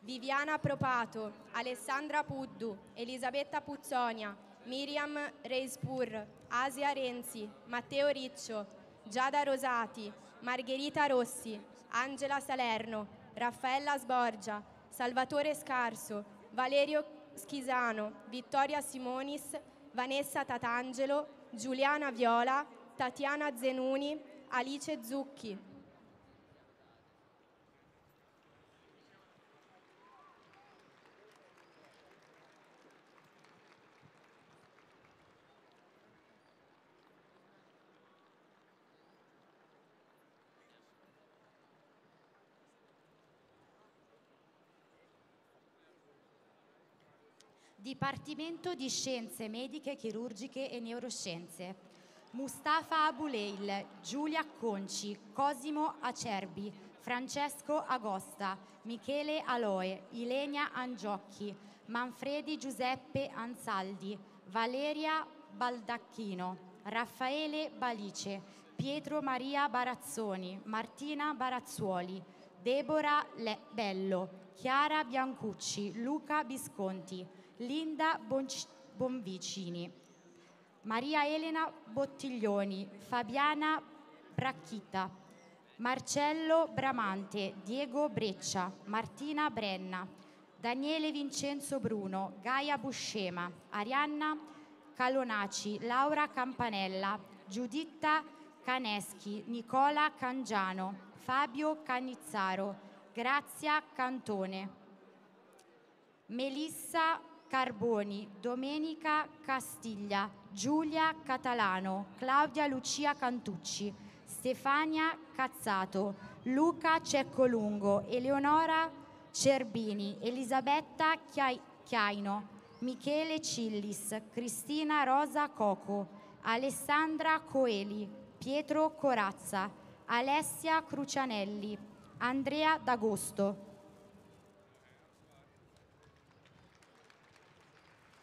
Viviana Propato, Alessandra Puddu, Elisabetta Puzzonia, Miriam Reispur, Asia Renzi, Matteo Riccio, Giada Rosati, Margherita Rossi, Angela Salerno, Raffaella Sborgia, Salvatore Scarso, Valerio Schisano, Vittoria Simonis, Vanessa Tatangelo, Giuliana Viola, Tatiana Zenuni, Alice Zucchi, Dipartimento di Scienze Mediche, Chirurgiche e Neuroscienze. Mustafa Abuleil, Giulia Conci, Cosimo Acerbi, Francesco Agosta, Michele Aloe, Ilenia Angiocchi, Manfredi Giuseppe Ansaldi, Valeria Baldacchino, Raffaele Balice, Pietro Maria Barazzoni, Martina Barazzuoli, Deborah Le- Bello, Chiara Biancucci, Luca Bisconti. Linda Bonvicini, Maria Elena Bottiglioni, Fabiana Bracchita, Marcello Bramante, Diego Breccia, Martina Brenna, Daniele Vincenzo Bruno, Gaia Buscema, Arianna Calonaci, Laura Campanella, Giuditta Caneschi, Nicola Cangiano, Fabio Cannizzaro, Grazia Cantone, Melissa Carboni, Domenica Castiglia, Giulia Catalano, Claudia Lucia Cantucci, Stefania Cazzato, Luca Ceccolungo, Eleonora Cerbini, Elisabetta Chiaino, Michele Cillis, Cristina Rosa Coco, Alessandra Coeli, Pietro Corazza, Alessia Crucianelli, Andrea D'Agosto,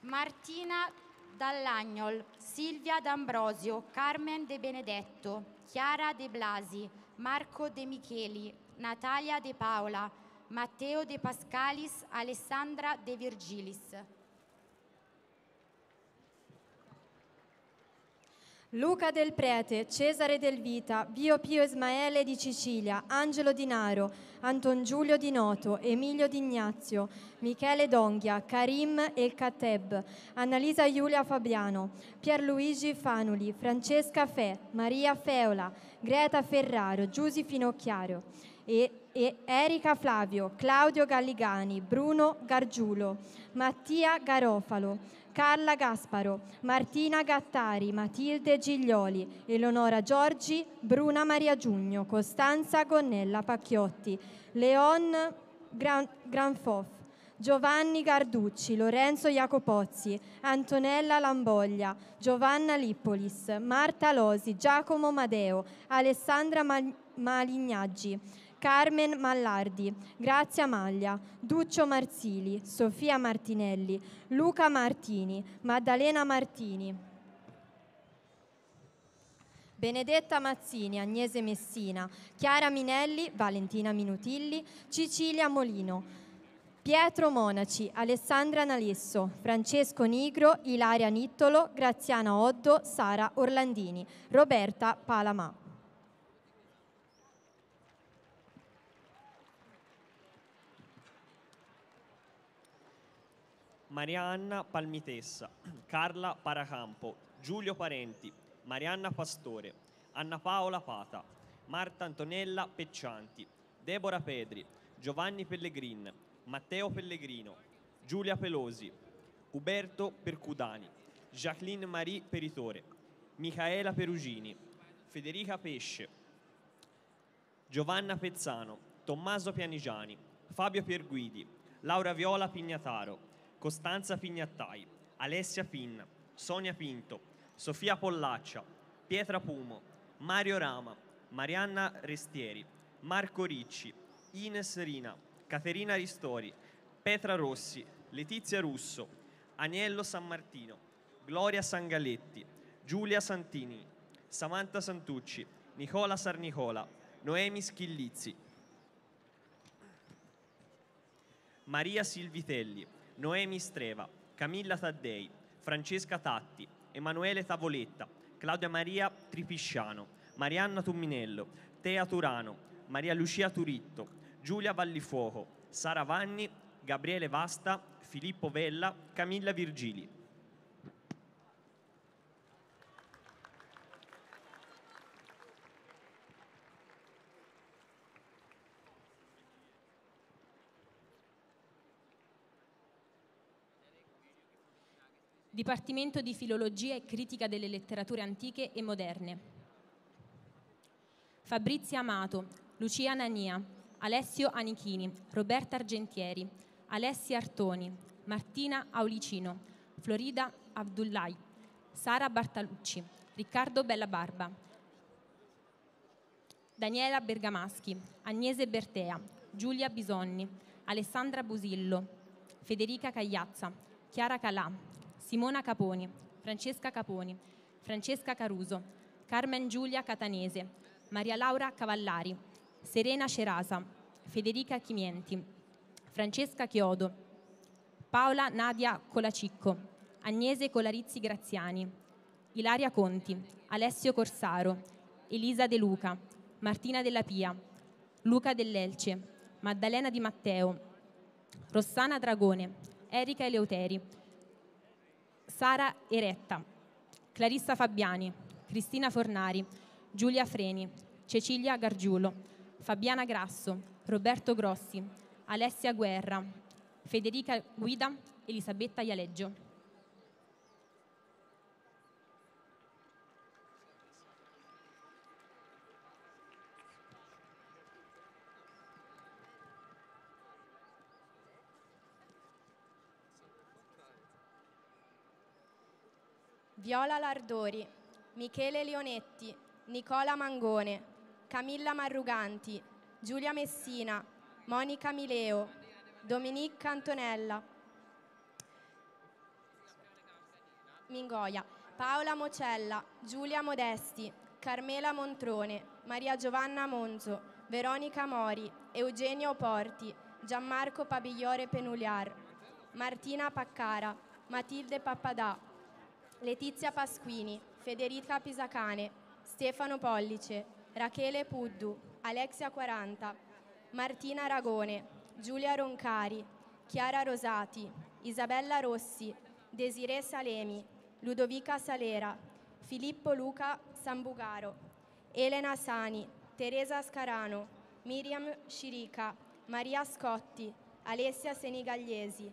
Martina Dallagnol, Silvia D'Ambrosio, Carmen De Benedetto, Chiara De Blasi, Marco De Micheli, Natalia De Paola, Matteo De Pascalis, Alessandra De Virgilis. Luca del Prete, Cesare del Vita, Bio Pio Ismaele di Sicilia, Angelo Dinaro, Anton Giulio Di Noto, Emilio D'Ignazio, Michele Donghia, Karim El Kateb, Annalisa Giulia Fabiano, Pierluigi Fanuli, Francesca Fe, Maria Feola, Greta Ferraro, Giusy Finocchiaro e, e Erika Flavio, Claudio Galligani, Bruno Gargiulo, Mattia Garofalo, Carla Gasparo, Martina Gattari, Matilde Giglioli, Eleonora Giorgi, Bruna Maria Giugno, Costanza Gonnella Pacchiotti, Leon Gran- Granfoff, Giovanni Garducci, Lorenzo Jacopozzi, Antonella Lamboglia, Giovanna Lippolis, Marta Losi, Giacomo Madeo, Alessandra Mal- Malignaggi, Carmen Mallardi, Grazia Maglia, Duccio Marzili, Sofia Martinelli, Luca Martini, Maddalena Martini. Benedetta Mazzini, Agnese Messina, Chiara Minelli, Valentina Minutilli, Cecilia Molino, Pietro Monaci, Alessandra Nalesso, Francesco Nigro, Ilaria Nittolo, Graziana Oddo, Sara Orlandini, Roberta Palamà. Maria Anna Palmitessa, Carla Paracampo, Giulio Parenti, Marianna Pastore, Anna Paola Pata, Marta Antonella Peccianti, Deborah Pedri, Giovanni Pellegrin, Matteo Pellegrino, Giulia Pelosi, Uberto Percudani, Jacqueline Marie Peritore, Michaela Perugini, Federica Pesce, Giovanna Pezzano, Tommaso Pianigiani, Fabio Pierguidi, Laura Viola Pignataro, Costanza Pignattai, Alessia Finna, Sonia Pinto, Sofia Pollaccia, Pietra Pumo, Mario Rama, Marianna Restieri, Marco Ricci, Ines Rina, Caterina Ristori, Petra Rossi, Letizia Russo, Agnello San Martino, Gloria Sangaletti, Giulia Santini, Samantha Santucci, Nicola Sarnicola, Noemi Schillizzi, Maria Silvitelli, Noemi Streva, Camilla Taddei, Francesca Tatti, Emanuele Tavoletta, Claudia Maria Tripisciano, Marianna Tumminello, Tea Turano, Maria Lucia Turitto, Giulia Vallifuoco, Sara Vanni, Gabriele Vasta, Filippo Vella, Camilla Virgili. Dipartimento di Filologia e Critica delle Letterature Antiche e Moderne. Fabrizia Amato, Lucia Nania, Alessio Anichini, Roberta Argentieri, Alessia Artoni, Martina Aulicino, Florida Abdullai, Sara Bartalucci, Riccardo Bellabarba, Daniela Bergamaschi, Agnese Bertea, Giulia Bisogni, Alessandra Busillo, Federica Cagliazza, Chiara Calà, Simona Caponi, Francesca Caponi, Francesca Caruso, Carmen Giulia Catanese, Maria Laura Cavallari, Serena Cerasa, Federica Chimienti, Francesca Chiodo, Paola Nadia Colacicco, Agnese Colarizzi Graziani, Ilaria Conti, Alessio Corsaro, Elisa De Luca, Martina Della Pia, Luca Dell'Elce, Maddalena Di Matteo, Rossana Dragone, Erika Eleuteri, Sara Eretta, Clarissa Fabiani, Cristina Fornari, Giulia Freni, Cecilia Gargiulo, Fabiana Grasso, Roberto Grossi, Alessia Guerra, Federica Guida, Elisabetta Ialeggio. Viola Lardori, Michele Leonetti, Nicola Mangone, Camilla Marruganti, Giulia Messina, Monica Mileo, Dominique Antonella, Mingoia, Paola Mocella, Giulia Modesti, Carmela Montrone, Maria Giovanna Monzo, Veronica Mori, Eugenio Porti, Gianmarco Pabigliore Penuliar, Martina Paccara, Matilde Pappadà, Letizia Pasquini, Federica Pisacane, Stefano Pollice, Rachele Puddu, Alexia Quaranta, Martina Aragone, Giulia Roncari, Chiara Rosati, Isabella Rossi, Desiree Salemi, Ludovica Salera, Filippo Luca Sambugaro, Elena Sani, Teresa Scarano, Miriam Scirica, Maria Scotti, Alessia Senigagliesi,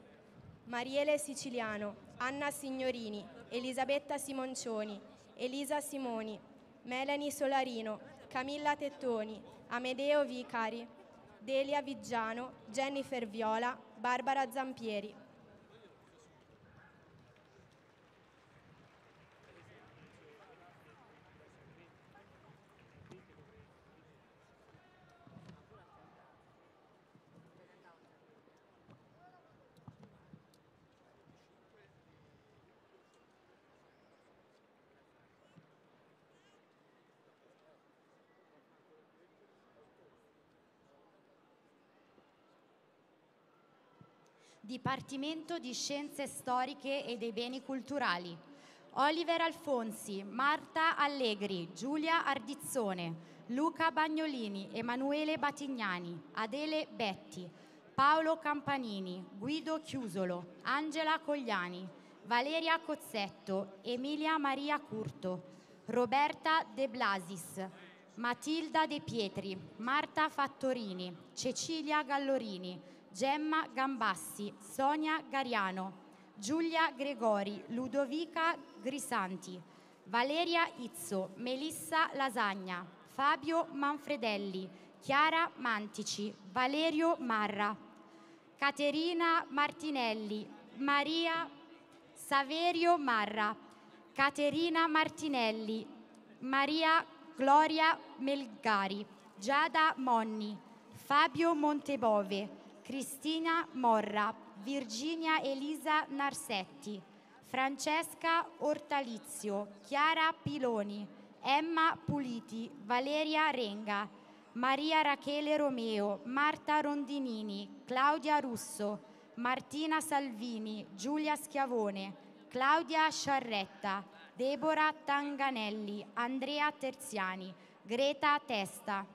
Mariele Siciliano, Anna Signorini, Elisabetta Simoncioni, Elisa Simoni, Melanie Solarino, Camilla Tettoni, Amedeo Vicari, Delia Viggiano, Jennifer Viola, Barbara Zampieri. Dipartimento di Scienze Storiche e dei Beni Culturali, Oliver Alfonsi, Marta Allegri, Giulia Ardizzone, Luca Bagnolini, Emanuele Batignani, Adele Betti, Paolo Campanini, Guido Chiusolo, Angela Cogliani, Valeria Cozzetto, Emilia Maria Curto, Roberta De Blasis, Matilda De Pietri, Marta Fattorini, Cecilia Gallorini, Gemma Gambassi, Sonia Gariano, Giulia Gregori, Ludovica Grisanti, Valeria Izzo, Melissa Lasagna, Fabio Manfredelli, Chiara Mantici, Valerio Marra, Caterina Martinelli, Maria Saverio Marra, Caterina Martinelli, Maria Gloria Melgari, Giada Monni, Fabio Montebove, Cristina Morra, Virginia Elisa Narsetti, Francesca Ortalizio, Chiara Piloni, Emma Puliti, Valeria Renga, Maria Rachele Romeo, Marta Rondinini, Claudia Russo, Martina Salvini, Giulia Schiavone, Claudia Sciarretta, Deborah Tanganelli, Andrea Terziani, Greta Testa.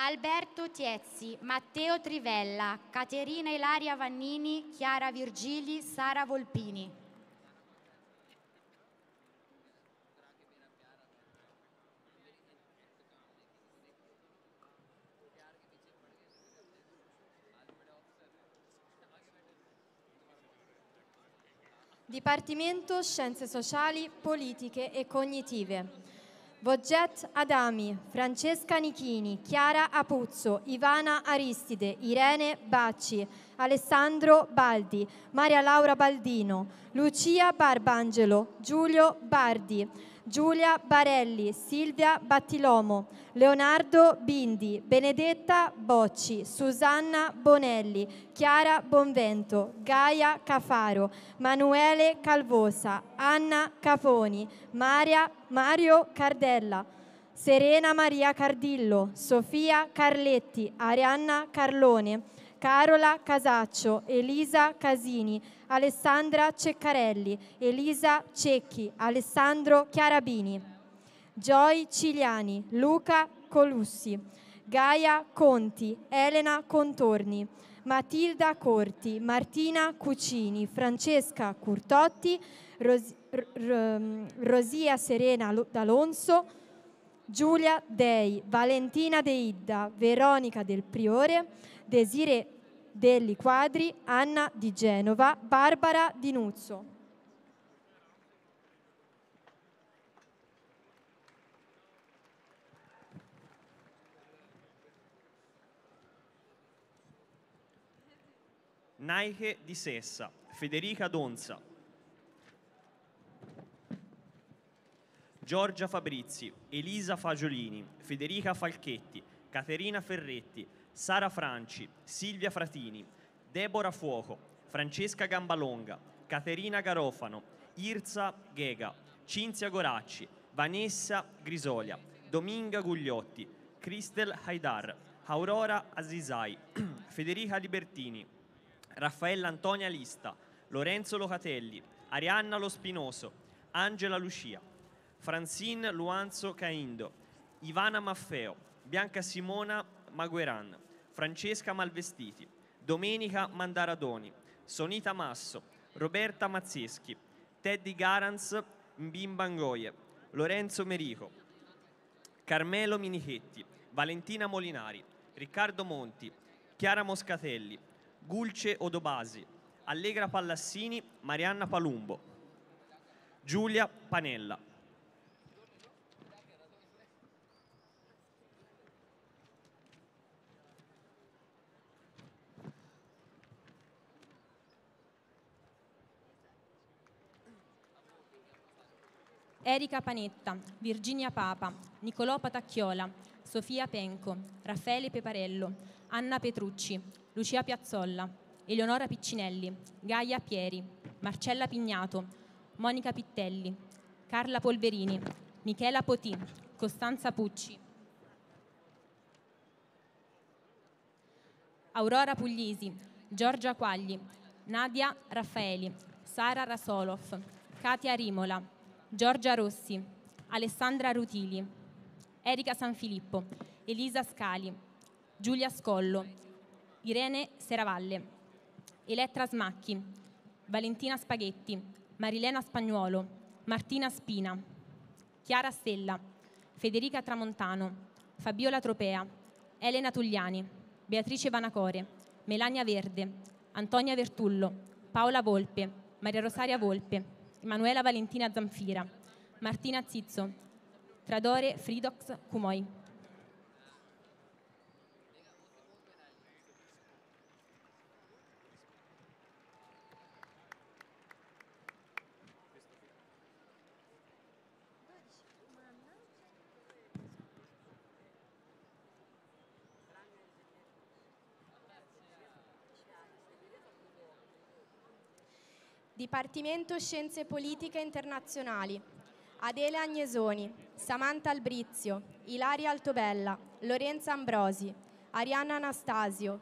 Alberto Tiezzi, Matteo Trivella, Caterina Ilaria Vannini, Chiara Virgili, Sara Volpini. Dipartimento Scienze Sociali, Politiche e Cognitive. Bogget Adami, Francesca Nichini, Chiara Apuzzo, Ivana Aristide, Irene Bacci, Alessandro Baldi, Maria Laura Baldino, Lucia Barbangelo, Giulio Bardi, Giulia Barelli, Silvia Battilomo, Leonardo Bindi, Benedetta Bocci, Susanna Bonelli, Chiara Bonvento, Gaia Cafaro, Manuele Calvosa, Anna Cafoni, Maria, Mario Cardella, Serena Maria Cardillo, Sofia Carletti, Arianna Carlone, Carola Casaccio, Elisa Casini, Alessandra Ceccarelli, Elisa Cecchi, Alessandro Chiarabini, Joy Ciliani, Luca Colussi, Gaia Conti, Elena Contorni, Matilda Corti, Martina Cucini, Francesca Curtotti, Ros- R- mm, Rosia Serena D'Alonso, Giulia Dei, Valentina De Idda, Veronica Del Priore, Desire Delli Quadri, Anna di Genova, Barbara di Nuzzo. Naiche di Sessa, Federica Donza, Giorgia Fabrizi, Elisa Fagiolini, Federica Falchetti, Caterina Ferretti, Sara Franci, Silvia Fratini, Deborah Fuoco, Francesca Gambalonga, Caterina Garofano, Irza Ghega, Cinzia Goracci, Vanessa Grisolia, Dominga Gugliotti, Cristel Haidar, Aurora Azizai, Federica Libertini, Raffaella Antonia Lista, Lorenzo Locatelli, Arianna Lo Spinoso, Angela Lucia, Francine Luanzo Caindo, Ivana Maffeo, Bianca Simona Magueran, Francesca Malvestiti, Domenica Mandaradoni, Sonita Masso, Roberta Mazzeschi, Teddy Garans Mbimbangoie, Lorenzo Merico, Carmelo Minichetti, Valentina Molinari, Riccardo Monti, Chiara Moscatelli, Gulce Odobasi, Allegra Pallassini, Marianna Palumbo, Giulia Panella. Erika Panetta, Virginia Papa, Nicolò Patacchiola, Sofia Penco, Raffaele Peparello, Anna Petrucci, Lucia Piazzolla, Eleonora Piccinelli, Gaia Pieri, Marcella Pignato, Monica Pittelli, Carla Polverini, Michela Potì, Costanza Pucci, Aurora Puglisi, Giorgia Quagli, Nadia Raffaeli, Sara Rasolov, Katia Rimola, Giorgia Rossi, Alessandra Rutili, Erika Sanfilippo, Elisa Scali, Giulia Scollo, Irene Seravalle, Elettra Smacchi, Valentina Spaghetti, Marilena Spagnuolo, Martina Spina, Chiara Stella, Federica Tramontano, Fabiola Tropea, Elena Tugliani, Beatrice Vanacore, Melania Verde, Antonia Vertullo, Paola Volpe, Maria Rosaria Volpe, Emanuela Valentina Zanfira, Martina Zizzo, Tradore Fridox Kumoi. Dipartimento Scienze Politiche Internazionali. Adele Agnesoni, Samantha Albrizio, Ilaria Altobella, Lorenza Ambrosi, Arianna Anastasio,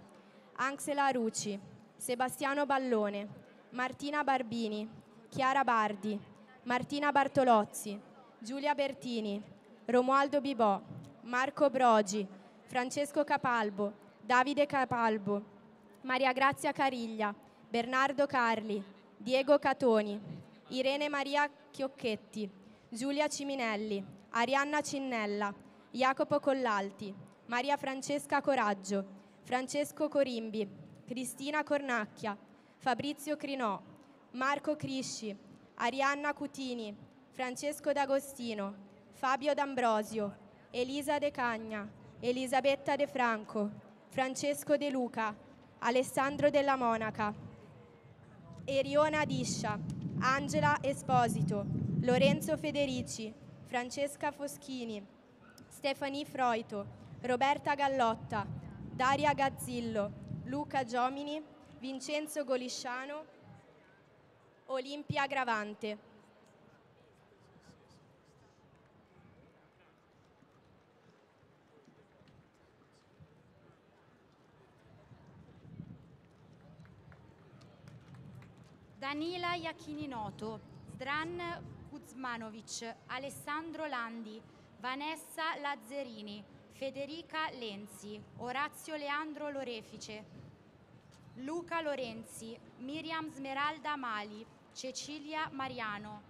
Anxela Rucci, Sebastiano Ballone, Martina Barbini, Chiara Bardi, Martina Bartolozzi, Giulia Bertini, Romualdo Bibò, Marco Brogi, Francesco Capalbo, Davide Capalbo, Maria Grazia Cariglia, Bernardo Carli, Diego Catoni, Irene Maria Chiocchetti, Giulia Ciminelli, Arianna Cinnella, Jacopo Collalti, Maria Francesca Coraggio, Francesco Corimbi, Cristina Cornacchia, Fabrizio Crinò, Marco Crisci, Arianna Cutini, Francesco D'Agostino, Fabio D'Ambrosio, Elisa De Cagna, Elisabetta De Franco, Francesco De Luca, Alessandro Della Monaca, Eriona Discia, Angela Esposito, Lorenzo Federici, Francesca Foschini, Stefani Froito, Roberta Gallotta, Daria Gazzillo, Luca Giomini, Vincenzo Golisciano, Olimpia Gravante. Danila Iacchininoto, Zdran Kuzmanovic, Alessandro Landi, Vanessa Lazzerini, Federica Lenzi, Orazio Leandro Lorefice, Luca Lorenzi, Miriam Smeralda Mali, Cecilia Mariano,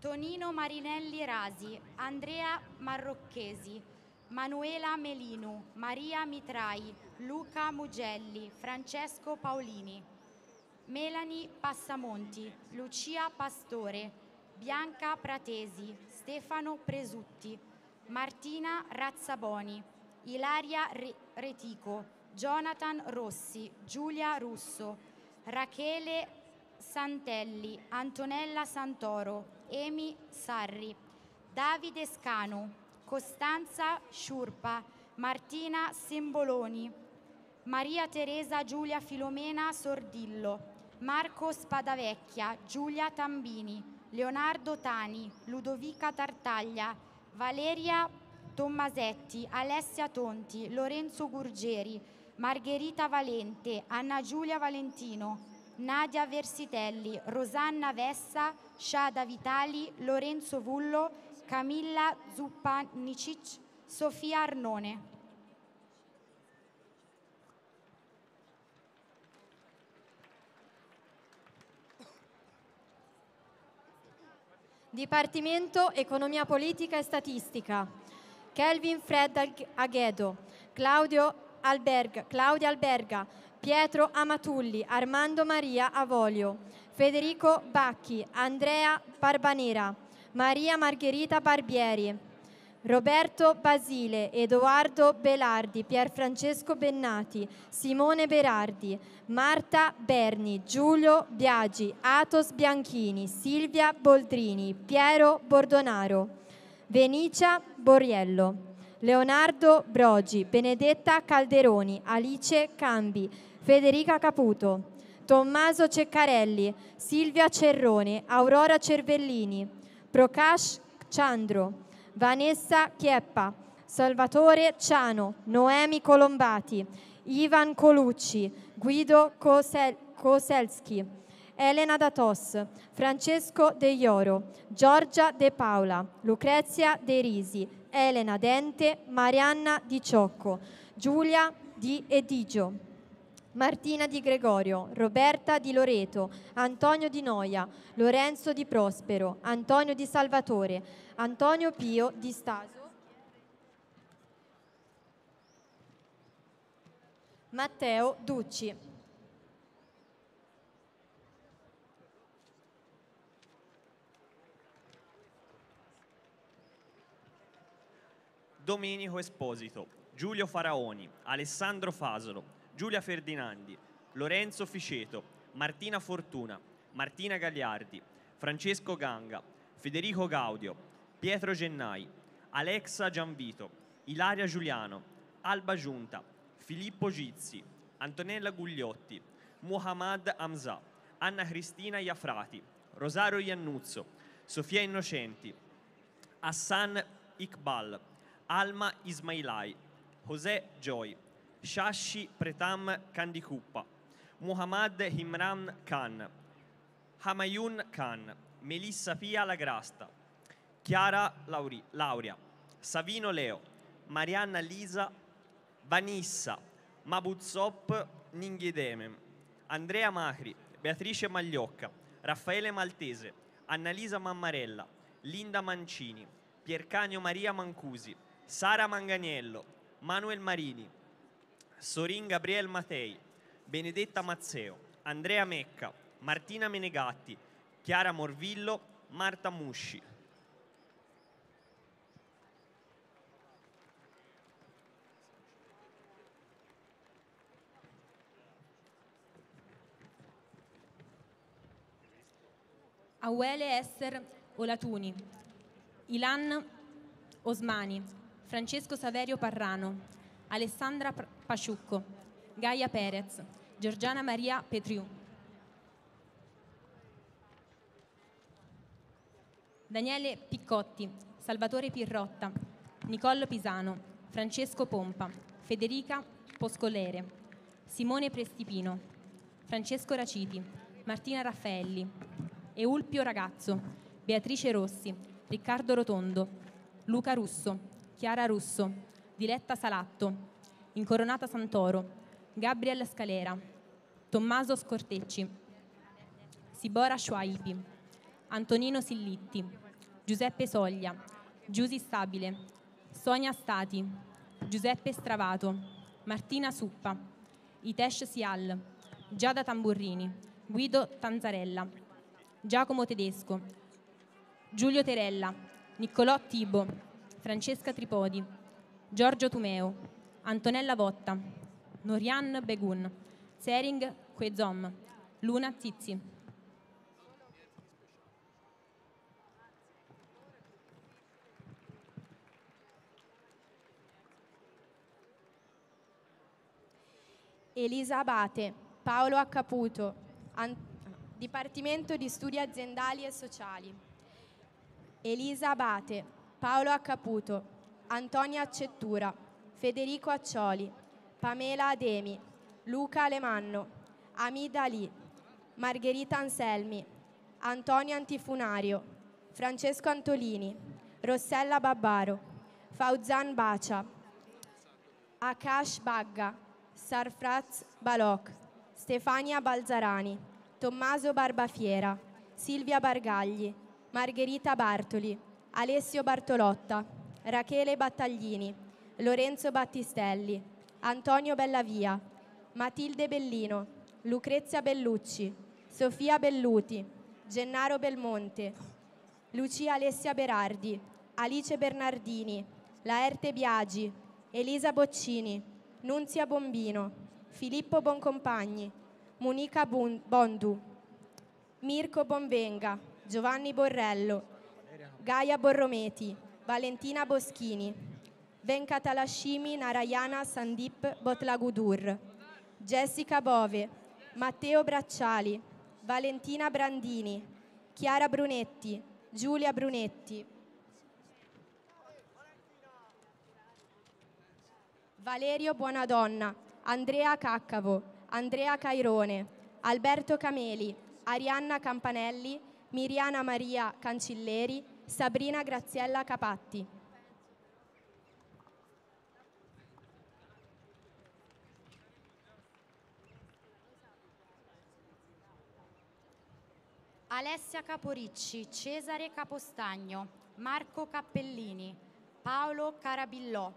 Tonino Marinelli Rasi, Andrea Marrocchesi, Manuela Melinu, Maria Mitrai, Luca Mugelli, Francesco Paolini, Melanie Passamonti, Lucia Pastore, Bianca Pratesi, Stefano Presutti, Martina Razzaboni, Ilaria Re Retico, Jonathan Rossi, Giulia Russo, Rachele Santelli, Antonella Santoro, Emi Sarri, Davide Scanu, Costanza Sciurpa, Martina Semboloni, Maria Teresa Giulia Filomena Sordillo, Marco Spadavecchia, Giulia Tambini, Leonardo Tani, Ludovica Tartaglia, Valeria Tommasetti, Alessia Tonti, Lorenzo Gurgeri, Margherita Valente, Anna Giulia Valentino, Nadia Versitelli, Rosanna Vessa, Sciada Vitali, Lorenzo Vullo Camilla Zuppanicic, Sofia Arnone. Dipartimento Economia Politica e Statistica. Kelvin Fred Aghedo, Claudio Alberg, Claudia Alberga, Pietro Amatulli, Armando Maria Avolio, Federico Bacchi, Andrea Barbanera, Maria Margherita Barbieri, Roberto Basile, Edoardo Belardi, Pierfrancesco Bennati, Simone Berardi, Marta Berni, Giulio Biagi, Atos Bianchini, Silvia Boldrini, Piero Bordonaro, Venicia Borriello. Leonardo Brogi, Benedetta Calderoni, Alice Cambi, Federica Caputo, Tommaso Ceccarelli, Silvia Cerrone, Aurora Cervellini, Prokash Chandro, Vanessa Chieppa, Salvatore Ciano, Noemi Colombati, Ivan Colucci, Guido Cosel- Koselski, Elena Datos, Francesco De Ioro, Giorgia De Paola, Lucrezia De Risi, Elena Dente, Marianna Di Ciocco, Giulia Di Edigio. Martina Di Gregorio, Roberta Di Loreto, Antonio Di Noia, Lorenzo Di Prospero, Antonio Di Salvatore, Antonio Pio Di Staso, Matteo Ducci. Domenico Esposito, Giulio Faraoni, Alessandro Fasolo, Giulia Ferdinandi, Lorenzo Ficeto, Martina Fortuna, Martina Gagliardi, Francesco Ganga, Federico Gaudio, Pietro Gennai, Alexa Gianvito, Ilaria Giuliano, Alba Giunta, Filippo Gizzi, Antonella Gugliotti, Muhammad Hamza, Anna Cristina Iafrati, Rosario Iannuzzo, Sofia Innocenti, Hassan Iqbal, Alma Ismailai, José Joy, Shashi Pretam Kandikuppa, Muhammad Imran Khan, Hamayun Khan, Melissa Pia Lagrasta, Chiara Lauri, Lauria, Savino Leo, Marianna Lisa, Vanissa, Mabuzzop Ninghedemem, Andrea Macri, Beatrice Magliocca, Raffaele Maltese, Annalisa Mammarella, Linda Mancini, Piercanio Maria Mancusi, Sara Manganiello, Manuel Marini, Sorin Gabriel Matei, Benedetta Mazzeo, Andrea Mecca, Martina Menegatti, Chiara Morvillo, Marta Musci. Auele Esser Olatuni, Ilan Osmani, Francesco Saverio Parrano, Alessandra Pasciucco, Gaia Perez, Giorgiana Maria Petriù, Daniele Piccotti, Salvatore Pirrotta, Nicollo Pisano, Francesco Pompa, Federica Poscolere, Simone Prestipino, Francesco Raciti, Martina Raffaelli, Eulpio Ragazzo, Beatrice Rossi, Riccardo Rotondo, Luca Russo, Chiara Russo, Diletta Salatto, Incoronata Santoro, Gabriel Scalera, Tommaso Scortecci, Sibora Shuaipi, Antonino Sillitti, Giuseppe Soglia, Giusi Stabile, Sonia Stati, Giuseppe Stravato, Martina Suppa, Itesh Sial, Giada Tamburrini, Guido Tanzarella, Giacomo Tedesco, Giulio Terella, Niccolò Tibo, Francesca Tripodi, Giorgio Tumeo, Antonella Votta, Norian Begun, Sering Quezom, Luna Tizi. Elisa Abate, Paolo Accaputo, An Dipartimento di Studi Aziendali e Sociali. Elisa Abate, Paolo Accaputo, Antonia Cettura, Federico Accioli, Pamela Ademi, Luca Alemanno, Amida Ali, Margherita Anselmi, Antonio Antifunario, Francesco Antolini, Rossella Babbaro, Fauzan Bacia, Akash Bagga, Sarfraz Balok, Stefania Balzarani, Tommaso Barbafiera, Silvia Bargagli, Margherita Bartoli, Alessio Bartolotta, Rachele Battaglini, Lorenzo Battistelli, Antonio Bellavia, Matilde Bellino, Lucrezia Bellucci, Sofia Belluti, Gennaro Belmonte, Lucia Alessia Berardi, Alice Bernardini, Laerte Biagi, Elisa Boccini, Nunzia Bombino, Filippo Boncompagni, Monica Bondu, Mirko Bonvenga, Giovanni Borrello, Gaia Borrometi, Valentina Boschini, Venkatalashimi Narayana Sandip Botlagudur, Jessica Bove, Matteo Bracciali, Valentina Brandini, Chiara Brunetti, Giulia Brunetti, Valerio Buonadonna, Andrea Caccavo, Andrea Cairone, Alberto Cameli, Arianna Campanelli, Miriana Maria Cancilleri, Sabrina Graziella Capatti. Alessia Caporicci, Cesare Capostagno, Marco Cappellini, Paolo Carabillò,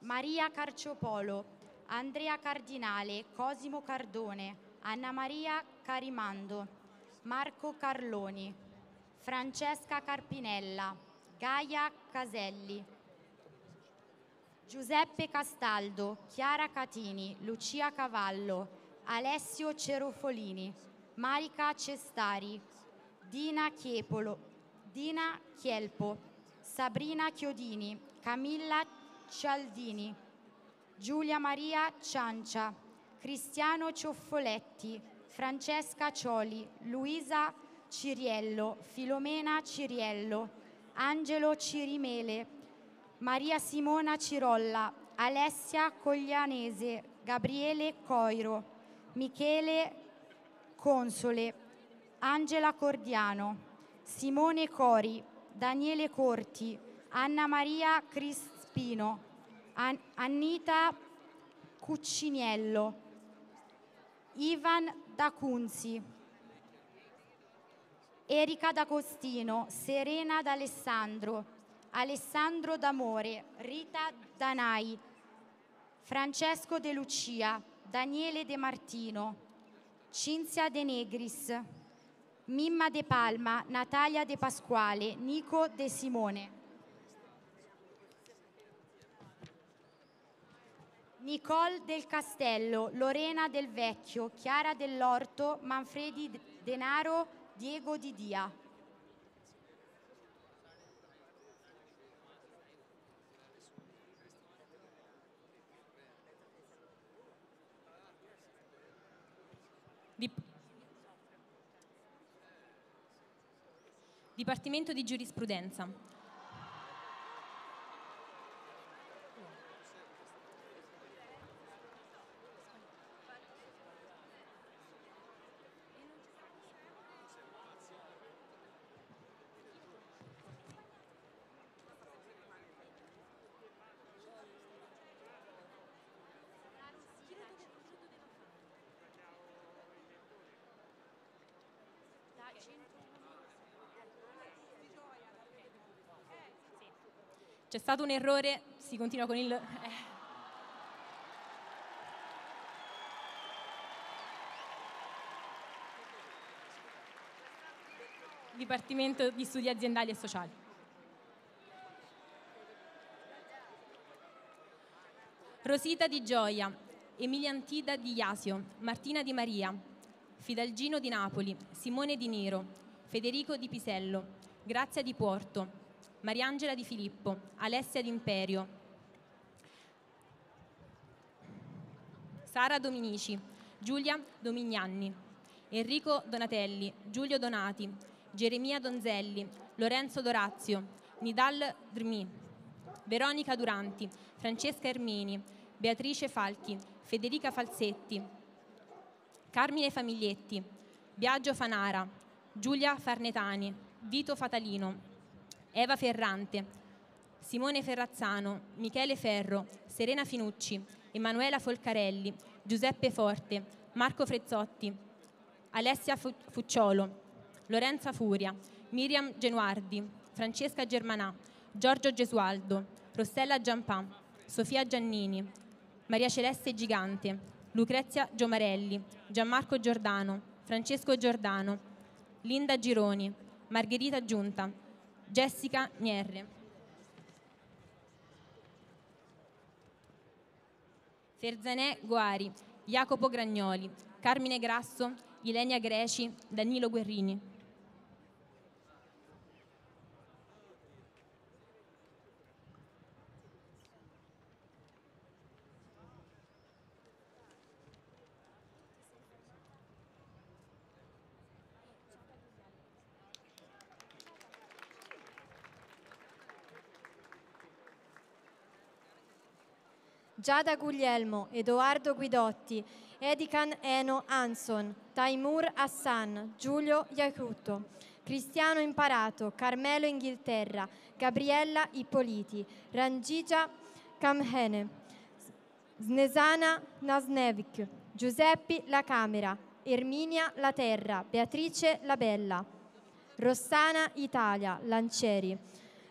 Maria Carciopolo, Andrea Cardinale, Cosimo Cardone, Anna Maria Carimando. Marco Carloni, Francesca Carpinella, Gaia Caselli, Giuseppe Castaldo, Chiara Catini, Lucia Cavallo, Alessio Cerofolini, Marica Cestari, Dina Chiepolo, Dina Chielpo, Sabrina Chiodini, Camilla Cialdini, Giulia Maria Ciancia, Cristiano Cioffoletti, Francesca Cioli, Luisa Ciriello, Filomena Ciriello, Angelo Cirimele, Maria Simona Cirolla, Alessia Coglianese, Gabriele Coiro, Michele Console, Angela Cordiano, Simone Cori, Daniele Corti, Anna Maria Crispino, An Annita Cucciniello, Ivan D'Acunzi, Erika D'Agostino, Serena D'Alessandro, Alessandro D'Amore, Rita Danai, Francesco De Lucia, Daniele De Martino, Cinzia De Negris, Mimma De Palma, Natalia De Pasquale, Nico De Simone. Nicole del Castello, Lorena del Vecchio, Chiara dell'Orto, Manfredi Denaro, Diego Di Dia. Dipartimento di Giurisprudenza. stato un errore, si continua con il... Eh. Dipartimento di Studi Aziendali e Sociali. Rosita di Gioia, Emilia Antida di Iasio, Martina di Maria, Fidalgino di Napoli, Simone di Niro, Federico di Pisello, Grazia di Porto, Mariangela Di Filippo, Alessia D'Imperio, Sara Dominici, Giulia Domignanni, Enrico Donatelli, Giulio Donati, Geremia Donzelli, Lorenzo Dorazio, Nidal Drmi, Veronica Duranti, Francesca Ermini, Beatrice Falchi, Federica Falsetti, Carmine Famiglietti, Biagio Fanara, Giulia Farnetani, Vito Fatalino, Eva Ferrante, Simone Ferrazzano, Michele Ferro, Serena Finucci, Emanuela Folcarelli, Giuseppe Forte, Marco Frezzotti, Alessia Fucciolo, Lorenza Furia, Miriam Genuardi, Francesca Germanà, Giorgio Gesualdo, Rossella Giampà, Sofia Giannini, Maria Celeste Gigante, Lucrezia Giomarelli, Gianmarco Giordano, Francesco Giordano, Linda Gironi, Margherita Giunta, Jessica Nierre. Ferzanè Guari, Jacopo Gragnoli, Carmine Grasso, Ilenia Greci, Danilo Guerrini. Giada Guglielmo, Edoardo Guidotti, Edican Eno Anson, Taimur Hassan, Giulio Iacutto, Cristiano Imparato, Carmelo Inghilterra, Gabriella Ippoliti, Rangigia Kamhene, Snesana Nasnevic, Giuseppi La Camera, Erminia La Terra, Beatrice La Bella, Rossana Italia, Lancieri,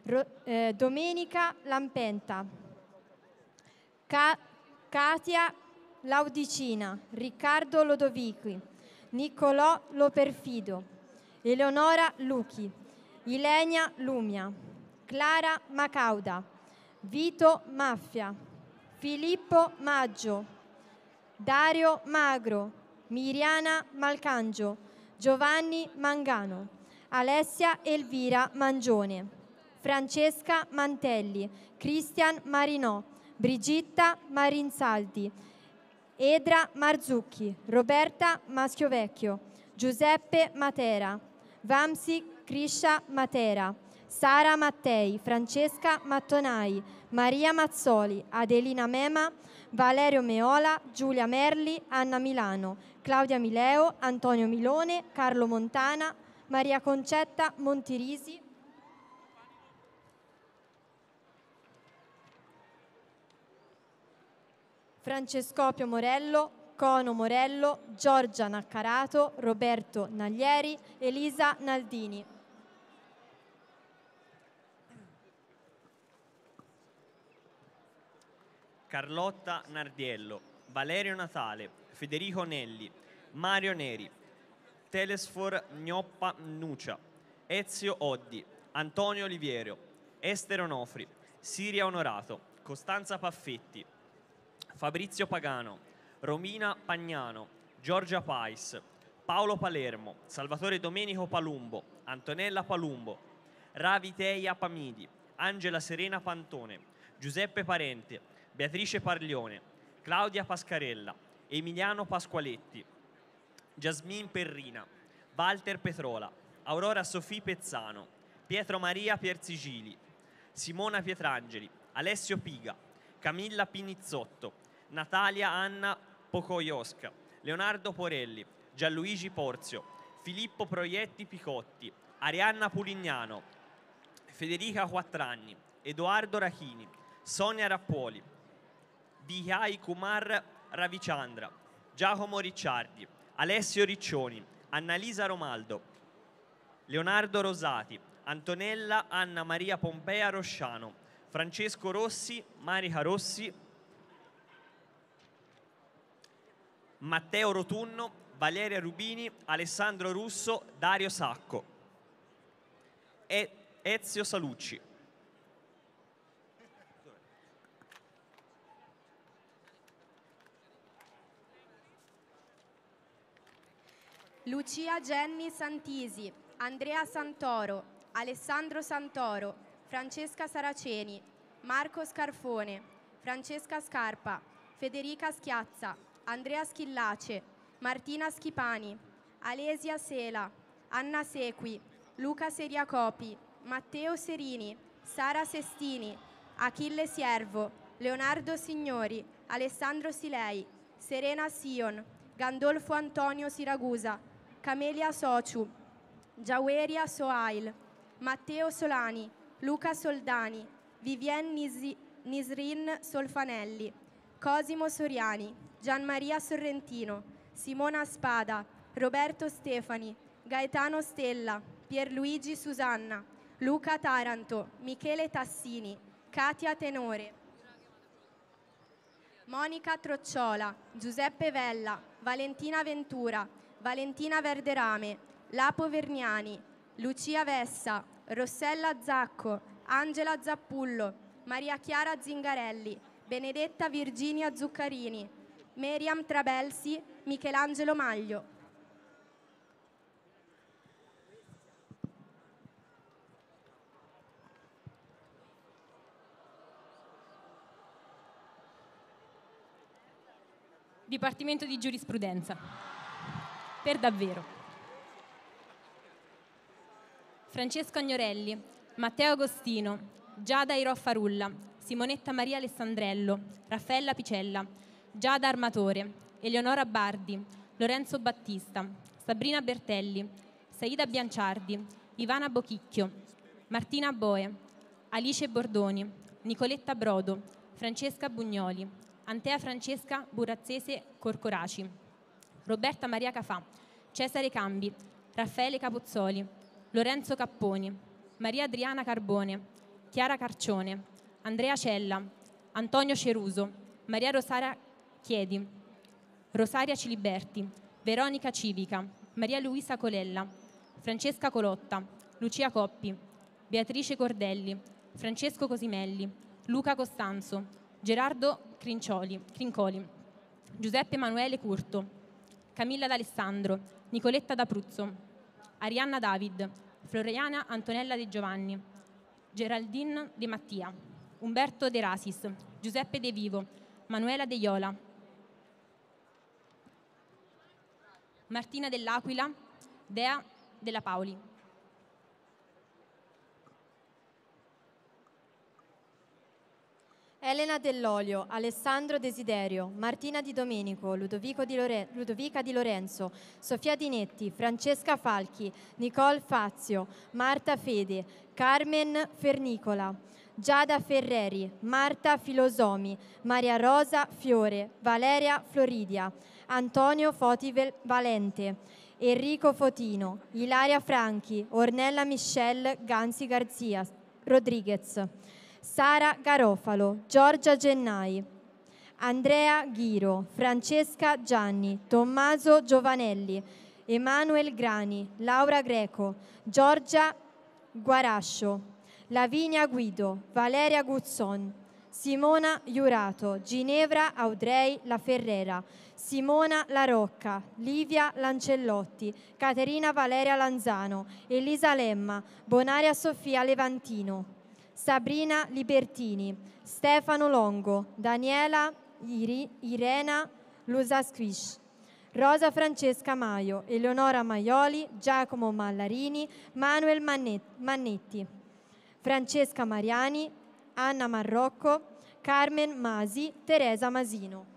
Ro eh, Domenica Lampenta, Ca- Katia Laudicina, Riccardo Lodovici, Niccolò Loperfido, Eleonora Luchi, Ilenia Lumia, Clara Macauda, Vito Maffia, Filippo Maggio, Dario Magro, Miriana Malcangio, Giovanni Mangano, Alessia Elvira Mangione, Francesca Mantelli, Cristian Marinò, Brigitta Marinsaldi, Edra Marzucchi, Roberta Maschiovecchio, Giuseppe Matera, Vamsi Criscia Matera, Sara Mattei, Francesca Mattonai, Maria Mazzoli, Adelina Mema, Valerio Meola, Giulia Merli, Anna Milano, Claudia Mileo, Antonio Milone, Carlo Montana, Maria Concetta Montirisi, Francescopio Morello, Cono Morello, Giorgia Naccarato, Roberto Naglieri, Elisa Naldini. Carlotta Nardiello, Valerio Natale, Federico Nelli, Mario Neri, Telesfor Gnoppa Nucia, Ezio Oddi, Antonio Oliviero, Esther Onofri, Siria Onorato, Costanza Paffetti, Fabrizio Pagano, Romina Pagnano, Giorgia Pais, Paolo Palermo, Salvatore Domenico Palumbo, Antonella Palumbo, Raviteia Pamidi, Angela Serena Pantone, Giuseppe Parente, Beatrice Parlione, Claudia Pascarella, Emiliano Pasqualetti, Jasmine Perrina, Walter Petrola, Aurora Sofì Pezzano, Pietro Maria Pierzigili, Simona Pietrangeli, Alessio Piga, Camilla Pinizzotto, Natalia Anna Pocoiosca, Leonardo Porelli, Gianluigi Porzio, Filippo Proietti Picotti, Arianna Pulignano, Federica Quattranni, Edoardo Rachini, Sonia Rappuoli, Vihai Kumar Ravichandra, Giacomo Ricciardi, Alessio Riccioni, Annalisa Romaldo, Leonardo Rosati, Antonella Anna Maria Pompea Rosciano, Francesco Rossi, Marica Rossi, Matteo Rotunno, Valeria Rubini, Alessandro Russo, Dario Sacco e Ezio Salucci. Lucia Genni Santisi, Andrea Santoro, Alessandro Santoro, Francesca Saraceni, Marco Scarfone, Francesca Scarpa, Federica Schiazza, Andrea Schillace, Martina Schipani, Alesia Sela, Anna Sequi, Luca Seriacopi, Matteo Serini, Sara Sestini, Achille Siervo, Leonardo Signori, Alessandro Silei, Serena Sion, Gandolfo Antonio Siragusa, Camelia Sociu, Giaweria Soail, Matteo Solani, Luca Soldani, Vivienne Nisrin Solfanelli, Cosimo Soriani, Gianmaria Sorrentino, Simona Spada, Roberto Stefani, Gaetano Stella, Pierluigi Susanna, Luca Taranto, Michele Tassini, Katia Tenore, Monica Trocciola, Giuseppe Vella, Valentina Ventura, Valentina Verderame, Lapo Verniani, Lucia Vessa, Rossella Zacco, Angela Zappullo, Maria Chiara Zingarelli, Benedetta Virginia Zuccarini, Miriam Trabelsi, Michelangelo Maglio. Dipartimento di Giurisprudenza. Per davvero. Francesco Agnorelli, Matteo Agostino, Giada Iroffarulla, Simonetta Maria Alessandrello, Raffaella Picella, Giada Armatore, Eleonora Bardi, Lorenzo Battista, Sabrina Bertelli, Saida Bianciardi, Ivana Bochicchio, Martina Boe, Alice Bordoni, Nicoletta Brodo, Francesca Bugnoli, Antea Francesca Burazzese Corcoraci, Roberta Maria Cafà, Cesare Cambi, Raffaele Capuzzoli, Lorenzo Capponi, Maria Adriana Carbone, Chiara Carcione, Andrea Cella, Antonio Ceruso, Maria Rosaria Chiedi, Rosaria Ciliberti, Veronica Civica, Maria Luisa Colella, Francesca Colotta, Lucia Coppi, Beatrice Cordelli, Francesco Cosimelli, Luca Costanzo, Gerardo Crincioli, Crincoli, Giuseppe Emanuele Curto, Camilla D'Alessandro, Nicoletta D'Apruzzo, Arianna David, Floriana Antonella De Giovanni, Geraldine De Mattia. Umberto De Rasis, Giuseppe De Vivo, Manuela De Iola, Martina dell'Aquila, Dea della Paoli. Elena Dell'Olio, Alessandro Desiderio, Martina Di Domenico, di Loren- Ludovica Di Lorenzo, Sofia Dinetti, Francesca Falchi, Nicole Fazio, Marta Fede, Carmen Fernicola, Giada Ferreri, Marta Filosomi, Maria Rosa Fiore, Valeria Floridia, Antonio Foti Valente, Enrico Fotino, Ilaria Franchi, Ornella Michelle Ganzi Garzia, Rodriguez, Sara Garofalo, Giorgia Gennai, Andrea Ghiro, Francesca Gianni, Tommaso Giovanelli, Emanuel Grani, Laura Greco, Giorgia Guarascio, Lavinia Guido, Valeria Guzzon, Simona Iurato, Ginevra Audrey La Ferrera, Simona La Rocca, Livia Lancellotti, Caterina Valeria Lanzano, Elisa Lemma, Bonaria Sofia Levantino, Sabrina Libertini, Stefano Longo, Daniela Iri, Irena Lusasquish, Rosa Francesca Maio, Eleonora Maioli, Giacomo Mallarini, Manuel Mannetti. Francesca Mariani, Anna Marrocco, Carmen Masi, Teresa Masino.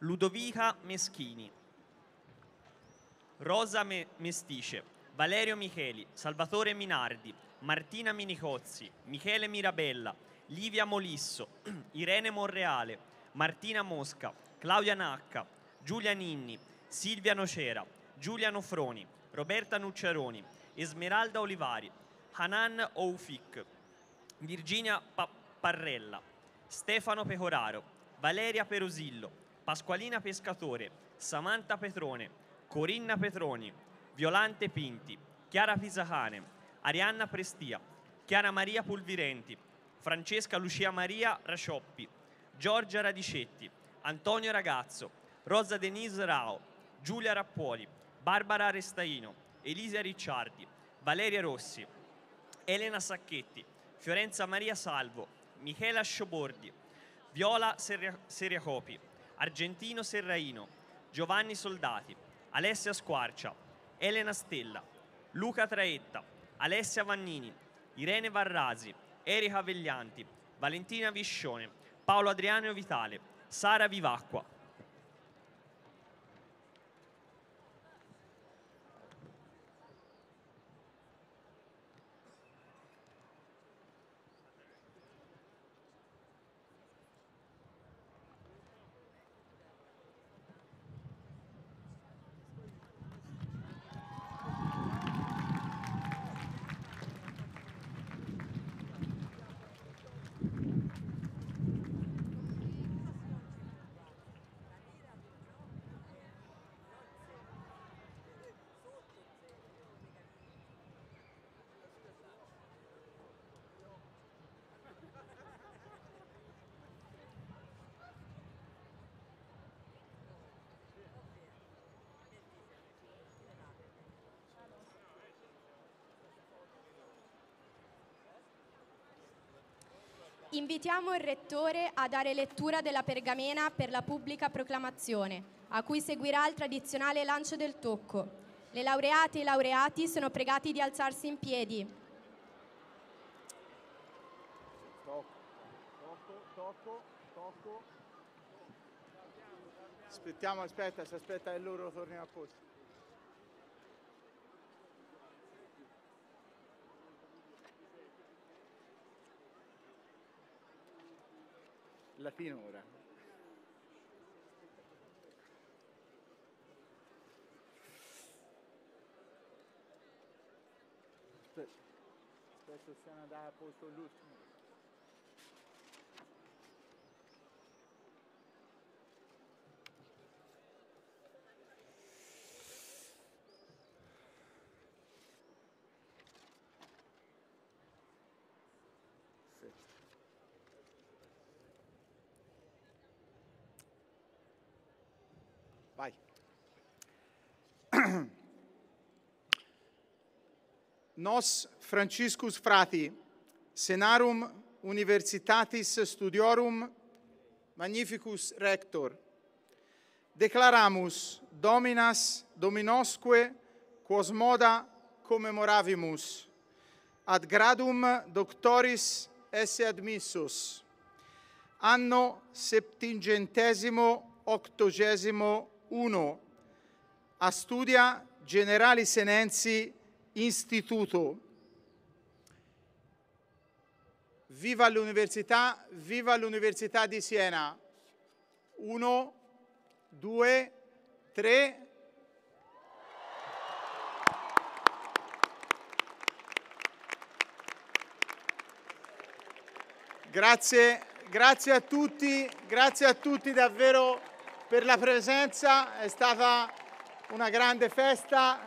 Ludovica Meschini, Rosa Me Mestice, Valerio Micheli, Salvatore Minardi, Martina Minicozzi, Michele Mirabella, Livia Molisso, Irene Monreale, Martina Mosca, Claudia Nacca, Giulia Ninni, Silvia Nocera, Giulia Nofroni, Roberta Nucciaroni, Esmeralda Olivari, Hanan Oufik, Virginia pa- Parrella, Stefano Pecoraro, Valeria Perosillo, Pasqualina Pescatore, Samantha Petrone, Corinna Petroni, Violante Pinti, Chiara Pisacane, Arianna Prestia, Chiara Maria Pulvirenti, Francesca Lucia Maria Rascioppi, Giorgia Radicetti, Antonio Ragazzo, Rosa Denise Rao, Giulia Rappuoli, Barbara Restaino, Elisa Ricciardi, Valeria Rossi, Elena Sacchetti, Fiorenza Maria Salvo, Michela Sciobordi, Viola Serra- Seriacopi, Argentino Serraino, Giovanni Soldati, Alessia Squarcia, Elena Stella, Luca Traetta, Alessia Vannini, Irene Varrasi, Erika Veglianti, Valentina Viscione, Paolo Adriano Vitale, Sara Vivacqua, Invitiamo il Rettore a dare lettura della pergamena per la pubblica proclamazione, a cui seguirà il tradizionale lancio del tocco. Le laureate e i laureati sono pregati di alzarsi in piedi. Tocco, tocco, tocco. Aspettiamo, aspetta, si aspetta che loro tornino a posto. la finora. Aspetta, aspetta, stiamo andando a posto l'ultimo. Vai. Nos Franciscus Frati, Senarum Universitatis Studiorum Magnificus Rector, declaramus Dominas Dominosque quos moda commemoravimus, ad gradum doctoris esse admissus, anno septingentesimo octogesimo 1. Astudia Generali Senenzi Istituto. Viva l'università, viva l'Università di Siena. 1, 2, 3, Grazie, grazie, a tutti, grazie a tutti davvero per la presenza, è stata una grande festa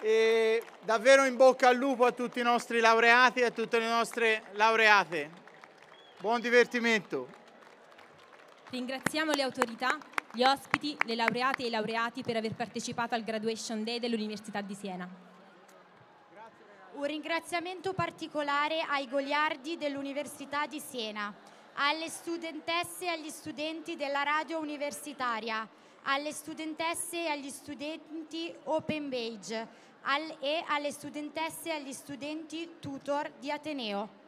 e davvero in bocca al lupo a tutti i nostri laureati e a tutte le nostre laureate. Buon divertimento. Ringraziamo le autorità, gli ospiti, le laureate e i laureati per aver partecipato al Graduation Day dell'Università di Siena. Un ringraziamento particolare ai goliardi dell'Università di Siena alle studentesse e agli studenti della radio universitaria, alle studentesse e agli studenti Open Beige al e alle studentesse e agli studenti tutor di Ateneo.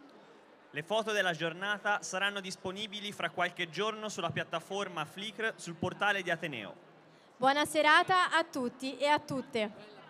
Le foto della giornata saranno disponibili fra qualche giorno sulla piattaforma Flickr sul portale di Ateneo. Buona serata a tutti e a tutte.